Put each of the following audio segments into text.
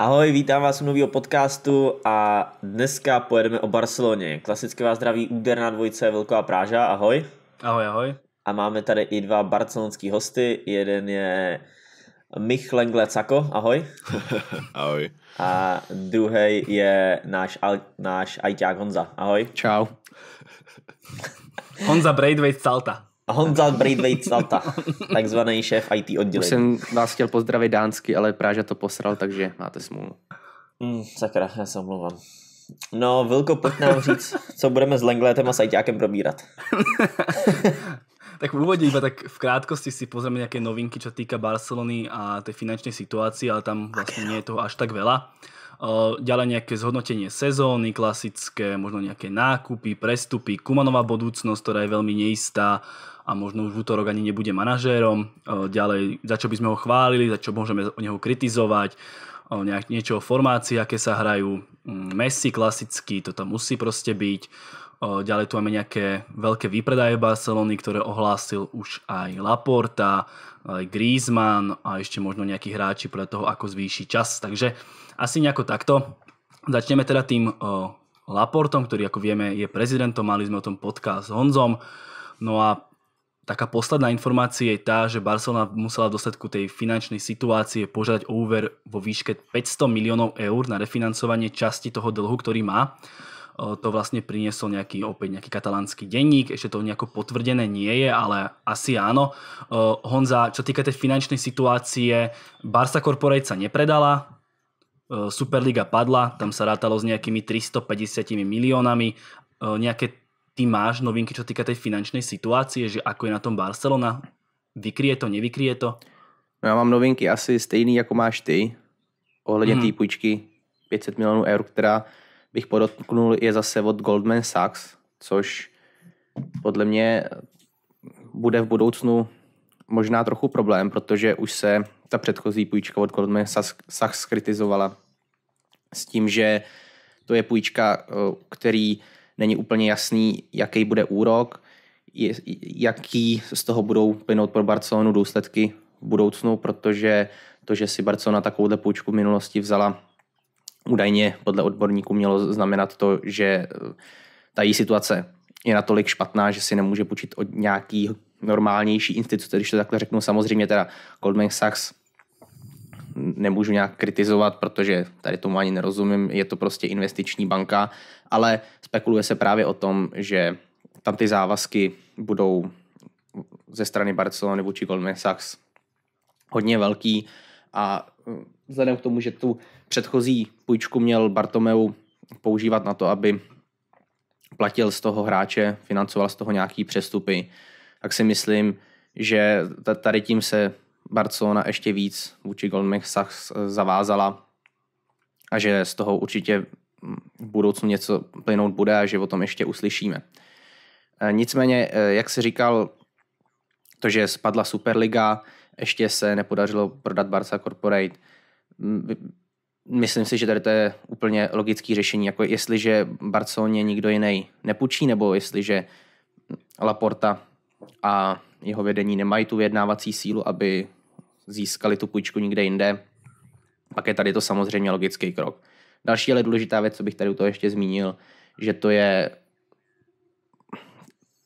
Ahoj, vítám vás u nového podcastu a dneska pojedeme o Barceloně. Klasicky vás zdraví úderná dvojice Velká Práža, ahoj. Ahoj, ahoj. A máme tady i dva barcelonský hosty, jeden je Mich Lengle Cako, ahoj. ahoj. A druhý je náš, náš ajťák Honza, ahoj. Čau. Honza Braidway Salta. Honza Braithwaite Salta, takzvaný šéf IT oddělení. Už jsem vás chtěl pozdravit dánsky, ale Práža to posral, takže máte smůlu. Hmm, sakra, já se omlouvám. No, Vilko, pojď nám říct, co budeme s Lenglétem a Sajťákem probírat. tak v úvodě iba tak v krátkosti si pozrieme nějaké novinky, čo týka Barcelony a té finančnej situácii, ale tam vlastne nie je toho až tak veľa. Ďalej nejaké zhodnotenie sezóny, klasické, možno nejaké nákupy, prestupy, Kumanová budúcnosť, ktorá je veľmi neistá, a možno už v útorok ani nebude manažérom. E, ďalej, za čo by sme ho chválili, za čo môžeme o neho kritizovať, nejak, niečo o formácii, aké sa hrajú. Mm, Messi klasicky, to tam musí proste byť. E, ďalej tu máme nejaké veľké výpredaje Barcelony, ktoré ohlásil už aj Laporta, aj Griezmann a ešte možno nejakí hráči pre toho, ako zvýši čas. Takže asi nejako takto. Začneme teda tým e, Laportom, ktorý ako vieme je prezidentom, mali sme o tom podcast s Honzom. No a Taká posledná informácia je tá, že Barcelona musela v dôsledku tej finančnej situácie požiadať o úver vo výške 500 miliónov eur na refinancovanie časti toho dlhu, ktorý má. To vlastne priniesol nejaký, opäť nejaký katalánsky denník, ešte to nejako potvrdené nie je, ale asi áno. Honza, čo týka tej finančnej situácie, Barca Corporate sa nepredala, Superliga padla, tam sa rátalo s nejakými 350 miliónami, nejaké ty máš novinky, čo týka tej finančnej situácie, že ako je na tom Barcelona? Vykryje to, nevykryje to? No já mám novinky asi stejný, jako máš ty, ohledně hmm. té půjčky 500 milionů eur, která bych podotknul je zase od Goldman Sachs, což podle mě bude v budoucnu možná trochu problém, protože už se ta předchozí půjčka od Goldman Sachs kritizovala s tím, že to je půjčka, eh, který není úplně jasný, jaký bude úrok, jaký z toho budou plynout pro Barcelonu důsledky v budoucnu, protože to, že si Barcelona takovouhle půjčku v minulosti vzala, údajně podle odborníků mělo znamenat to, že eh, ta její situace je natolik špatná, že si nemůže půjčit od nějaký normálnější instituce, když to takhle řeknu. Samozřejmě teda Goldman Sachs nemůžu nějak kritizovat, protože tady tomu ani nerozumím, je to prostě investiční banka, ale spekuluje se právě o tom, že tam ty závazky budou ze strany Barcelony vůči Goldman Sachs hodně velký a eh, vzhledem k tomu, že tu předchozí půjčku měl Bartomeu používat na to, aby platil z toho hráče, financoval z toho nějaký přestupy, tak si myslím, že tady tím se Barcelona ještě víc vůči Goldman Sachs eh, zavázala a že z toho určitě mm, v budoucnu něco plynout bude a že o tom ještě uslyšíme. Eh, nicméně, eh, jak se říkal, to, že spadla Superliga, ještě se nepodařilo prodat Barca Corporate. Myslím si, že tady to je úplně logické řešení. Jako jestliže Barceloně nikdo jiný nepůjčí, nebo jestliže Laporta a jeho vedení nemají tu vyjednávací sílu, aby získali tu půjčku nikde jinde. Pak je tady to samozřejmě logický krok. Další ale důležitá věc, co bych tady u toho ještě zmínil, že to je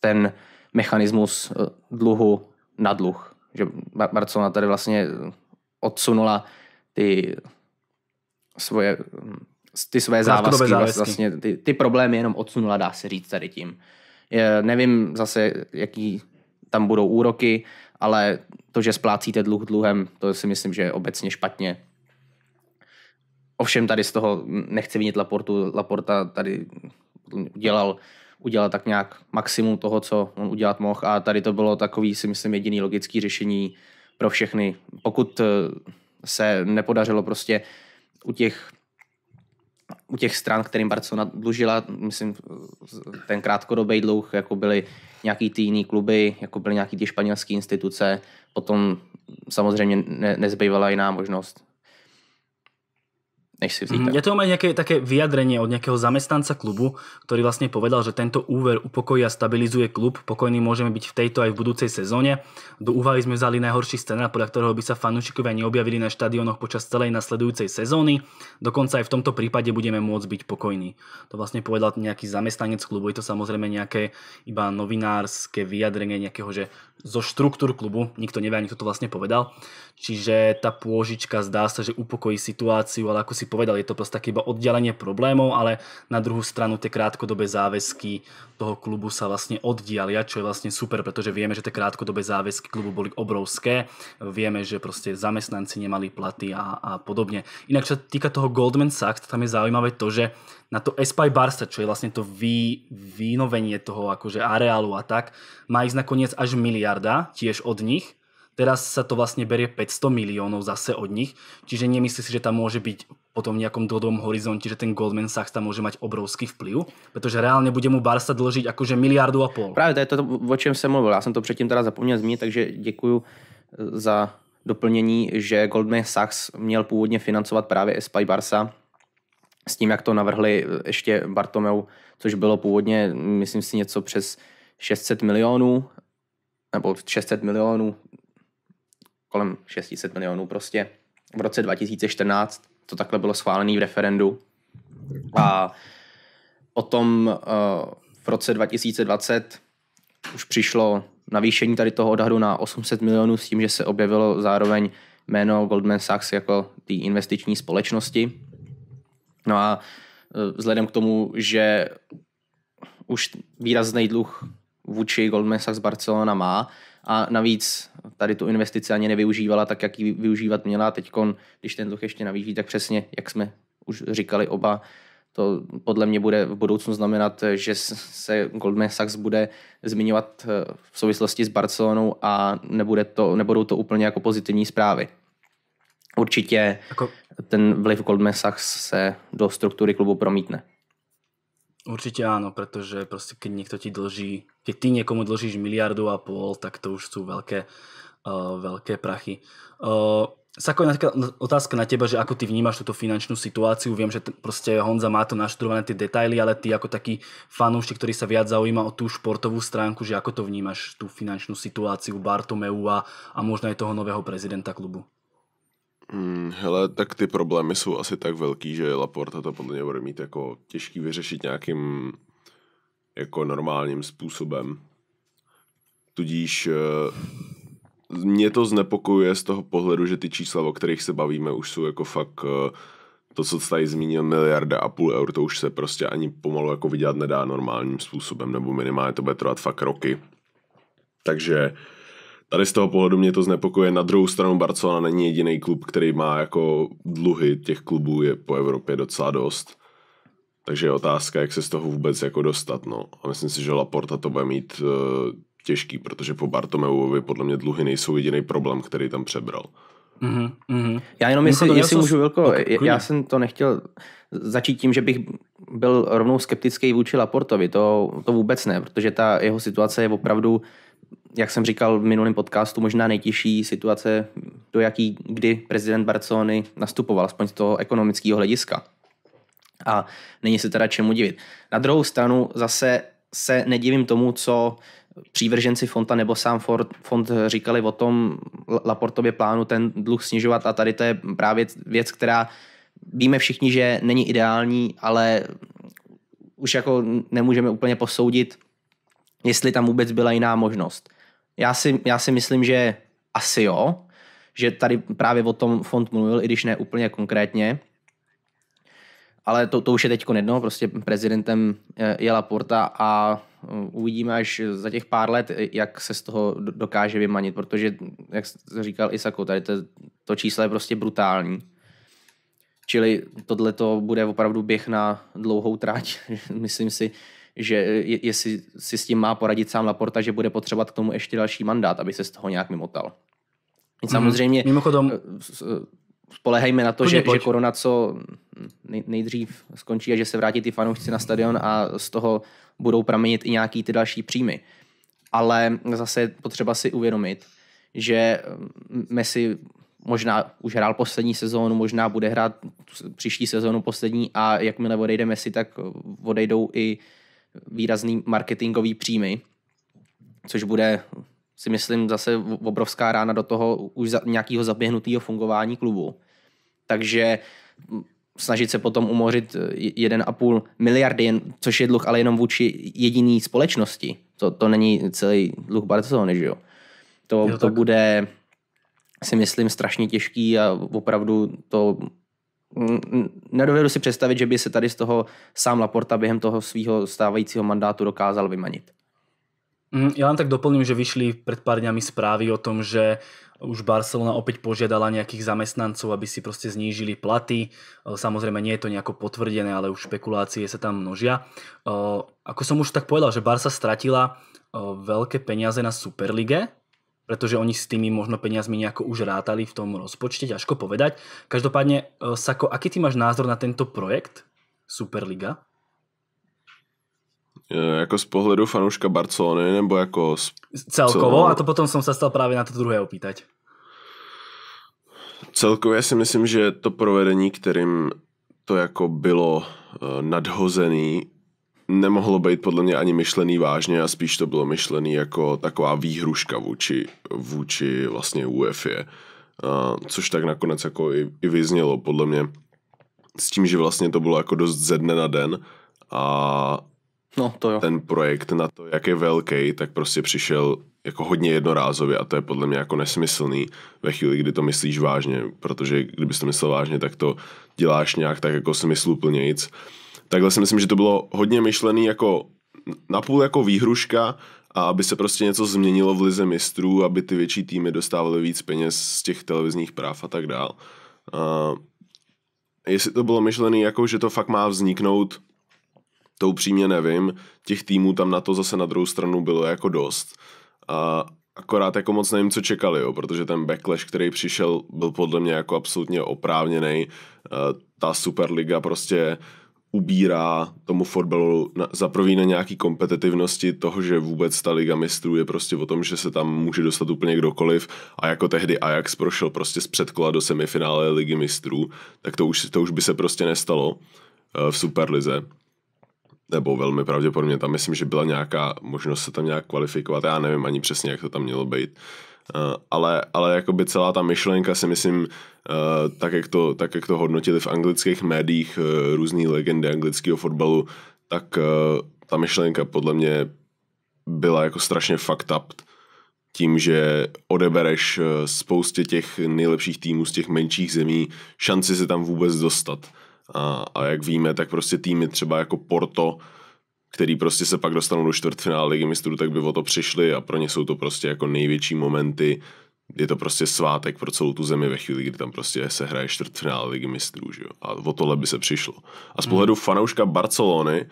ten mechanismus eh, dluhu na dluh. Že Barcelona tady vlastně eh, odsunula ty svoje, hm, ty své závazky, závazky. Vlastně, ty, ty problémy jenom odsunula, dá se říct tady tím. Je, nevím zase, jaký tam budou úroky, ale to, že splácíte dluh dluhem, to si myslím, že je obecně špatně. Ovšem tady z toho nechci vinit Laportu. Laporta tady udělal, udělal tak nějak maximum toho, co on udělat mohl a tady to bylo takový, si myslím, jediný logický řešení pro všechny. Pokud eh, se nepodařilo prostě u těch u těch stran, kterým Barcelona dlužila, myslím, ten krátkodobý dluh, jako byly nějaký ty jiný kluby, jako byly nějaký ty španělské instituce, potom samozřejmě ne, nezbývala jiná možnost než si vzít. Mm, ja to mám aj nejaké také vyjadrenie od nejakého zamestnanca klubu, ktorý vlastne povedal, že tento úver upokojí a stabilizuje klub, pokojný môžeme byť v tejto aj v budúcej sezóne. Do úvahy sme vzali najhorší scenár, podľa ktorého by sa fanúšikovia neobjavili na štadionoch počas celej nasledujúcej sezóny. Dokonca aj v tomto prípade budeme môcť byť pokojní. To vlastne povedal nejaký zamestnanec klubu, je to samozrejme nejaké iba novinárske vyjadrenie nejakého, že zo štruktúr klubu, nikto nevie ani kto to vlastne povedal. Čiže tá pôžička zdá sa, že upokojí situáciu, ale ako si povedal, je to prostě taky iba oddělení problémů, ale na druhou stranu ty krátkodobé záväzky toho klubu sa vlastně oddialia, čo je vlastně super, protože víme, že ty krátkodobé záväzky klubu byly obrovské, víme, že prostě zaměstnanci nemali platy a, a podobně. Inak co týká toho Goldman Sachs, tam je zaujímavé to, že na to Espai Barca, čo je vlastně to vý, výnovení toho akože areálu a tak, má ísť nakonec až miliarda, tiež od nich, Teraz sa to vlastne berie 500 miliónov zase od nich, čiže nemyslí si, že tam môže byť potom nejakom dlhodobom horizonte, že ten Goldman Sachs tam môže mať obrovský vplyv, pretože reálne bude mu Barsa dlžiť akože miliardu a pol. Práve to je to, o čem som mluvil. Já jsem to předtím teda zapomněl zmínit, takže děkuju eh, za doplnění, že Goldman Sachs měl původně financovat právě Espy Barsa s tím, jak to navrhli eh, ještě Bartomeu, což bylo původně, myslím si, něco přes 600 milionů, nebo 600 milionů, kolem 600 milionů prostě v roce 2014 to takhle bylo schválené v referendu. A o tom eh, v roce 2020 už přišlo navýšení tady toho odhadu na 800 milionů s tím, že se objevilo zároveň jméno Goldman Sachs jako té investiční společnosti. No a eh, vzhledem k tomu, že už výrazný dluh vůči Goldman Sachs Barcelona má a navíc tady tu investici ani nevyužívala tak, jak ji využívat měla. Teď, když ten dluh ještě navýší, tak přesně, jak jsme už říkali oba, to podle mě bude v budoucnu znamenat, že se Goldman Sachs bude zmiňovat eh, v souvislosti s Barcelonou a nebude to, nebudou to úplně jako pozitivní zprávy. Určitě jako... ten vliv Goldman Sachs se do struktury klubu promítne. Určite áno, pretože proste keď niekto ti dlží, keď ty niekomu dlžíš miliardu a pol, tak to už sú veľké, uh, veľké prachy. Uh, Sako, otázka na teba, že ako ty vnímaš túto finančnú situáciu. Viem, že proste Honza má to naštudované tie detaily, ale ty ako taký fanúšik, ktorý sa viac zaujíma o tú športovú stránku, že ako to vnímaš, tú finančnú situáciu Bartomeu a, a možno aj toho nového prezidenta klubu? Hmm, hele, tak ty problémy jsou asi tak velký, že Laporta to podle mě bude mít jako těžký vyřešit nějakým jako normálním způsobem. Tudíž eh, mě to znepokojuje z toho pohledu, že ty čísla, o kterých se bavíme, už jsou jako fakt eh, to, co tady zmínil, miliarda a půl eur, to už se prostě ani pomalu jako vydělat nedá normálním způsobem, nebo minimálně to bude trvat fakt roky. Takže uh, Tady z toho pohledu mě to znepokuje. Na druhou stranu Barcelona není jediný klub, který má jako dluhy těch klubů je po Evropě docela dost. Takže je otázka, jak se z toho vůbec jako dostat. No. A myslím si, že Laporta to bude mít uh, těžký, protože po Bartomeuovi podle mě dluhy nejsou jediný problém, který tam přebral. Mm-hmm. mm-hmm. Já jenom, jestli, Mimo, jestli můžu, Vilko, já jsem to nechtěl začít tím, že bych byl rovnou skeptický vůči Laportovi, to, to vůbec ne, protože ta jeho situace je opravdu uh, jak jsem říkal v minulém podcastu, možná nejtěžší situace, do jaký kdy prezident Barcelony nastupoval, aspoň z toho ekonomického hlediska. A není se teda čemu divit. Na druhou stranu zase se nedivím tomu, co přívrženci Fonta nebo sám Ford, Fond říkali o tom Laportově plánu ten dluh snižovat a tady to je právě věc, která víme všichni, že není ideální, ale už jako nemůžeme úplně posoudit, jestli tam vůbec byla jiná možnost. Já si, já si myslím, že asi jo, že tady právě o tom fond mluvil, i když ne úplně konkrétně, ale to, to už je teď jedno, prostě prezidentem eh, je Laporta a eh, uvidíme až za těch pár let, eh, jak se z toho dokáže vymanit, protože, jak říkal Isako, tady to, to číslo je prostě brutální. Čili tohle to bude opravdu běh na dlouhou trať, myslím si, že e, je, jestli si s tím má poradit sám Laporta, že bude potřebovat k tomu ještě další mandát, aby se z toho nějak mimotal. Mm-hmm. Samozřejmě Mimochodem, e, spolehejme na to, že, že korona co nejdřív skončí a že se vrátí ty fanoušci na stadion a z toho budou pramenit i nějaký ty další příjmy. Ale zase je potřeba si uvědomit, že Messi možná už hrál poslední sezónu, možná bude hrát příští sezónu poslední a jakmile odejde Messi, tak odejdou i výrazný marketingový příjmy, což bude si myslím zase obrovská rána do toho už za, nějakého zaběhnutého fungování klubu. Takže snažit se potom umořit 1,5 e, miliardy, což je dluh ale jenom vůči jediné společnosti. To, to není celý dluh Barcelony, že jo? To, jo, to bude si myslím strašně těžký a opravdu to nedovedu si představit, že by se tady z toho sám Laporta během toho svého stávajícího mandátu dokázal vymanit. Mm, já len tak doplním, že vyšli pred pár dňami správy o tom, že už Barcelona opäť požiadala nejakých zamestnancov, aby si proste znížili platy. E, Samozrejme nie je to nejako potvrdené, ale už špekulácie sa tam množia. E, ako som už tak povedal, že Barca stratila e, veľké peniaze na Superlige, pretože oni s tými možno peniazmi nejako už rátali v tom rozpočte, ťažko povedať. Každopádne, eh, Sako, aký ty máš názor na tento projekt Superliga? Eh, jako z pohledu fanouška Barcelony, nebo jako... Z... Celkovo, a to potom jsem se stal právě na to druhé opýtať. Celkově si myslím, že to provedení, kterým to jako bylo eh, nadhozený, nemohlo být podle mě ani myšlený vážně a spíš to bylo myšlený jako taková výhruška vůči, vůči vlastně UEFA. Uh, což tak nakonec jako i, i vyznělo podle mě s tím, že vlastně to bylo jako dost ze dne na den a no, to jo. ten projekt na to, jak je velký, tak prostě přišel jako hodně jednorázově a to je podle mě jako nesmyslný ve chvíli, kdy to myslíš vážně, protože kdybyste to myslel vážně, tak to děláš nějak tak jako smysluplnějíc takhle si myslím, že to bylo hodně myšlený jako napůl jako výhruška a aby se prostě něco změnilo v lize mistrů, aby ty větší týmy dostávaly víc peněz z těch televizních práv a tak dál. A jestli to bylo myšlený jako, že to fakt má vzniknout, to upřímně nevím. Těch týmů tam na to zase na druhou stranu bylo jako dost. A akorát jako moc nevím, co čekali, jo, protože ten backlash, který přišel, byl podle mě jako absolutně oprávněný. Ta Superliga prostě uh, ubírá tomu fotbalu na, za prvý na nějaký kompetitivnosti toho, že vůbec ta Liga mistrů je prostě o tom, že se tam může dostat úplně kdokoliv a jako tehdy Ajax prošel prostě z předkola do semifinále Ligy mistrů, tak to už, to už by se prostě nestalo eh, v Superlize nebo velmi pravděpodobně tam myslím, že byla nějaká možnost se tam nějak kvalifikovat, já nevím ani přesně, jak to tam mělo být. Uh, Eh, ale, ale jakoby celá ta myšlenka si myslím, eh, tak jak, to, tak jak to hodnotili v anglických médiích eh, různé legendy anglického fotbalu, tak ta myšlenka podle mě byla jako strašně fucked up tím, že odebereš spoustě těch nejlepších týmů z těch menších zemí šanci se tam vůbec dostat. A, a jak víme, tak prostě týmy třeba jako Porto který prostě se pak dostanou do čtvrtfinále ligy mistrů, tak by o to přišli a pro ně jsou to prostě jako největší momenty. Je to prostě svátek pro celou tu zemi ve chvíli, kdy tam prostě se hraje čtvrtfinále ligy mistrů, že jo? A o tohle by se přišlo. A z hmm. pohledu fanouška Barcelony,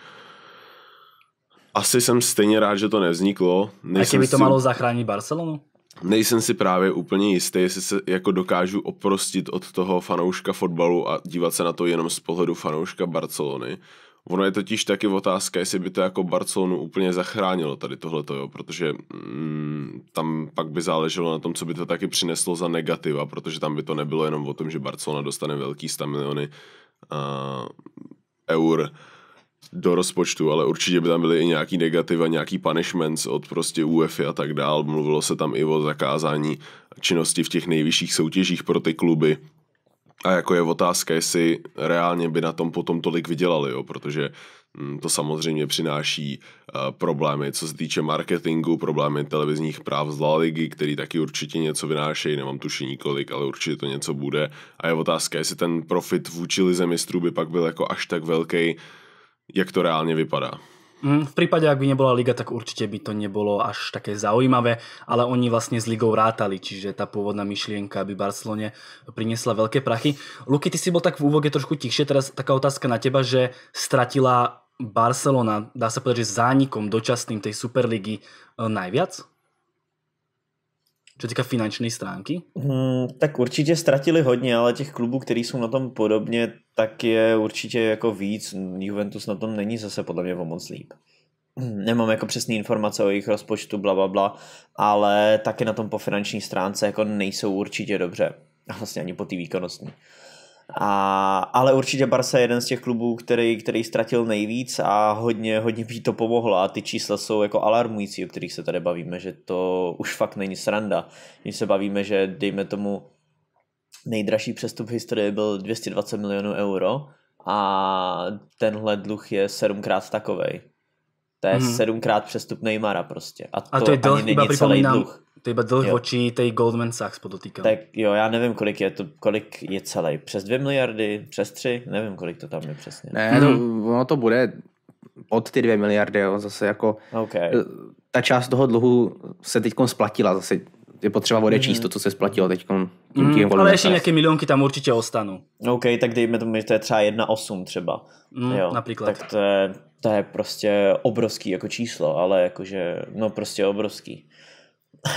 asi jsem stejně rád, že to nevzniklo. Nejsem a by to malo zachránit Barcelonu? Nejsem si právě úplně jistý, jestli se jako dokážu oprostit od toho fanouška fotbalu a dívat se na to jenom z pohledu fanouška Barcelony. Ono je totiž taky otázka, jestli by to jako Barcelonu úplně zachránilo tady tohleto, jo, protože mm, tam pak by záleželo na tom, co by to taky přineslo za negativa, protože tam by to nebylo jenom o tom, že Barcelona dostane velký 100 miliony uh, eur do rozpočtu, ale určitě by tam byly i nějaký negativa, nějaký punishments od prostě UEFA a tak dál. Mluvilo se tam i o zakázání činnosti v těch nejvyšších soutěžích pro ty kluby, a jako je otázka, jestli reálně by na tom potom tolik vydělali, jo, protože mm, to samozřejmě přináší eh, problémy, co se týče marketingu, problémy televizních práv z La Ligy, který taky určitě něco vynášejí, nemám tušení kolik, ale určitě to něco bude. A je otázka, jestli ten profit vůči lize mistrů by pak byl jako až tak velký, jak to reálně vypadá. Mm, v prípade, ak by nebola liga, tak určite by to nebolo až také zaujímavé, ale oni vlastne s ligou rátali, čiže tá pôvodná myšlienka by Barcelone priniesla veľké prachy. Luky, ty si bol tak v úvode trošku tichšie, teraz taká otázka na teba, že stratila Barcelona, dá sa povedať, že zánikom dočasným tej Superligy eh, najviac? co týká finanční stránky? Hmm, tak určitě ztratili hodně, ale těch klubů, který jsou na tom podobně, tak je určitě jako víc. Juventus na tom není zase podle mě o moc líp. Hmm, nemám jako přesné informace o jejich rozpočtu, bla, bla, bla, ale taky na tom po finanční stránce jako nejsou určitě dobře. A vlastně ani po té výkonnostní. A, ale určitě Barca je jeden z těch klubů, který, který ztratil nejvíc a hodně, hodně by to pomohlo. A ty čísla jsou jako alarmující, o kterých se tady bavíme, že to už fakt není sranda. My se bavíme, že dejme tomu nejdražší přestup v historii byl 220 milionů euro a tenhle dluh je sedmkrát takovej. To je hmm. sedmkrát přestup Neymara prostě. A to, a to je ani není celý dluh. To je jo. očí, tej Goldman Sachs podotýkám. Tak jo, já nevím, kolik je to, kolik je celý. Přes dvě miliardy, přes tři, nevím, kolik to tam je přesně. Ne, mhm. to, ono to bude od ty dvě miliardy, jo, zase jako okay. Eh, ta část toho dluhu se teď splatila, zase je potřeba odečíst mm. to, co se splatilo teď. mm, ale ještě nějaké milionky tam určitě ostanou. OK, tak dejme tomu, že to je třeba 1,8 třeba. Mm, jo, například. Tak to je, to je prostě obrovský jako číslo, ale jakože, no prostě obrovský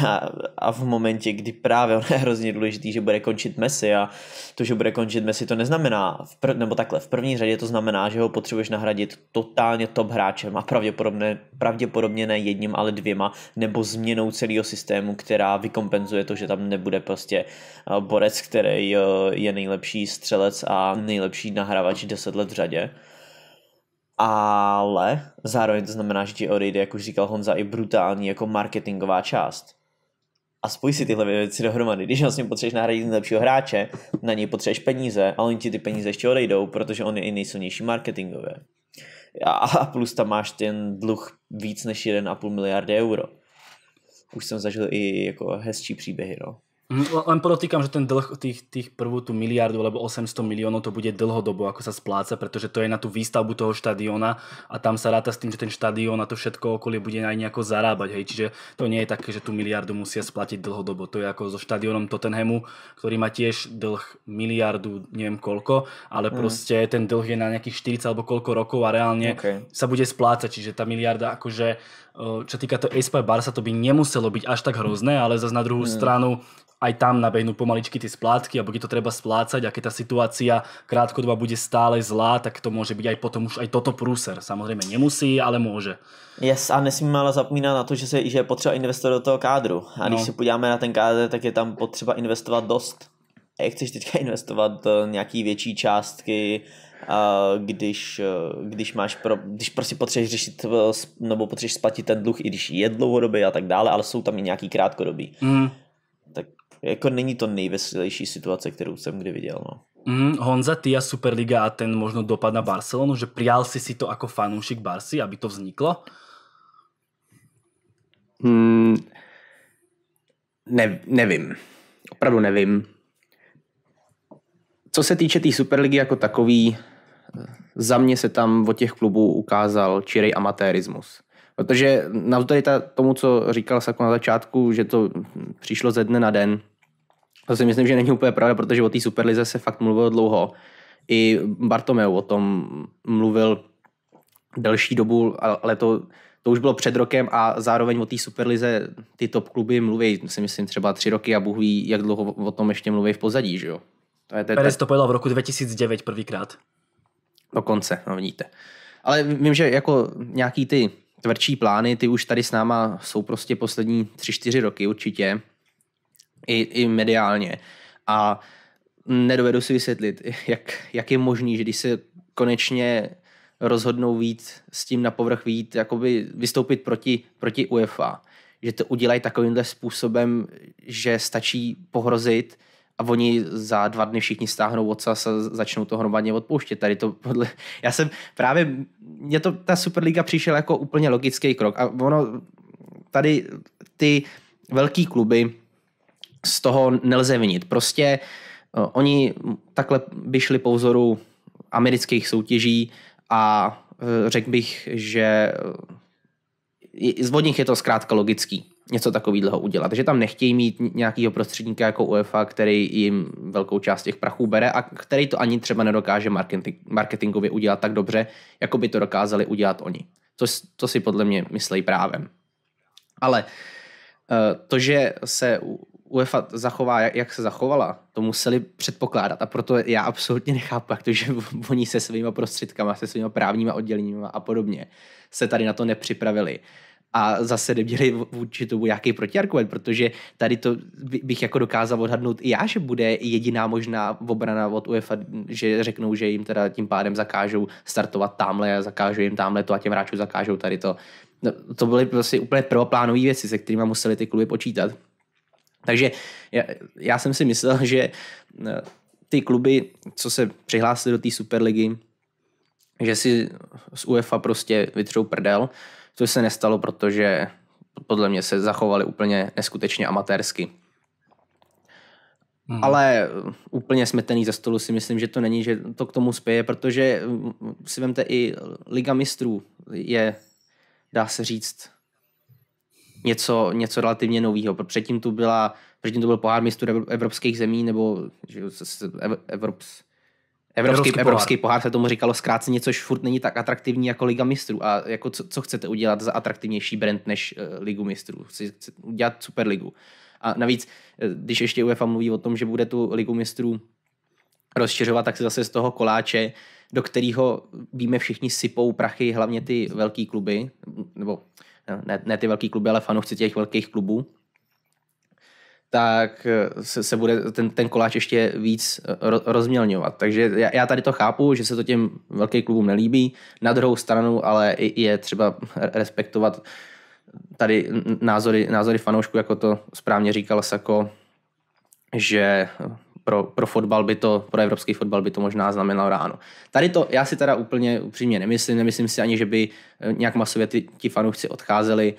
a, a v momentě, kdy právě on je hrozně důležitý, že bude končit Messi a to, že bude končit Messi, to neznamená, v prv, nebo takhle, v první řadě to znamená, že ho potřebuješ nahradit totálně top hráčem a pravděpodobně, pravděpodobně ne jedním, ale dvěma, nebo změnou celého systému, která vykompenzuje to, že tam nebude prostě eh, borec, který eh, je nejlepší střelec a nejlepší nahrávač 10 let v řadě ale zároveň to znamená, že ti odejde, jak už říkal Honza, i brutální jako marketingová část. A spoj si tyhle věci dohromady. Když vlastně potřebuješ nahradit nejlepšího hráče, na něj potřebuješ peníze, ale oni ti ty peníze ještě odejdou, protože on je i nejsilnější marketingové. A plus tam máš ten dluh víc než 1,5 miliardy euro. Už jsem zažil i jako hezčí příběhy, no. Hm, len podotýkam, že ten dlh tých, tých prvú tú miliardu alebo 800 miliónov to bude dlhodobo, ako sa spláca, pretože to je na tú výstavbu toho štadiona a tam sa ráta s tým, že ten štadión a to všetko okolie bude aj nejako zarábať. Hej. Čiže to nie je také, že tú miliardu musia splatiť dlhodobo. To je ako so štadiónom Tottenhamu, ktorý má tiež dlh miliardu, neviem koľko, ale mm. proste ten dlh je na nejakých 40 alebo koľko rokov a reálne okay. sa bude splácať. Čiže tá miliarda akože Eh, čo týka to Ace Barsa, to by nemuselo byť až tak hrozné, ale zase na druhou mm. stranu aj tam nabehnú pomaličky tie splátky a bude to treba splácať a keď tá situácia krátkodobá bude stále zlá, tak to môže byť aj potom už aj toto průser. Samozřejmě nemusí, ale může. Yes, a nesmíme ale zapomínat na to, že, se, že je potřeba investovat do toho kádru. A když no. se podíváme na ten kádr, tak je tam potřeba investovat dost. A eh, jak chceš teďka investovat eh, nějaký větší částky, když, e, když, máš pro, když prostě potřebuješ řešit e, nebo potřebuješ splatit ten dluh, i když je dlouhodobý a tak dále, ale jsou tam i nějaký krátkodobý. Mm. Tak jako není to nejveselější situace, kterou jsem kdy viděl. No. Mm, Honza, ty a Superliga a ten možno dopad na Barcelonu, že přijal si si to jako fanoušek Barsi, aby to vzniklo? Mm, ne, nevím. Opravdu nevím. Co se týče té tý Superligy jako takový, za mě se tam od těch klubů ukázal čirej amatérismus. Protože navzdory ta, tomu, co říkal Sako na začátku, že to přišlo ze dne na den, to si myslím, že není úplně pravda, protože o té Superlize se fakt mluvilo dlouho. I Bartomeu o tom mluvil delší dobu, ale to, to už bylo před rokem a zároveň o té Superlize ty top kluby mluví, si myslím, třeba tři roky a Bůh ví, jak dlouho o tom ještě mluví v pozadí, že jo? To je, to je, to povedal v roku 2009 prvýkrát. Dokonce, no vidíte. Ale vím, že jako nějaký ty tvrdší plány, ty už tady s náma jsou prostě poslední 3-4 roky určitě, i, i mediálně. A nedovedu si vysvětlit, jak, jak je možný, že když se konečně rozhodnou vít s tím na povrch vít, jakoby vystoupit proti, proti UEFA, že to udělají takovýmhle způsobem, že stačí pohrozit a oni za dva dny všichni stáhnou odsaz a začnou to hromadně odpouštět. Tady to podle... Já jsem právě, mě to ta Superliga přišel jako úplně logický krok a ono tady ty velký kluby z toho nelze vinit. Prostě eh, oni takhle by šli po vzoru amerických soutěží a eh, řekl bych, že eh, z vodních je to zkrátka logický něco takového udělat. Takže tam nechtějí mít nějakého prostředníka jako UEFA, který jim velkou část těch prachů bere a který to ani třeba nedokáže marketing, marketingově udělat tak dobře, jako by to dokázali udělat oni. To, to si podle mě myslí právem. Ale eh, to, že se UEFA zachová, jak se zachovala, to museli předpokládat a proto já absolutně nechápu, jak to, že oni se svými prostředkama, se svými právníma odděleními a podobně se tady na to nepřipravili a zase neměli vůči tomu nějaký protiargument, protože tady to bych jako dokázal odhadnout i já, že bude jediná možná obrana od UEFA, že řeknou, že jim teda tím pádem zakážou startovat tamhle a zakážou jim tamhle to a těm hráčům zakážou tady to. No, to byly prostě úplně prvoplánové věci, se kterými museli ty kluby počítat. Takže já, já jsem si myslel, že no, ty kluby, co se přihlásili do té Superligy, že si z UEFA prostě vytřou prdel, což se nestalo, protože podle mě se zachovali úplně neskutečně amatérsky. Hmm. Ale úplně smetený ze stolu si myslím, že to není, že to k tomu spěje, protože si vemte i Liga mistrů je, dá se říct, něco, něco relativně nového. Předtím tu byla, předtím tu byl pohár mistrů evropských zemí nebo že, Evrops, Evropský, evropský, pohár. evropský pohár se tomu říkalo zkráceně, což furt není tak atraktivní jako Liga mistrů. A jako co, co chcete udělat za atraktivnější brand než uh, Ligu mistrů? Chci, chci udělat Superligu. A navíc, eh, když ještě UEFA mluví o tom, že bude tu Ligu mistrů rozšiřovat, tak se zase z toho koláče, do kterého víme všichni sypou prachy, hlavně ty velké kluby, nebo eh, ne, ne ty velké kluby, ale fanoušci těch velkých klubů, tak eh, se, se bude ten, ten koláč ještě víc eh, ro, rozmělňovat. Takže já, já tady to chápu, že se to těm velkým klubům nelíbí. Na druhou stranu ale je třeba respektovat tady názory, názory fanoušků, jako to správně říkal Sako, že pro, pro fotbal by to, pro evropský fotbal by to možná znamenalo ráno. Tady to já si teda úplně upřímně nemyslím, nemyslím si ani, že by eh, nějak masově ti, fanoušci odcházeli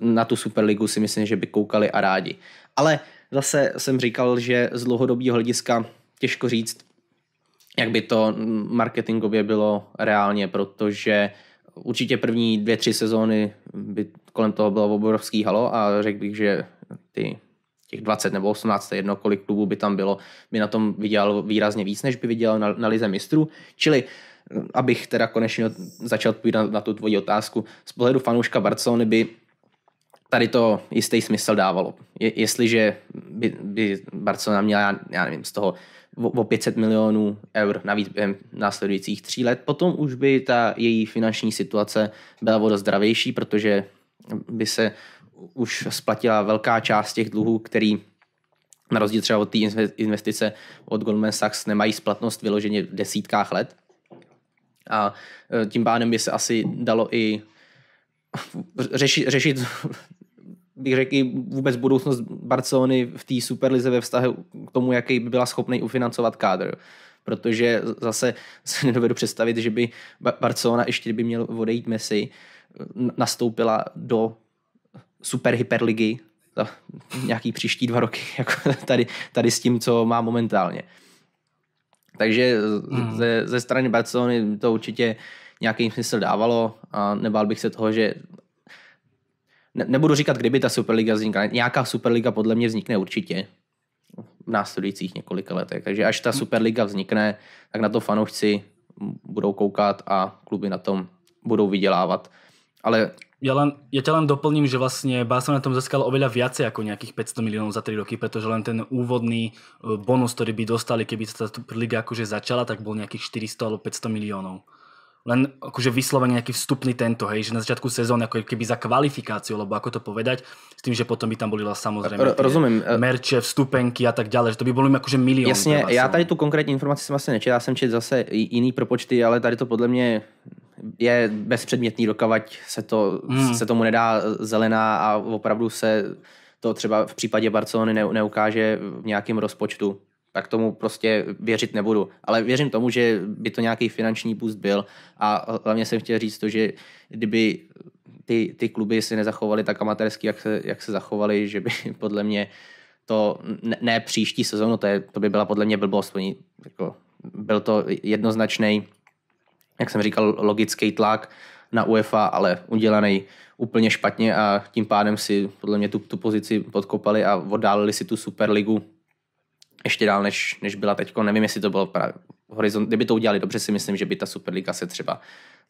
na tu Superligu, si myslím, že by koukali a rádi. Ale zase jsem říkal, že z dlouhodobého hlediska těžko říct, jak by to marketingově bylo reálně, protože určitě první dvě, tři sezóny by kolem toho bylo obrovský halo a řekl bych, že ty těch 20 nebo 18, jedno kolik klubů by tam bylo, by na tom vydělal výrazně víc, než by vydělal na, na lize mistrů. Čili abych teda konečně začal odpovídat na tu tvoji otázku, z pohledu fanouška Barcelony by tady to jistý smysl dávalo. Je, jestliže by, by Barcelona měla, já, nevím, z toho o, o 500 milionů eur navíc během následujících tří let, potom už by ta její finanční situace byla o dost zdravější, protože by se už splatila velká část těch dluhů, který na rozdíl třeba od té investice od Goldman Sachs nemají splatnost vyloženě v desítkách let. A e, tím pádem by se asi dalo i řešit, řešit bych řekl, vůbec budoucnost Barcelony v té superlize ve vztahu k tomu, jaký by byla schopný ufinancovat kádr. Protože zase se nedovedu představit, že by Barcelona ještě by měl odejít Messi, nastoupila do super hyperligy nějaký příští dva roky jako tady, tady s tím, co má momentálně. Takže hmm. ze, ze strany Barcelony to určitě nějaký smysl dávalo a nebál bych se toho, že ne, nebudu říkat, kdyby ta Superliga vznikla, nějaká Superliga podle mě vznikne určitě v následujících několika letech. Takže až ta Superliga vznikne, tak na to fanoušci budou koukat a kluby na tom budou vydělávat. Ale ja, len, ja ťa len doplním, že vlastne Barcelona na tom získala oveľa viacej ako nejakých 500 miliónov za 3 roky, pretože len ten úvodný eh, bonus, ktorý by dostali, keby sa tá liga akože začala, tak bol nejakých 400 alebo 500 miliónov len akože vyslovene nejaký vstupný tento, hej, že na začiatku sezóny ako keby za kvalifikáciu, lebo ako to povedať, s tým, že potom by tam byly samozřejmě R- rozumím. E- merče, vstupenky a tak ďalej, že to by bylo jakože milion. Jasně, já tady tu konkrétní informaci som asi nečetl, ja jsem četl zase iný propočty, ale tady to podle mě je bezpředmětný, dokavať se, to, hmm. se tomu nedá zelená a opravdu se to třeba v případě Barcelony neukáže v nějakém rozpočtu tak tomu prostě věřit nebudu. Ale věřím tomu, že by to nějaký finanční boost byl a hlavně jsem chtěl říct to, že kdyby ty, ty kluby si nezachovaly tak amatérsky, jak se, jak se zachovaly, že by podle mě to ne, ne příští sezónu, to, je, to by byla podle mě blbost. Oni, jako, byl to jednoznačný, jak jsem říkal, logický tlak na UEFA, ale udělaný úplně špatně a tím pádem si podle mě tu, tu pozici podkopali a oddálili si tu Superligu ještě dál, než, než byla teď. Nevím, jestli to bylo právě horizont. Kdyby to udělali dobře, si myslím, že by ta Superliga se třeba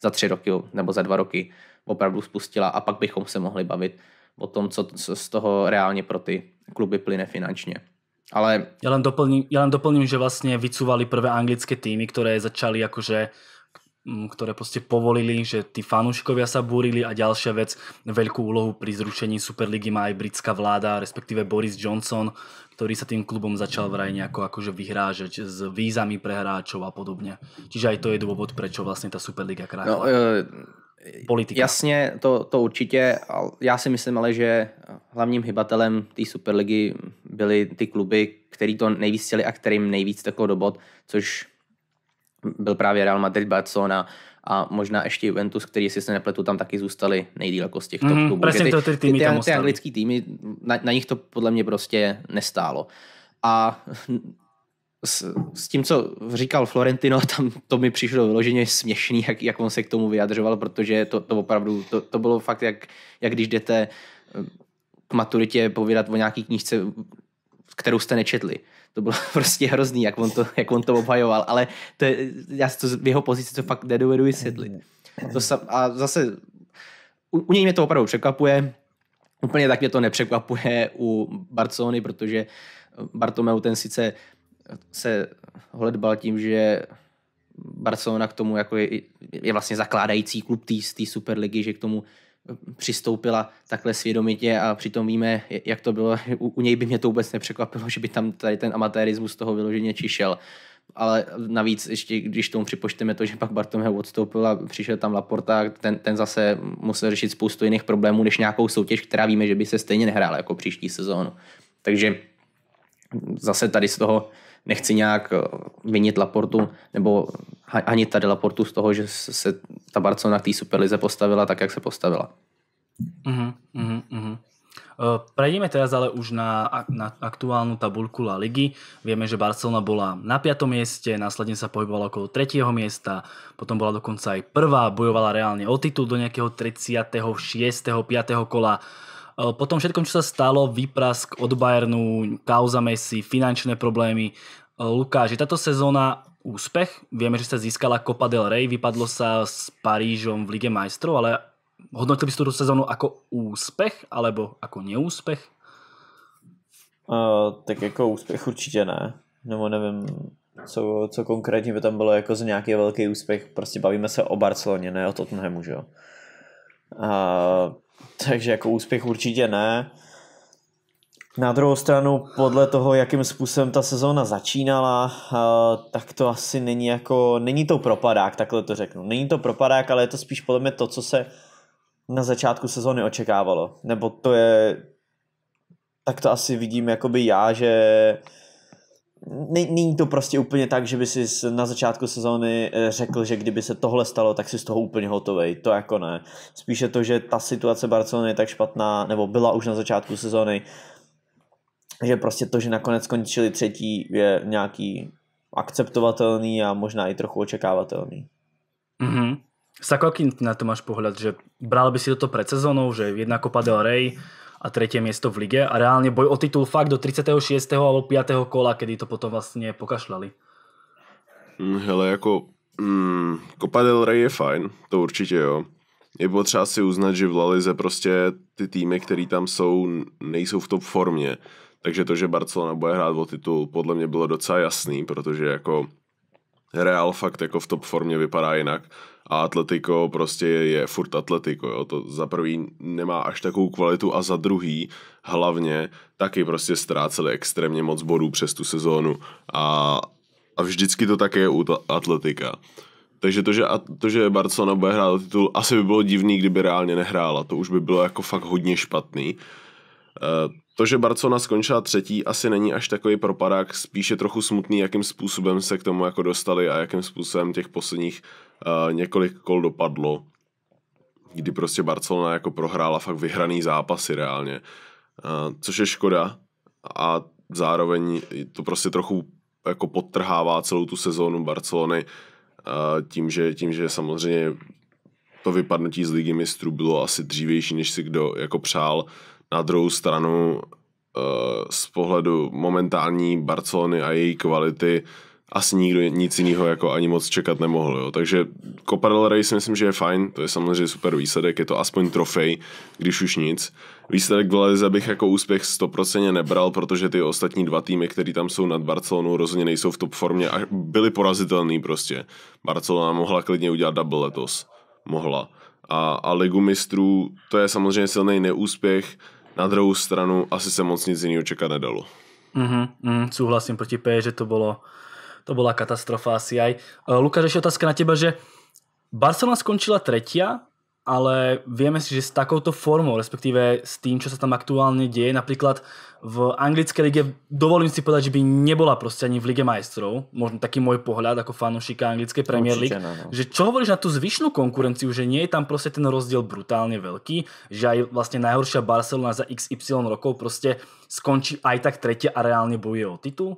za tři roky nebo za dva roky opravdu spustila a pak bychom se mohli bavit o tom, co, co z toho reálně pro ty kluby plyne finančně. Ale... Ja len, doplním, ja len doplním, že vlastně vycuvali prvé anglické týmy, které začali jakože Mm, ktoré prostě povolili, že tí fanúškovia sa búrili a ďalšia vec, veľkú úlohu pri zrušení Superligy má aj britská vláda, respektíve Boris Johnson, ktorý sa tým klubom začal vraj nejako akože vyhrážať s vízami pre hráčov a podobne. Čiže aj to je dôvod, prečo vlastne ta Superliga kráčela. No, e, Politika. Jasně, to, to určitě. Já si myslím ale, že hlavním hybatelem té Superligy byly ty kluby, který to nejvíc chtěli a kterým nejvíc takový dobot, což byl právě Real Madrid, Barcelona a možná ještě Juventus, který, jestli se nepletu, tam taky zůstali nejdíl jako z těch top mm, klubů. Ty, to ty, týmy ty, ty, ty anglický týmy, na, na nich to podle mě prostě nestálo. A s, s tím, co říkal Florentino, tam to mi přišlo vyloženě směšný, jak, jak on se k tomu vyjadřoval, protože to, to opravdu, to, to bylo fakt, jak, jak když jdete eh, k maturitě povídat o nějaký knížce, kterou jste nečetli to bylo prostě hrozný, jak on to, jak on to obhajoval, ale to je, já to v jeho pozici to fakt nedovedu vysvětlit. To sa, a zase u, u něj mě to opravdu překvapuje, úplně tak mě to nepřekvapuje u Barcelony, protože eh, Bartomeu ten sice se hledbal tím, že Barcelona k tomu jako je, je vlastně zakládající klub té Superligy, že k tomu přistoupila takhle svědomitě a přitom víme, jak to bylo. U, u něj by mě to vůbec nepřekvapilo, že by tam tady ten amatérismus toho vyloženě čišel. Ale navíc ještě, když tomu připočteme to, že pak Bartomeu odstoupil a přišel tam Laporta, ten, ten zase musel řešit spoustu jiných problémů, než nějakou soutěž, která víme, že by se stejně nehrála jako příští sezónu. Takže zase tady z toho nechci nějak eh, vinit Laportu nebo ani tady Laportu z toho, že se ta Barcelona k té Superlize postavila tak, jak se postavila. Uh-huh, uh-huh, uh-huh. Prejdeme teraz ale už na, na aktuálnu tabulku La Ligy. Vieme, že Barcelona bola na 5. mieste, následne sa pohybovala okolo 3. miesta, potom bola dokonca aj prvá, bojovala reálne o titul do nejakého 36. 5. kola. Eh, po tom všetkom, čo sa stalo, výprask od Bayernu, kauza Messi, finančné problémy. Eh, Lukáš, je táto sezóna úspech? Vieme, že sa získala Copa del Rey, vypadlo sa s Parížom v Lige majstrov, ale hodnotil by si túto sezónu ako úspech alebo ako neúspech? Uh, tak jako úspěch určitě ne. Nebo nevím, co, co konkrétně by tam bylo jako za nějaký velký úspěch. Prostě bavíme se o Barceloně, ne o Tottenhamu, že jo. Uh, takže jako úspěch určitě ne. Na druhou stranu, podle toho, jakým způsobem ta sezóna začínala, eh, tak to asi není jako, není to propadák, takhle to řeknu. Není to propadák, ale je to spíš podle mě to, co se na začátku sezóny očekávalo. Nebo to je, tak to asi vidím jakoby já, že není to prostě úplně tak, že by si na začátku sezóny eh, řekl, že kdyby se tohle stalo, tak si z toho úplně hotový. To jako ne. Spíše to, že ta situace Barcelony je tak špatná, nebo byla už na začátku sezóny, že prostě to, že nakonec skončili třetí, je nějaký akceptovatelný a možná i trochu očekávatelný. Mm-hmm. S na to máš pohled, že bral by si toto před sezónou, že jedna kopa del Rey, a tretie miesto v lige a reálne boj o titul fakt do 36. alebo 5. kola, kedy to potom vlastne pokašľali. Hm, hele, jako mm, Copa del Rey je fajn, to určitě jo. Je potřeba si uznat, že v Lalize Lize prostě ty týmy, které tam jsou, nejsou v top formě. Takže to, že Barcelona bude hrát o titul, podle mě bylo docela jasný, protože jako Real fakt jako v top formě vypadá jinak a Atletico prostě je furt Atletico, jo. To za prvý nemá až takovou kvalitu a za druhý hlavně taky prostě ztráceli extrémně moc bodů přes tu sezónu a, a vždycky to také je u ta Atletika. Takže to že, to, že Barcelona bude hrát o titul, asi by bylo divný, kdyby reálně nehrála. To už by bylo jako fakt hodně špatný. Uh, to, že Barcona skončila třetí, asi není až takový propadák, spíše trochu smutný, jakým způsobem se k tomu jako dostali a jakým způsobem těch posledních uh, několik kol dopadlo, kdy prostě Barcelona jako prohrála fakt vyhraný zápasy reálně, uh, což je škoda a zároveň to prostě trochu jako podtrhává celou tu sezónu Barcelony uh, tím, že, tím, že samozřejmě to vypadnutí z ligy mistrů bylo asi dřívější, než si kdo jako přál, na druhou stranu eh, z pohledu momentální Barcelony a její kvality asi nikdo nic jiného jako ani moc čekat nemohl. Jo. Takže Copa del Rey si myslím, že je fajn, to je samozřejmě super výsledek, je to aspoň trofej, když už nic. Výsledek v Lize bych jako úspěch 100% nebral, protože ty ostatní dva týmy, které tam jsou nad Barcelonou, rozhodně nejsou v top formě a byly porazitelný prostě. Barcelona mohla klidně udělat double letos. Mohla. A, a ligu mistrů, to je samozřejmě silný neúspěch, na druhou stranu asi se moc nic jiného čekat nedalo. Mm-hmm, mm, souhlasím proti P, že to bylo, to byla katastrofa asi aj. Uh, eh, Lukáš, ještě otázka na teba, že Barcelona skončila třetí ale vieme si, že s takouto formou, respektíve s tým, čo sa tam aktuálne deje, napríklad v anglické lige, dovolím si povedať, že by nebola proste ani v lige majstrov, možno taký môj pohľad ako fanúšika anglické Premier League, no, no. že čo hovoríš na tú zvyšnú konkurenciu, že nie je tam proste ten rozdiel brutálne veľký, že aj vlastne najhoršia Barcelona za XY rokov proste skončí aj tak tretia a reálne bojuje o titul?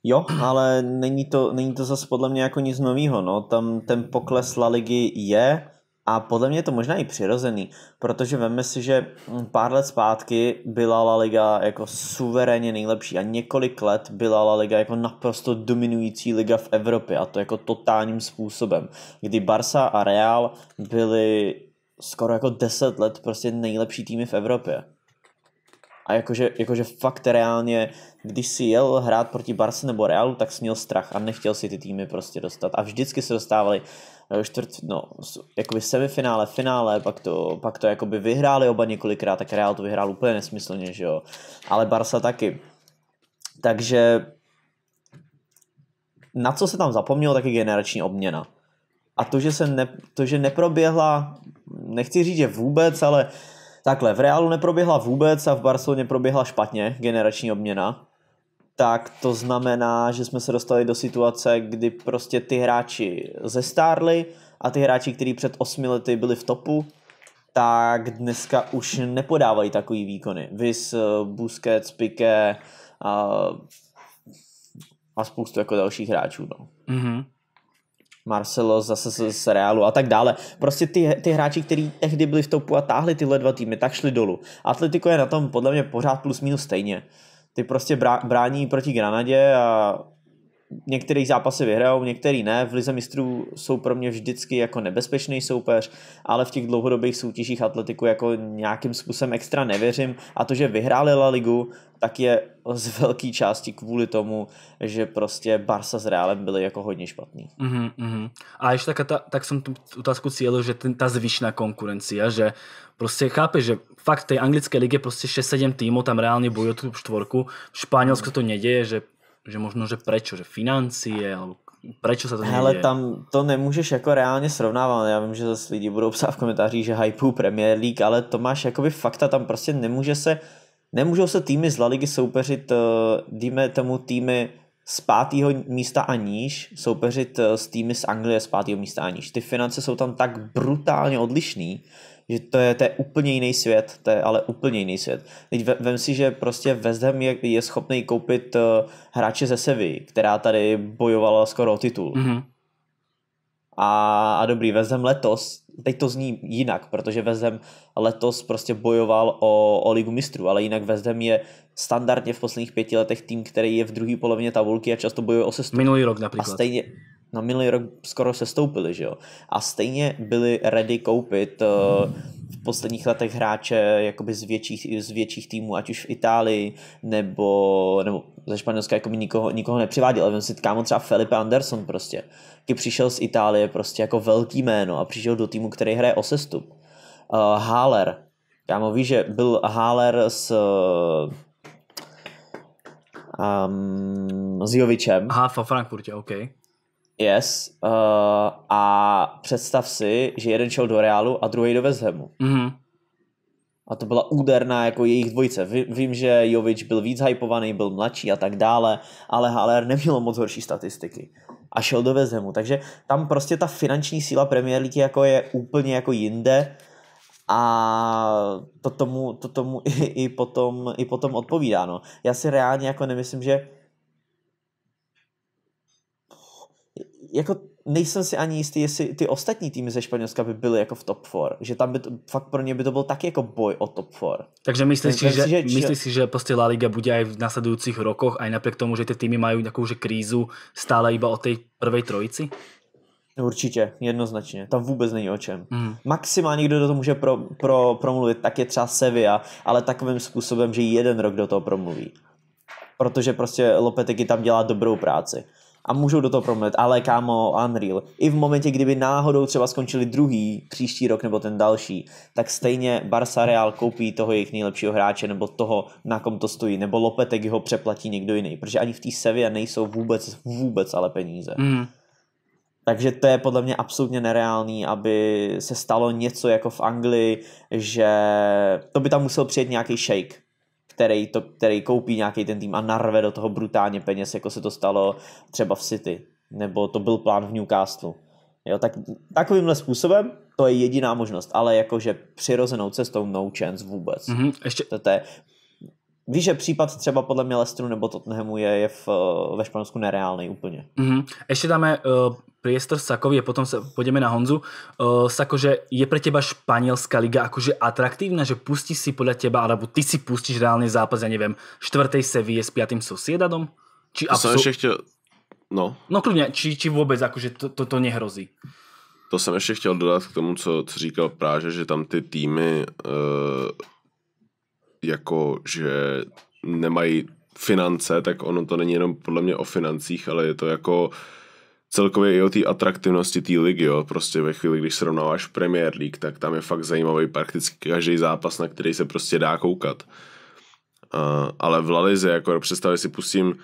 Jo, ale není to, není to zase podle mě jako nic nového. No. Tam ten pokles La Ligy je, a podle mě je to možná i přirozený, protože veme si, že mm, pár let zpátky byla La Liga jako suverénně nejlepší a několik let byla La Liga jako naprosto dominující liga v Evropě a to jako totálním způsobem, kdy Barça a Real byly skoro jako deset let prostě nejlepší týmy v Evropě. A jakože, jakože fakt reálně, když si jel hrát proti Barce nebo Realu, tak směl měl strach a nechtěl si ty týmy prostě dostat. A vždycky se dostávali Eh, čtvrt, no, jakoby semifinále, finále, pak to, pak to jakoby vyhráli oba několikrát, tak Real to vyhrál úplně nesmyslně, že jo, ale Barca taky. Takže na co se tam zapomnělo, tak je generační obměna. A to, že, se ne, to, že neproběhla, nechci říct, že vůbec, ale takhle, v Realu neproběhla vůbec a v Barceloně proběhla špatně generační obměna tak to znamená, že jsme se dostali do situace, kdy prostě ty hráči zestárli a ty hráči, kteří před osmi lety byli v topu, tak dneska už nepodávají takový výkony. Vys, eh, Busquets, Piqué a, a spoustu jako dalších hráčů. No. Mm-hmm. Marcelo zase z, z Realu a tak dále. Prostě ty, ty hráči, kteří tehdy byli v topu a táhli tyhle dva týmy, tak šli dolů. Atletico je na tom podle mě pořád plus minus stejně. Uh, ty prostě brání proti Granadě a některých zápasy vyhrajou, některý ne. V Lize mistrů jsou pro mě vždycky jako nebezpečný soupeř, ale v těch dlouhodobých soutěžích atletiku jako nějakým způsobem extra nevěřím a to, že vyhráli La Ligu, tak je z velké části kvůli tomu, že prostě Barca s Realem byly jako hodně špatný. Mm-hmm. A ještě tak, tak jsem tu otázku cílil, že ten, ta zvyšná konkurencia, že prostě chápe, že fakt v tej anglické lige prostě 6-7 týmov tam reálne bojuje tú štvorku. V Španielsku to nedieje, že, že možno, že prečo, že financie, alebo Prečo se to neděje? Ale tam to nemůžeš jako reálně srovnávat. Já vím, že zase lidi budou psát v komentářích, že hypeu Premier League, ale to máš jakoby fakta, tam prostě nemůže se, nemůžou se týmy z La Ligy soupeřit, eh, dejme tomu týmy z pátého místa a níž, soupeřit eh, s týmy z Anglie z pátého místa a níž. Ty finance jsou tam tak brutálně odlišný, že to je, to je úplně jiný svět, to je ale úplně jiný svět. Teď vem si, že prostě West Ham je, je schopný koupit uh, hráče ze Sevy, která tady bojovala skoro o titul. Mm-hmm. A, a dobrý, West Ham letos, teď to zní jinak, protože West Ham letos prostě bojoval o, o ligu mistrů, ale jinak West Ham je standardně v posledních pěti letech tým, který je v druhé polovině tabulky a často bojuje o sestup. Minulý rok například. A stejně, na minulý rok skoro se stoupili, že jo. A stejně byli ready koupit uh, v posledních letech hráče jakoby z větších, z větších týmů, ať už v Itálii nebo, nebo ze Španělska jako by nikoho, nikoho nepřiváděl. Ale si kámo třeba Felipe Anderson prostě, který přišel z Itálie prostě jako velký jméno a přišel do týmu, který hraje o sestup. Uh, Haller, kámo víš, že byl Haller s um, s Jovičem. Aha, v Frankfurtě, OK. Yes. Uh, a představ si, že jeden šel do reálu a druhý do Vezhemu. Mm-hmm. A to byla úderná jako jejich dvojice. Vím, vím, že Jovič byl víc hypovaný, byl mladší a tak dále, ale Haller nemělo moc horší statistiky. A šel do Vezhemu. Takže tam prostě ta finanční síla Premier League jako je úplně jako jinde a to tomu, to tomu i, i, potom, i potom odpovídá. No. Já si reálně jako nemyslím, že jako nejsem si ani jistý, jestli ty ostatní týmy ze Španělska by byly jako v top 4. Že tam by to, fakt pro ně by to byl taky jako boj o top 4. Takže myslíš, si, že, že, myslíš si, že prostě La Liga bude aj v následujících rokoch, aj napriek tomu, že ty týmy mají nějakou že krízu stále iba o té prvej trojici? Určitě, jednoznačně. Tam vůbec není o čem. Mm. Maximálně kdo do toho může pro, pro, promluvit, tak je třeba Sevilla, ale takovým způsobem, že jeden rok do toho promluví. Protože prostě Lopeteky tam dělá dobrou práci a můžou do toho promluvit, ale kámo, Unreal. I v momentě, kdyby náhodou třeba skončili druhý příští rok nebo ten další, tak stejně Barca Real koupí toho jejich nejlepšího hráče nebo toho, na kom to stojí, nebo Lopetek ho přeplatí někdo jiný, protože ani v té Sevě nejsou vůbec, vůbec ale peníze. Mm. Takže to je podle mě absolutně nereálný, aby se stalo něco jako v Anglii, že to by tam musel přijet nějaký shake který, to, který koupí nějaký ten tým a narve do toho brutálně peněz, jako se to stalo třeba v City, nebo to byl plán v Newcastle. Jo, tak takovýmhle způsobem to je jediná možnost, ale jakože přirozenou cestou no chance vůbec. Mm-hmm, ještě... to, to je Víš, že případ třeba podle mě Lestru nebo Tottenhamu je, je v, eh, ve Španělsku nereálný úplně. Mm-hmm. Ještě dáme uh, priestor Sakovi a potom se půjdeme na Honzu. Uh, Sako, že je pro těba španělská liga jakože atraktivní, že pustíš si podle těba alebo ty si pustíš reálný zápas, já nevím, čtvrtej je s pětým Sociedadom? Či to absol... jsem ještě chtěl... No. No klidně, či, či vůbec jakože to, to, to nehrozí. To jsem ještě chtěl dodat k tomu, co, co říkal Práže, že tam ty týmy uh jako že nemají finance, tak ono to není jenom podle mě o financích, ale je to jako celkově i o té atraktivnosti té ligy, jo. Prostě ve chvíli, když srovnáváš Premier League, tak tam je fakt zajímavý prakticky každý zápas, na který se prostě dá koukat. Uh, ale v Lalize, Lize, jako představě si pustím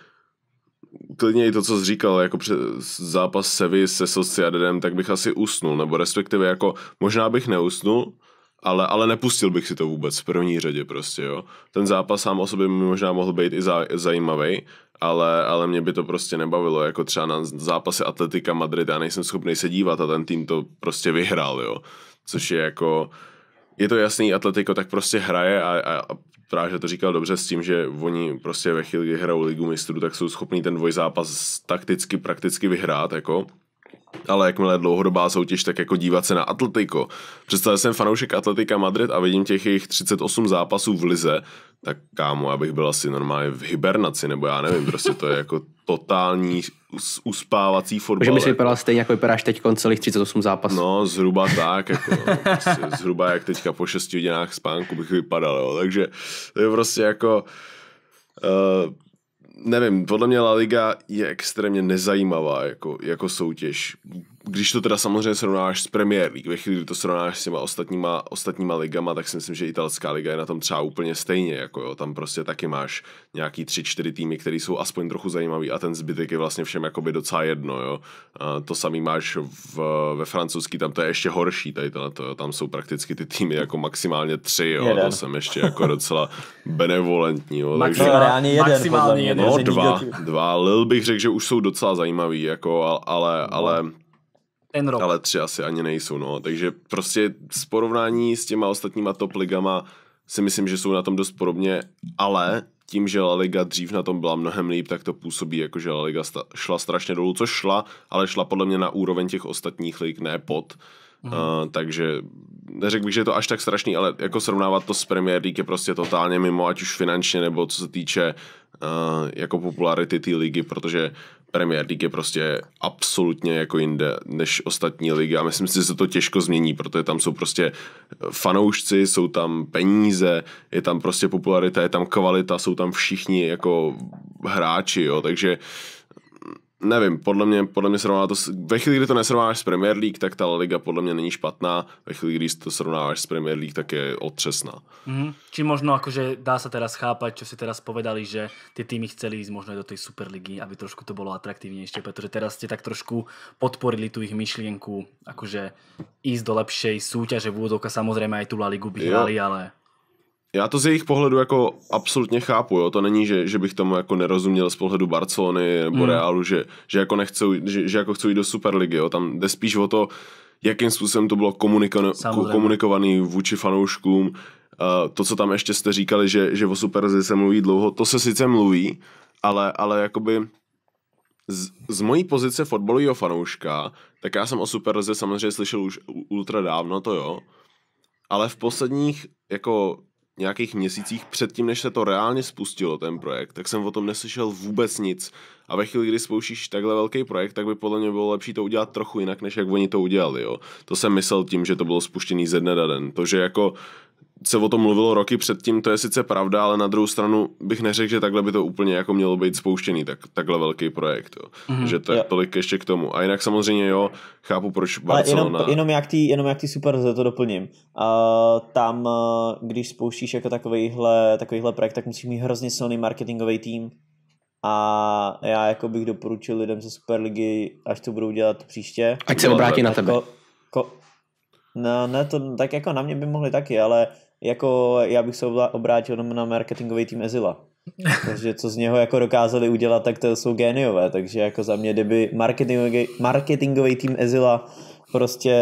klidně i to, co jsi říkal, jako pře- zápas Sevy se Sociedadem, tak bych asi usnul, nebo respektive jako možná bych neusnul, ale, ale nepustil bych si to vůbec v první řadě prostě, jo. Ten zápas sám o sobě by možná mohl být i za, zajímavý, ale, ale mě by to prostě nebavilo, jako třeba na zápase Atletika Madrid, já nejsem schopný se dívat a ten tým to prostě vyhrál, jo. Což je jako, je to jasný, Atletico tak prostě hraje a, a, a právě to říkal dobře s tím, že oni prostě ve chvíli, kdy hrajou ligu mistrů, tak jsou schopní ten dvojzápas takticky prakticky vyhrát, jako ale jakmile dlouhodobá soutěž, tak jako dívat se na Atletico. Představil jsem fanoušek Atletika Madrid a vidím těch jejich 38 zápasů v lize, tak kámo, abych bych byl asi normálně v hibernaci, nebo já nevím, prostě to je jako totální uspávací fotbal. by si vypadal stejně, jako vypadáš teď celých 38 zápasů. No, zhruba tak, jako, no, prostě, zhruba jak teďka po 6 hodinách spánku bych vypadal, jo. takže to je prostě jako... Uh, nevím, podle mě La Liga je extrémně nezajímavá jako, jako soutěž když to teda samozřejmě srovnáš s Premier League, ve chvíli, kdy to srovnáš s těma ostatníma, ostatníma ligama, tak si myslím, že italská liga je na tom třeba úplně stejně. Jako jo, tam prostě taky máš nějaký tři, čtyři týmy, které jsou aspoň trochu zajímavý a ten zbytek je vlastně všem jakoby docela jedno. Jo. A to samý máš v, ve francouzský, tam to je ještě horší, tady to na to. Jo. Tam jsou prakticky ty týmy jako maximálně tři, jo, a to jsem ještě jako docela benevolentní. Jo. Takže, maximálně jeden. No. Maximálně jeden. No, dva, dva. Lil bych řekl, že už jsou docela zajímavý, jako, ale, ale, ale ten rok. Ale tři asi ani nejsou, no. Takže prostě s porovnání s těma ostatníma top ligama si myslím, že jsou na tom dost podobně, ale tím, že La Liga dřív na tom byla mnohem líp, tak to působí jako, že La Liga šla strašně dolů, co šla, ale šla podle mě na úroveň těch ostatních lig, ne pod. Mm. Uh, takže neřekl bych, že je to až tak strašný, ale jako srovnávat to s Premier League je prostě totálně mimo, ať už finančně nebo co se týče uh, jako popularity té ligy, protože Premier League je prostě absolutně jako jinde než ostatní ligy a myslím si, že se to těžko změní, protože tam jsou prostě eh, fanoušci, jsou tam peníze, je tam prostě popularita, je tam kvalita, jsou tam všichni jako hráči, jo, takže uh, Nevím, podle mě, podle mě srovná to, ve chvíli, kdy to nesrovnáš s Premier League, tak ta liga podle mě není špatná, ve chvíli, kdy to srovnáš s Premier League, tak je otřesná. Mm-hmm. Či možno akože dá se teda chápať, co si teda povedali, že ty týmy chceli jít možno do té Superligy, aby trošku to bylo atraktivnější, protože teraz jste tak trošku podporili tu jejich myšlenku, akože jít do lepší, soutěže v úvodovka, samozřejmě aj tu La Ligu by hrali, ale já to z jejich pohledu jako absolutně chápu, jo. To není, že, že bych tomu jako nerozuměl z pohledu Barcelony nebo hmm. Realu, že, že jako nechcou, že, že jako chcou jít do Superligy, jo. Tam jde spíš o to, jakým způsobem to bylo komuniko- komunikované komunikovaný vůči fanouškům. Uh, to, co tam ještě jste říkali, že, že o Superlize se mluví dlouho, to se sice mluví, ale, ale jakoby z, z mojí pozice fotbalového fanouška, tak já jsem o Superze samozřejmě slyšel už ultra dávno, to jo, ale v posledních jako nějakých měsících předtím, než se to reálně spustilo, ten projekt, tak jsem o tom neslyšel vůbec nic. A ve chvíli, kdy spouštíš takhle velký projekt, tak by podle mě bylo lepší to udělat trochu jinak, než jak oni to udělali. Jo? To jsem myslel tím, že to bylo spuštěný ze dne na den. To, že jako se o tom mluvilo roky předtím, to je sice pravda, ale na druhou stranu bych neřekl, že takhle by to úplně jako mělo být spouštěný, tak, takhle velký projekt. Jo. Mm-hmm, že to, jo. tolik ještě k tomu. A jinak samozřejmě jo, chápu, proč Barcelona... Ale jenom, jenom, jak ty, super, jak ty super, to doplním. Uh, tam, uh, když spouštíš jako takovýhle, takovýhle projekt, tak musíš mít hrozně silný marketingový tým. A já jako bych doporučil lidem ze Superligy, až to budou dělat příště. Ať se obrátí na tebe. Ko, ko, no, ne, to, tak jako na mě by mohli taky, ale jako já bych se obrátil jenom na marketingový tým Ezila. Takže co z něho jako dokázali udělat, tak to jsou géniové. Takže jako za mě, kdyby marketingový, marketingový tým Ezila prostě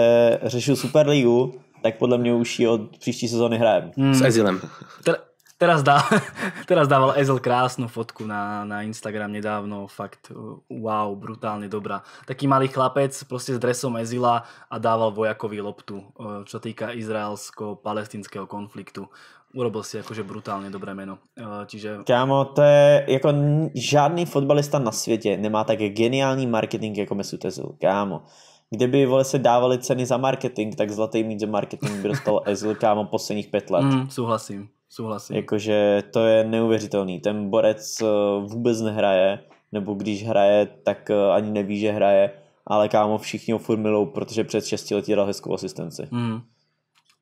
řešil Superligu, tak podle mě už ji od příští sezóny hrajeme. Hmm. S Ezilem. Ten Teraz, dá, teraz dával Ezel krásnu fotku na, na Instagram nedávno, fakt uh, wow, brutálne dobrá. Taký malý chlapec proste s dresom Ezila a dával vojakový loptu, uh, čo týka izraelsko-palestinského konfliktu. Urobil si akože brutálne dobré meno. Uh, čiže... Kámo, to je jako žádný fotbalista na světě nemá tak geniální marketing jako Mesut Ezil. Kámo, kdyby vole se dávaly ceny za marketing, tak zlatý míč za marketing by dostal Ezil, kámo, posledních pět let. Mm, souhlasím. Souhlasím. Jakože to je neuvěřitelný. Ten borec eh, vůbec nehraje, nebo když hraje, tak eh, ani neví, že hraje, ale kámo všichni ho furt milou, protože před 6 lety dal hezkou asistenci. Mm.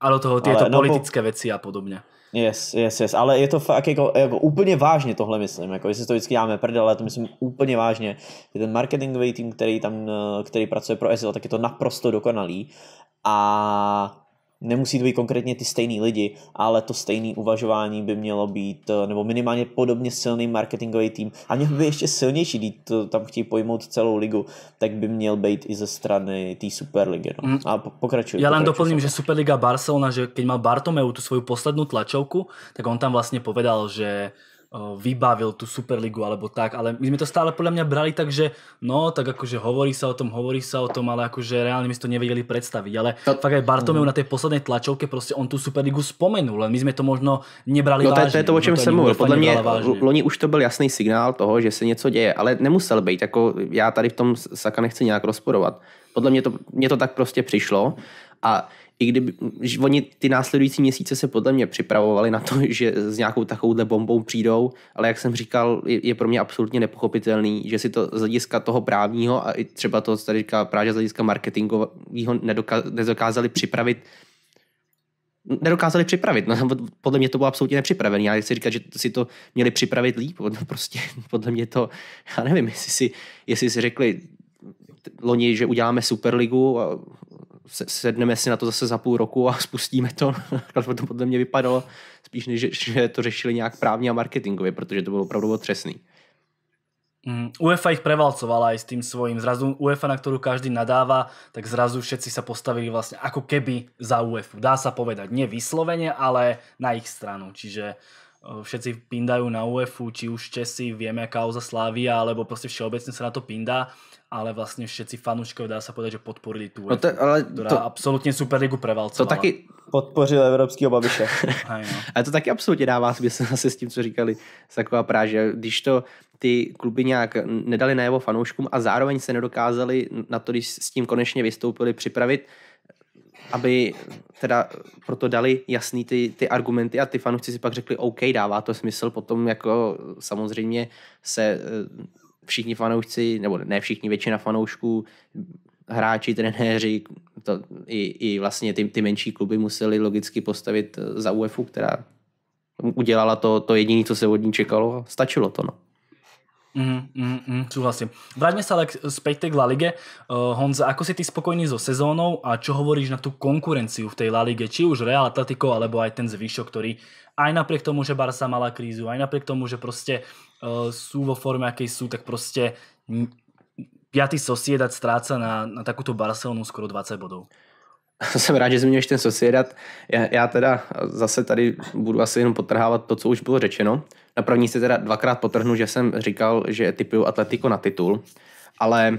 A do toho ty ale, je to no, politické po... věci a podobně. Yes, yes, yes, ale je to fakt jako, jako úplně vážně tohle myslím, jako jestli to vždycky děláme prdel, ale to myslím úplně vážně. Je ten marketingový tým, který tam, eh, který pracuje pro SEO, tak je to naprosto dokonalý a Nemusí to být konkrétně ty stejný lidi, ale to stejné uvažování by mělo být, eh, nebo minimálně podobně silný marketingový tým. A měl by ještě silnější, když to tam chtějí pojmout celou ligu, tak by měl být i ze strany té Superligy. No. Mm. A pokračuj. Já jen doplním, že Superliga Barcelona, že když má Bartomeu tu svoju poslední tlačovku, tak on tam vlastně povedal, že vybavil tu Superligu alebo tak, ale my sme to stále podľa mňa brali tak, že no, tak akože hovorí sa o tom, hovorí sa o tom, ale akože reálne my si to nevedeli predstaviť, ale to... fakt aj Bartomeu mm. na tej poslednej tlačovke proste on tu Superligu spomenul, len my sme to možno nebrali no, vážne. No to je to, o čem jsem mluvil, podle mě loni už to byl jasný signál toho, že se něco děje, ale nemusel být, jako já tady v tom Saka nechci nějak rozporovat. Podle mě to, mě to tak prostě přišlo a i kdyby, oni ty následující měsíce se podle mě připravovali na to, že s nějakou takovouhle bombou přijdou, ale jak jsem říkal, je, je pro mě absolutně nepochopitelný, že si to z hlediska toho právního a i třeba to co tady říká právě z hlediska marketingového nedokázali připravit nedokázali připravit. No, podle mě to bylo absolutně nepřipravené. Já chci říkat, že si to měli připravit líp. No, prostě podle mě to, já nevím, jestli si, jestli si řekli loni, že uděláme Superligu a sedneme si na to zase za půl roku a spustíme to. Takhle to podle mě vypadalo spíš, než že to řešili nějak právně a marketingově, protože to bylo opravdu otřesný. Mm, UEFA ich prevalcovala aj s tým svojím. Zrazu UEFA, na ktorú každý nadáva, tak zrazu všetci sa postavili vlastne ako keby za UEFA. Dá sa povedať, nie vyslovene, ale na ich stranu. Čiže e, všetci pindajú na UEFA, či už Česi, vieme, aká kauza Slávia, alebo proste všeobecne sa na to pindá ale vlastne všetci fanúškovi dá sa povedať, že podporili tú no to, ale ktorá to, absolútne Superligu prevalcovala. To taky podpořil evropského babiše. ale no. to taky absolutně dává smysl zase s tím, co říkali Sakova Práže. Když to ty kluby nějak nedali najevo fanouškům a zároveň se nedokázali na to, když s tím konečně vystoupili, připravit, aby teda proto dali jasný ty, ty argumenty a ty fanoušci si pak řekli OK, dává to smysl, potom jako samozřejmě se eh, všichni fanoušci, nebo ne všichni, většina fanoušků, hráči, trenéři, to, i, i vlastně ty, ty menší kluby museli logicky postavit eh, za UEFu, která udělala to, to jediné, co se od ní čekalo a stačilo to. No. Mm, mm, mm, súhlasím. Vráťme se ale zpět k La Ligue. Uh, eh, Honza, ako si ty spokojný so sezónou a čo hovoríš na tú konkurenciu v tej La Ligue, či už Real Atletico, alebo aj ten zvyšok, ktorý aj napriek tomu, že Barca mala krízu, aj napriek tomu, že uh, uh, eh, sú vo forme, akej sú, tak proste piatý Sosiedat stráca na, na takúto Barcelonu skoro 20 bodů. Jsem rád, že zmiňuješ ten Sosiedat. Já, já teda zase tady budu asi jenom potrhávat to, co už bylo řečeno. Na první si teda dvakrát potrhnu, že jsem říkal, že typuju Atletico na titul, ale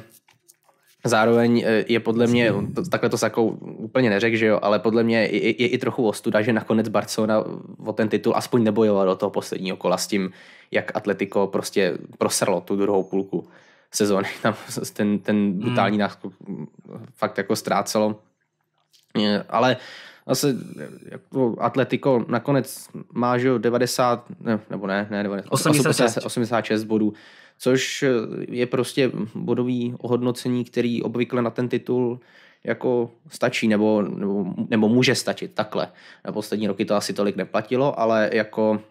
Zároveň eh, je podle mě, takhle to jako úplně neřekl, že jo, ale podle mě je, je, je i trochu ostuda, že nakonec Barcelona o ten titul aspoň nebojoval do toho posledního kola s tím, jak Atletico prostě prosrlo tu druhou půlku sezóny. Tam ten, ten hmm. brutální hmm. náskok mm, fakt jako ztrácelo. Ale asi jako Atletico nakonec má, že 90, ne, nebo ne, ne 90, 86. 86 bodů což eh, je prostě bodový ohodnocení, který obvykle na ten titul jako stačí, nebo, nebo, nebo může stačit takhle. Na poslední roky to asi tolik neplatilo, ale jako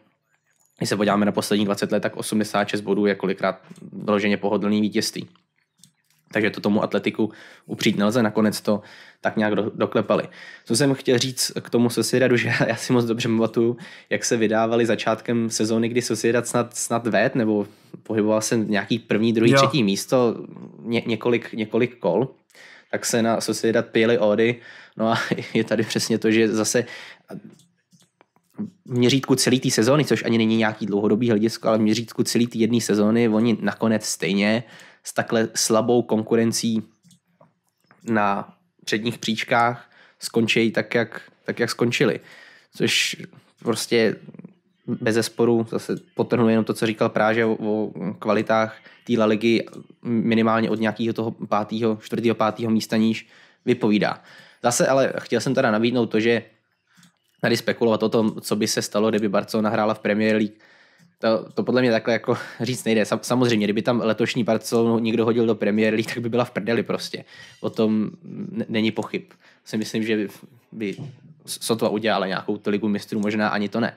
když se podíváme na poslední 20 let, tak 86 bodů je kolikrát vyloženě pohodlný vítězství. Takže to tomu atletiku upřít nelze, nakonec to tak nějak do, doklepali. Co jsem chtěl říct k tomu Sociedadu, že já si moc dobře mluvatu, jak se vydávali začátkem sezóny, kdy Sociedad snad, snad vét, nebo pohyboval se nějaký první, druhý, jo. třetí místo, ně, několik, několik kol, tak se na Sociedad pěli ody, No a je tady přesně to, že zase v měřítku celý té sezóny, což ani není nějaký dlouhodobý hledisko, ale v měřítku celý té jedné sezóny, oni nakonec stejně s takhle slabou konkurencí na předních příčkách skončí tak, jak, tak, jak skončili. Což prostě bez zesporu, zase potrhnu jenom to, co říkal Práže o, o kvalitách té La Ligy minimálně od nějakého toho pátého, čtvrtého, pátého místa níž vypovídá. Zase ale chtěl jsem teda nabídnout to, že tady spekulovat o tom, co by se stalo, kdyby Barcelona hrála v Premier League, to, to podle mě takhle jako říct nejde. Sam, samozřejmě, kdyby tam letošní Barcelonu někdo hodil do Premier League, tak by byla v prdeli prostě. O tom n- není pochyb. Si myslím, že by, by sotva udělala nějakou ligu mistrů, možná ani to ne.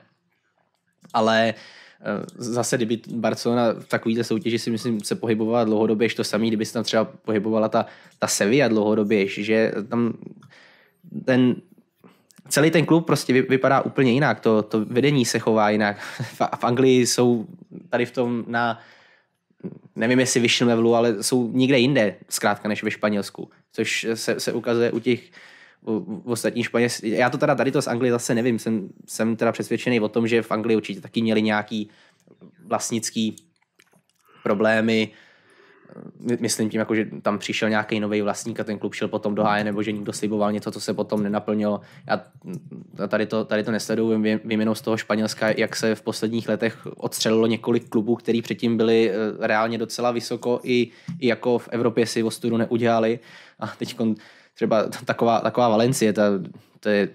Ale e, zase, kdyby Barcelona v takovýhle soutěži si myslím se pohybovala dlouhodobě, to samý, kdyby se tam třeba pohybovala ta, ta Sevilla dlouhodobě, že tam ten celý ten klub prostě vypadá úplně jinak, to, to vedení se chová jinak. V, v Anglii jsou tady v tom na, nevím jestli vyšším levelu, ale jsou nikde jinde zkrátka než ve Španělsku, což se, se ukazuje u těch u, u ostatních Španělů. Já to teda tady to z Anglie zase nevím, jsem, jsem teda přesvědčený o tom, že v Anglii určitě taky měli nějaký vlastnický problémy, myslím tím, jako, že tam přišel nějaký nový vlastník a ten klub šel potom do háje, nebo že někdo sliboval něco, co se potom nenaplnilo. Já tady to, tady to nesleduju, vím, jenom z toho Španělska, jak se v posledních letech odstřelilo několik klubů, který předtím byli eh, reálně docela vysoko i, i jako v Evropě si ostudu neudělali. A teď třeba taková, taková Valencie, ta, to je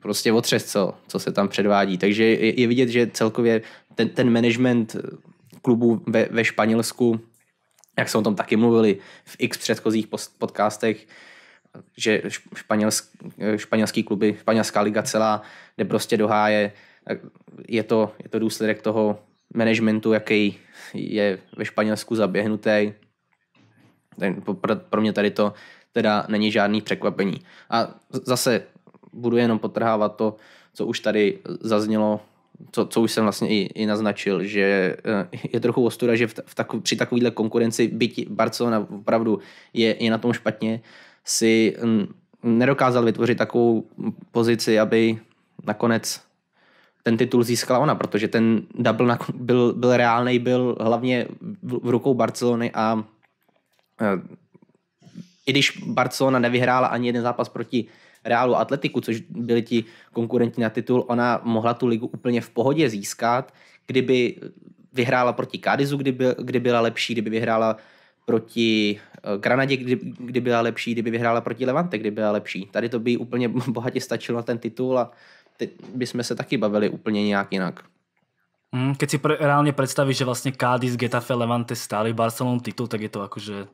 prostě otřes, co, co se tam předvádí. Takže je, je vidět, že celkově ten, ten management klubů ve, ve Španělsku jak jsme o tom taky mluvili v x předchozích podcastech, že španělsk, španělský kluby, španělská liga celá jde prostě do háje. Je to, je to důsledek toho managementu, jaký je ve Španělsku zaběhnutý. Pro mě tady to teda není žádný překvapení. A zase budu jenom potrhávat to, co už tady zaznělo co, co už jsem vlastně i, i naznačil, že eh, je trochu ostuda, že v, v taku, při takovéhle konkurenci, byť Barcelona opravdu je, je na tom špatně, si mm, nedokázal vytvořit takovou pozici, aby nakonec ten titul získala ona, protože ten double byl, byl reálný, byl hlavně v, v rukou Barcelony a eh, i když Barcelona nevyhrála ani jeden zápas proti Realu Atletiku, což byli ti konkurenti na titul, ona mohla tu ligu úplně v pohodě získat, kdyby vyhrála proti Cádizu, kdyby, kdy byla lepší, kdyby vyhrála proti eh, Granadě, kdy, kdy byla lepší, kdyby vyhrála proti Levante, kdy byla lepší. Tady to by úplně bohatě stačilo na ten titul a teď bychom se taky bavili úplně nějak jinak. Hmm, keď si pre, reálně představíš, že vlastně Cádiz, Getafe, Levante stáli Barcelonu titul, tak je to jakože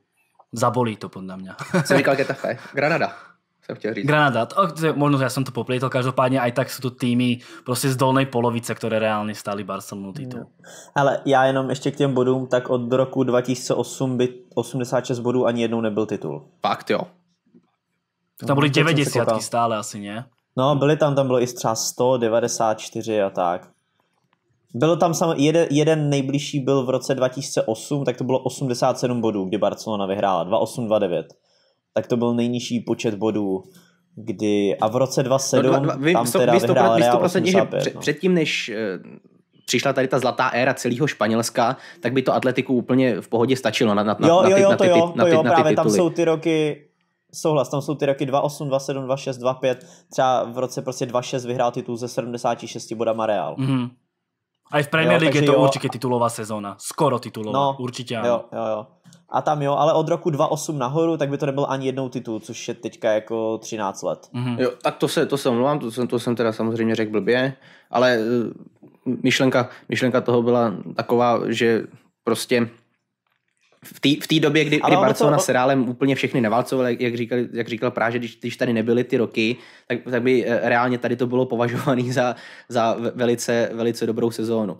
zabolí to podle mě. Som říkal Getafe. Granada jsem chtěl říct. Granada, oh, možno, já jsem to poplitol, každopádně aj tak jsou to týmy prostě z dolnej polovice, které reálně stály Barcelonu titul. Hmm. Ale já jenom ještě k těm bodům, tak od roku 2008 by 86 bodů ani jednou nebyl titul. Fakt jo. No, tam byly 90 stále asi, ne? No, byly tam, tam bylo i třeba 100, 94 a tak. Bylo tam samo jeden, jeden nejbližší byl v roce 2008, tak to bylo 87 bodů, kdy Barcelona vyhrála, 2,8, 2,9 tak to byl nejnižší počet bodů kdy a v roce 2007 no, dva, dva, vy, tam teda vy vyhrál Real 85. Že no. Předtím, než eh, přišla tady ta zlatá éra celého Španělska, tak by to atletiku úplně v pohodě stačilo na, na, jo, na, ty, jo, na, ty, jo, to ty, na, ty, jo, na ty právě tituly. tam jsou ty roky, souhlas, tam jsou ty roky 2.8, 2.7, 2.6, 2.5, třeba v roce prostě 2.6 vyhrál titul ze 76 bodama Real. Mm-hmm. A i v Premier League je to jo, určitě titulová sezóna, skoro titulová, no, určitě ano. Jo, jo, jo. A tam jo, ale od roku 2008 nahoru, tak by to nebyl ani jednou titul, což je teďka jako 13 let. Mm-hmm. Jo, tak to se, to se omlouvám, to jsem, to jsem teda samozřejmě řekl blbě, ale eh, myšlenka, myšlenka toho byla taková, že prostě v té v době, kdy, kdy Barcelona to... s Reálem úplně všechny neválcovali, jak říkal, jak říkal Práže, když, když tady nebyly ty roky, tak, tak by eh, reálně tady to bylo považované za, za velice, velice dobrou sezónu.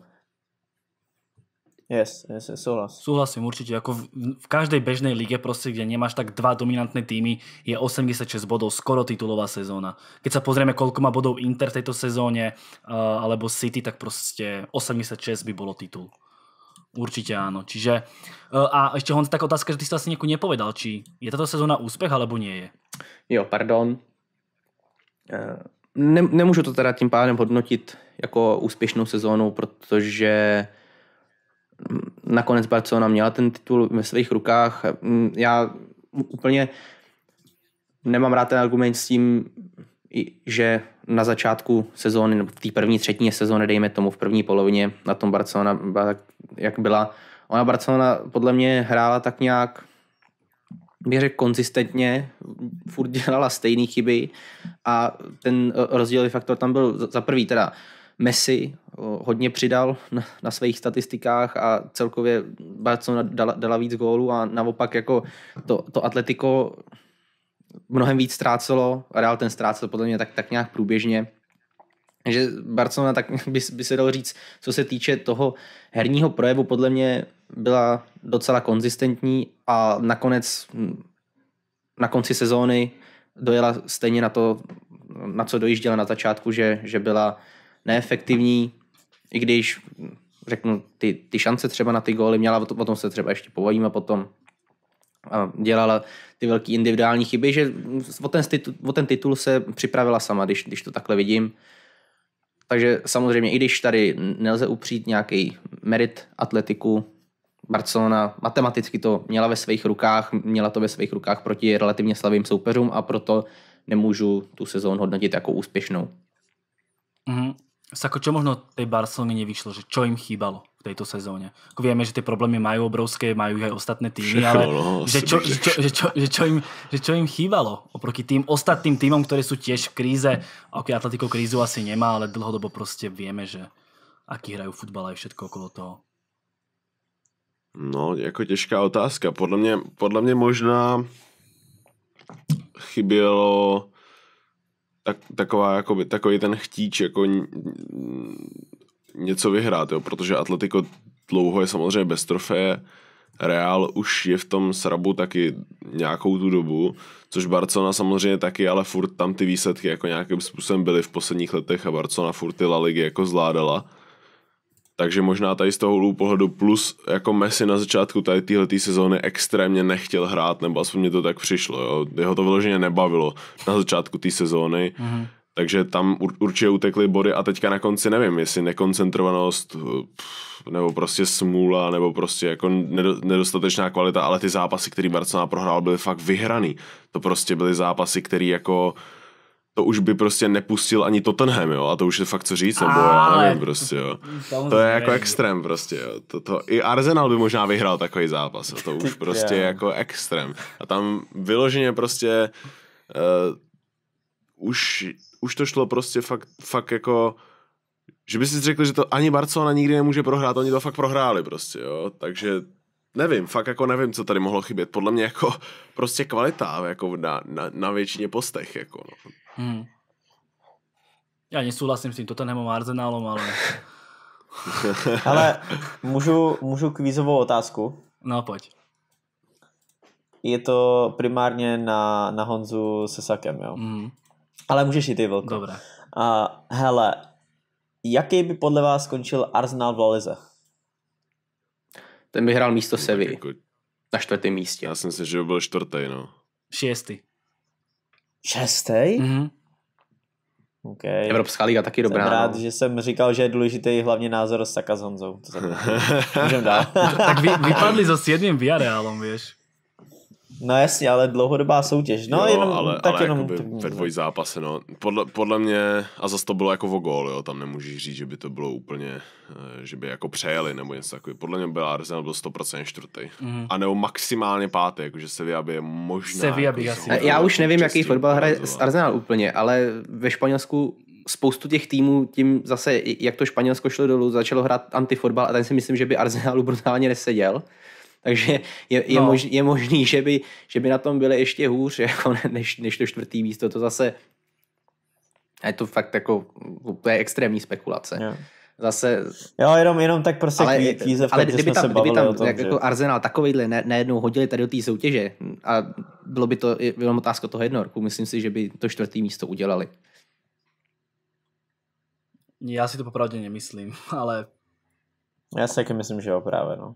Yes, yes, souhlas. Souhlasím určitě. jako v, v každej bežnej lige, prostě, kde nemáš tak dva dominantné týmy, je 86 bodov, skoro titulová sezóna. Keď sa pozrieme, koľko má bodov Inter v tejto sezóne, uh, alebo City, tak prostě 86 by bolo titul. Určitě ano. Čiže, uh, a ještě Honz, tak otázka, že ty si asi někoho nepovedal, či je tato sezóna úspěch, alebo nie je? Jo, pardon. Uh, ne, nemůžu to teda tím pádem hodnotit jako úspěšnou sezónu, protože nakonec Barcelona měla ten titul ve svých rukách. Mm, já úplně nemám rád ten argument s tím, že na začátku sezóny, nebo v té první třetí sezóny, dejme tomu v první polovině, na tom Barcelona jak byla. Ona Barcelona podle mě hrála tak nějak, bych řekl, konzistentně, furt dělala stejné chyby a ten rozdílový faktor tam byl za prvý teda Messi eh, hodně přidal na, na svých statistikách a celkově Barcelona dala, dala víc gólů a naopak jako to, to Atletico mnohem víc ztrácelo, Real ten ztrácel podle mě tak, tak nějak průběžně. Takže Barcelona, tak by, by se dalo říct, co se týče toho herního projevu, podle mě byla docela konzistentní a nakonec hm, na konci sezóny dojela stejně na to, na co dojížděla na začátku, že, že byla neefektivní, i když řeknu, ty, ty šance třeba na ty góly měla, o tom se třeba ještě povojíme potom, a dělala ty velké individuální chyby, že o ten, titul, o ten titul se připravila sama, když, když to takhle vidím. Takže samozřejmě, i když tady nelze upřít nějaký merit atletiku, Barcelona matematicky to měla ve svých rukách, měla to ve svých rukách proti relativně slavým soupeřům a proto nemůžu tu sezónu hodnotit jako úspěšnou. Mm-hmm. Sako, čo možno tej Barcelone nevyšlo, že čo im chýbalo v tejto sezóne? Ako vieme, že tie problémy majú obrovské, majú aj ostatné týmy, ale že, čo, že, že, im, chýbalo oproti tým ostatným týmom, ktoré sú tiež v kríze? Ok, Atletico krízu asi nemá, ale dlhodobo proste vieme, že aký hrajú futbal aj všetko okolo toho. No, jako těžká otázka. Podle mě, podle mě možná chybielo tak, taková, jakoby, takový ten chtíč jako něco vyhrát, jo, protože Atletico dlouho je samozřejmě bez trofeje, Real už je v tom srabu taky nějakou tu dobu, což Barcelona samozřejmě taky, ale furt tam ty výsledky jako nějakým způsobem byly v posledních letech a Barcelona furt ty La Ligy jako zvládala. Takže možná tady z toho úhlu pohledu plus jako Messi na začátku tady téhle sezóny extrémně nechtěl hrát, nebo aspoň mě to tak přišlo. Jo. Jeho to vyloženě nebavilo na začátku té sezóny. Mm-hmm. Takže tam ur, určitě utekly body a teďka na konci nevím, jestli nekoncentrovanost nebo prostě smůla, nebo prostě jako nedostatečná kvalita, ale ty zápasy, který Barcelona prohrál, byly fakt vyhraný. To prostě byly zápasy, které jako uh, to už by prostě nepustil ani Tottenham, jo, a to už je fakt co říct, nebo já nevím prostě, jo. To je jako extrém prostě, jo. To, to, I Arsenal by možná vyhrál takový zápas, jo. to už prostě je jako extrém. A tam vyloženě prostě uh, už, už to šlo prostě fakt, fakt jako že by si řekl, že to ani Barcelona nikdy nemůže prohrát, oni to fakt prohráli prostě, jo, takže nevím, fakt jako nevím, co tady mohlo chybět, podle mě jako prostě kvalita jako na, na, na většině postech, jako no. Hmm. Já nesouhlasím s tím Tottenhamom arzenálom, ale... ale můžu, můžu kvízovou otázku? No, pojď. Je to primárně na, na Honzu se Sakem, jo? Mm. Ale můžeš i ty, Vlko. Dobré. A, hele, jaký by podle vás skončil Arsenal v Lalize? Ten by hrál místo Sevy. Jako- na čtvrtém místě. Já jsem si, že byl čtvrtý, no. Šestý. Šestý? Mm-hmm. Okay. Evropská liga taky dobrá. Jsem rád, no. že jsem říkal, že je důležitý hlavně názor Saka s Honzou. To Můžem dál. tak vy, vypadli so jedním Villarealom, víš? No jasně, ale dlouhodobá soutěž. No, jo, jenom, ale, tak ale jenom ve zápase. no. Podle, podle mě, a zase to bylo jako o gól, jo, tam nemůžeš říct, že by to bylo úplně, eh, že by jako přejeli nebo něco takové. Podle mě byl Arsenal byl 100% čtvrtý. Mm. A nebo maximálně pátý, jakože se by je možná... Se by jako asi... Já už jako nevím, jaký fotbal hraje Arsenal úplně, ale ve Španělsku spoustu těch týmů tím zase, jak to Španělsko šlo dolů, začalo hrát antifotbal a ten si myslím, že by Arsenalu brutálně neseděl. Takže je, je, no. mož, je možný, že by, že by na tom byly ještě hůř, jako než, než to čtvrtý místo. To zase je to fakt jako, to je extrémní spekulace. Yeah. Zase... Jo, jenom, jenom tak prostě ale, kvíze, ale kdyby tam, kdyby tam tom, jak, že... Jako Arsenal takovejhle najednou hodili tady do té soutěže a bylo by to, bylo otázka toho jednorku, myslím si, že by to čtvrtý místo udělali. Já si to popravdě nemyslím, ale... Já si taky myslím, že jo, právě, no.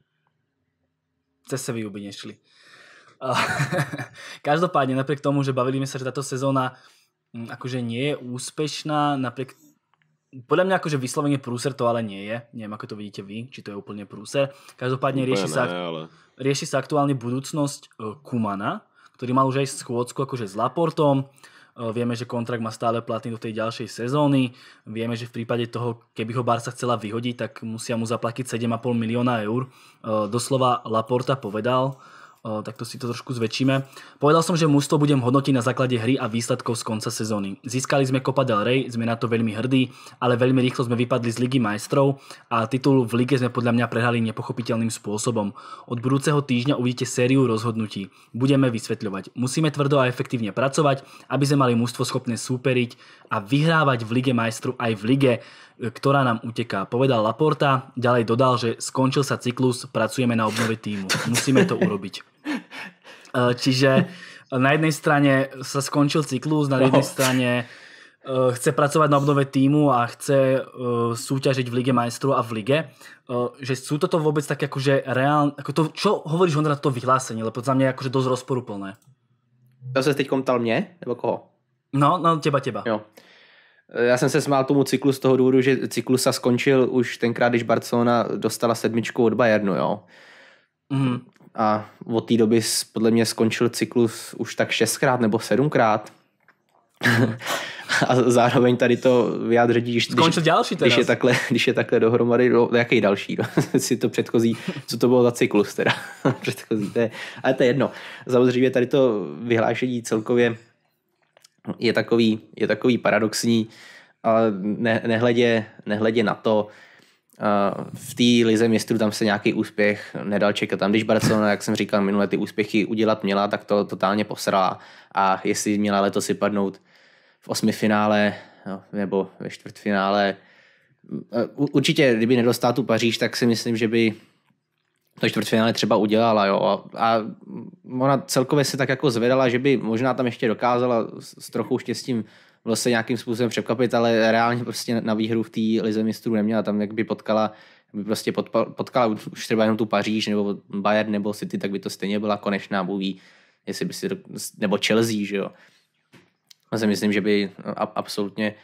Cez Sevillu by nešli. Každopádne, napriek tomu, že bavili sme sa, že táto sezóna mm, akože nie je úspešná, napriek podľa mňa akože vyslovene prúser to ale nie je. Neviem, ako to vidíte vy, či to je úplne prúser. Každopádne rieši, ne, sa, ale... rieši sa aktuálne budúcnosť eh, Kumana, ktorý mal už aj schôdzku akože s Laportom. Eh, vieme, že kontrakt má stále platný do tej ďalšej sezóny. Vieme, že v prípade toho, keby ho Barca chcela vyhodiť, tak musia mu zaplatiť 7,5 milióna eur. Eh, doslova Laporta povedal, Eh, tak to si to trošku zväčšíme. Povedal som, že mužstvo budem hodnotiť na základe hry a výsledkov z konca sezóny. Získali sme Copa del Rey, sme na to veľmi hrdí, ale veľmi rýchlo sme vypadli z Ligy majstrov a titul v lige sme podľa mňa prehrali nepochopiteľným spôsobom. Od budúceho týždňa uvidíte sériu rozhodnutí. Budeme vysvetľovať. Musíme tvrdo a efektívne pracovať, aby sme mali mužstvo schopné súperiť a vyhrávať v Lige majstru aj v lige, eh, ktorá nám uteká. Povedal Laporta, ďalej dodal, že skončil sa cyklus, pracujeme na obnove týmu. Musíme to urobiť. Eh, čiže eh, na jednej strane sa skončil cyklus, na jednej strane eh, chce pracovať na obnove týmu a chce súťažiť v Lige majstrov a v lige. Že sú toto vôbec také akože reálne, ako to, čo hovoríš Ondra to vyhlásenie, lebo za mňa je akože dosť rozporuplné. To se teď ptal mě, nebo koho? No, no těba, těba. Jo. Já jsem se smál tomu cyklu z toho důvodu, že cyklus se skončil už tenkrát, když Barcelona dostala sedmičku od Bayernu, jo. Mm a od té doby podle mě skončil cyklus už tak šestkrát nebo sedmkrát. a zároveň tady to vyjádření, když, Skončil další když, je takhle, když je takhle dohromady, no, do, jaký další, no, si to předchozí, co to bylo za cyklus teda, předchozí, to je, ale to je jedno. Samozřejmě tady to vyhlášení celkově je takový, je takový paradoxní, ale ne, nehledě, nehledě na to, v té lize mistrů tam se nějaký úspěch nedal čekat. Tam, když Barcelona, jak jsem říkal minule, ty úspěchy udělat měla, tak to totálně posrala. A jestli měla letos si padnout v osmi finále no, nebo ve čtvrtfinále, určitě, kdyby nedostal tu Paříž, tak si myslím, že by to čtvrtfinále třeba udělala. Jo. A ona celkově se tak jako zvedala, že by možná tam ještě dokázala s trochu štěstím vlastně nějakým způsobem překvapit, ale reálně prostě na výhru v té lize mistrů neměla. Tam jak by potkala by prostě potkala už třeba jenom tu Paříž nebo Bayern nebo City, tak by to stejně byla konečná, buví, jestli by si to, nebo Chelsea, že jo. Já si myslím, že by no, absolutně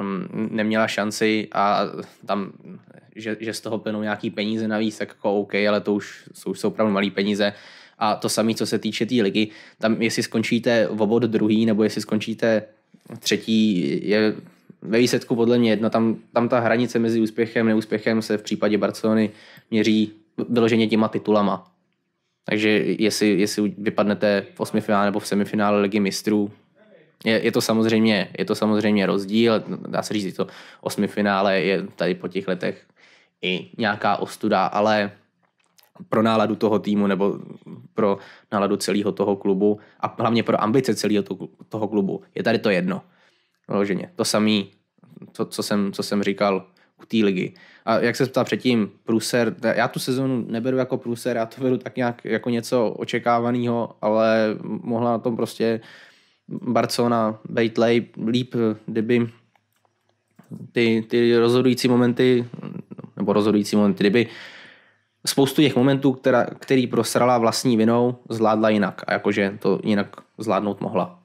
mm, neměla šanci a tam, že, že z toho plnou nějaký peníze navíc, tak jako OK, ale to už, to už jsou opravdu malé peníze. A to samé, co se týče té tý ligy, tam jestli skončíte v obod druhý, nebo jestli skončíte třetí je ve výsledku podle mě jedno, tam, tam ta hranice mezi úspěchem a neúspěchem se v případě Barcelony měří vyloženě těma titulama. Takže jestli, jestli vypadnete v osmi finále nebo v semifinále ligy mistrů, je, je, to samozřejmě, je to samozřejmě rozdíl, dá se říct, to osmi finále je tady po těch letech i nějaká ostuda, ale pro náladu toho týmu nebo pro náladu celého toho klubu a hlavně pro ambice celého toho klubu. Je tady to jedno. Vloženě. To samé, co, co, jsem, co jsem říkal u té ligy. A jak se ptá předtím, průser, já tu sezonu neberu jako průser, já to beru tak nějak jako něco očekávaného, ale mohla na tom prostě Barcelona být líp, kdyby ty, ty rozhodující momenty, nebo rozhodující momenty, kdyby spoustu těch momentů, která, který prosrala vlastní vinou, zvládla jinak a jakože to jinak zvládnout mohla.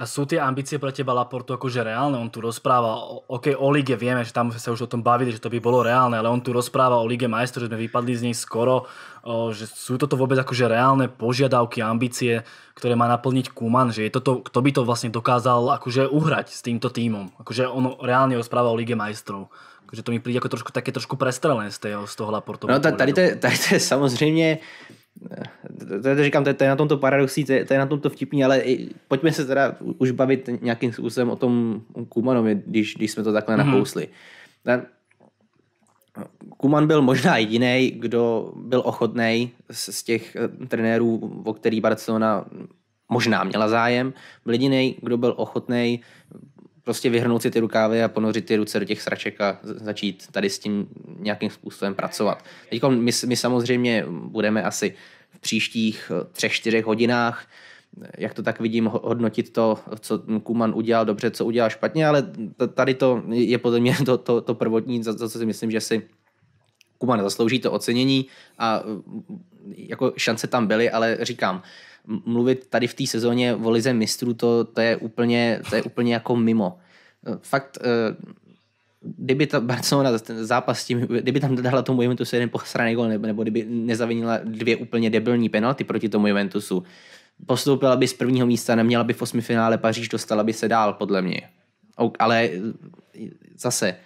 A jsou ty ambice pro těba Laportu jakože reálné. On tu rozpráva, OK, o lige víme, že tam se už o tom bavili, že to by bylo reálné. ale on tu rozpráva o lige Majestru, že jsme vypadli z něj skoro, o, že jsou toto vůbec jakože reálné požiadavky, ambície, které má naplnit Kuman, že je toto, kto by to vlastně dokázal akože uhrať s týmto týmom? Jakože on reálně rozpráva o lige Majestru. Jako, že to mi přijde jako trošku, taky trošku prestrelé z, z toho Laportu. No tady to, tady to je samozřejmě eh, tady říkám, to je na tomto paradoxní, to je na tomto vtipní, ale i, pojďme se teda už bavit nějakým způsobem o tom Kumanovi, když, když jsme to takhle mm-hmm. nakousli. Ten, Kuman byl možná jediný, kdo byl ochotný z, z těch eh, trenérů, o který Barcelona možná měla zájem, byl jediný, kdo byl ochotný prostě vyhrnout si ty rukávy a ponořit ty ruce do těch sraček a začít tady s tím nějakým způsobem pracovat. Teď my, my samozřejmě budeme asi v příštích eh, třech, čtyřech hodinách eh, jak to tak vidím, hodnotit to, co Kuman udělal dobře, co udělal špatně, ale tady to je podle mě to, to, to prvotní, za, za co si myslím, že si Kuman zaslouží to ocenění a eh, jako šance tam byly, ale říkám, mluvit tady v té sezóně o lize mistrů, to, to, je úplně, to je úplně jako mimo. Eh, fakt, eh, kdyby ta Barcelona ten zápas s tím, kdyby tam dala tomu Juventusu jeden posraný gol, nebo, nebo kdyby nezavinila dvě úplně debilní penalty proti tomu Juventusu, postoupila by z prvního místa, neměla by v osmi finále Paříž, dostala by se dál, podle mě. Ale eh, zase,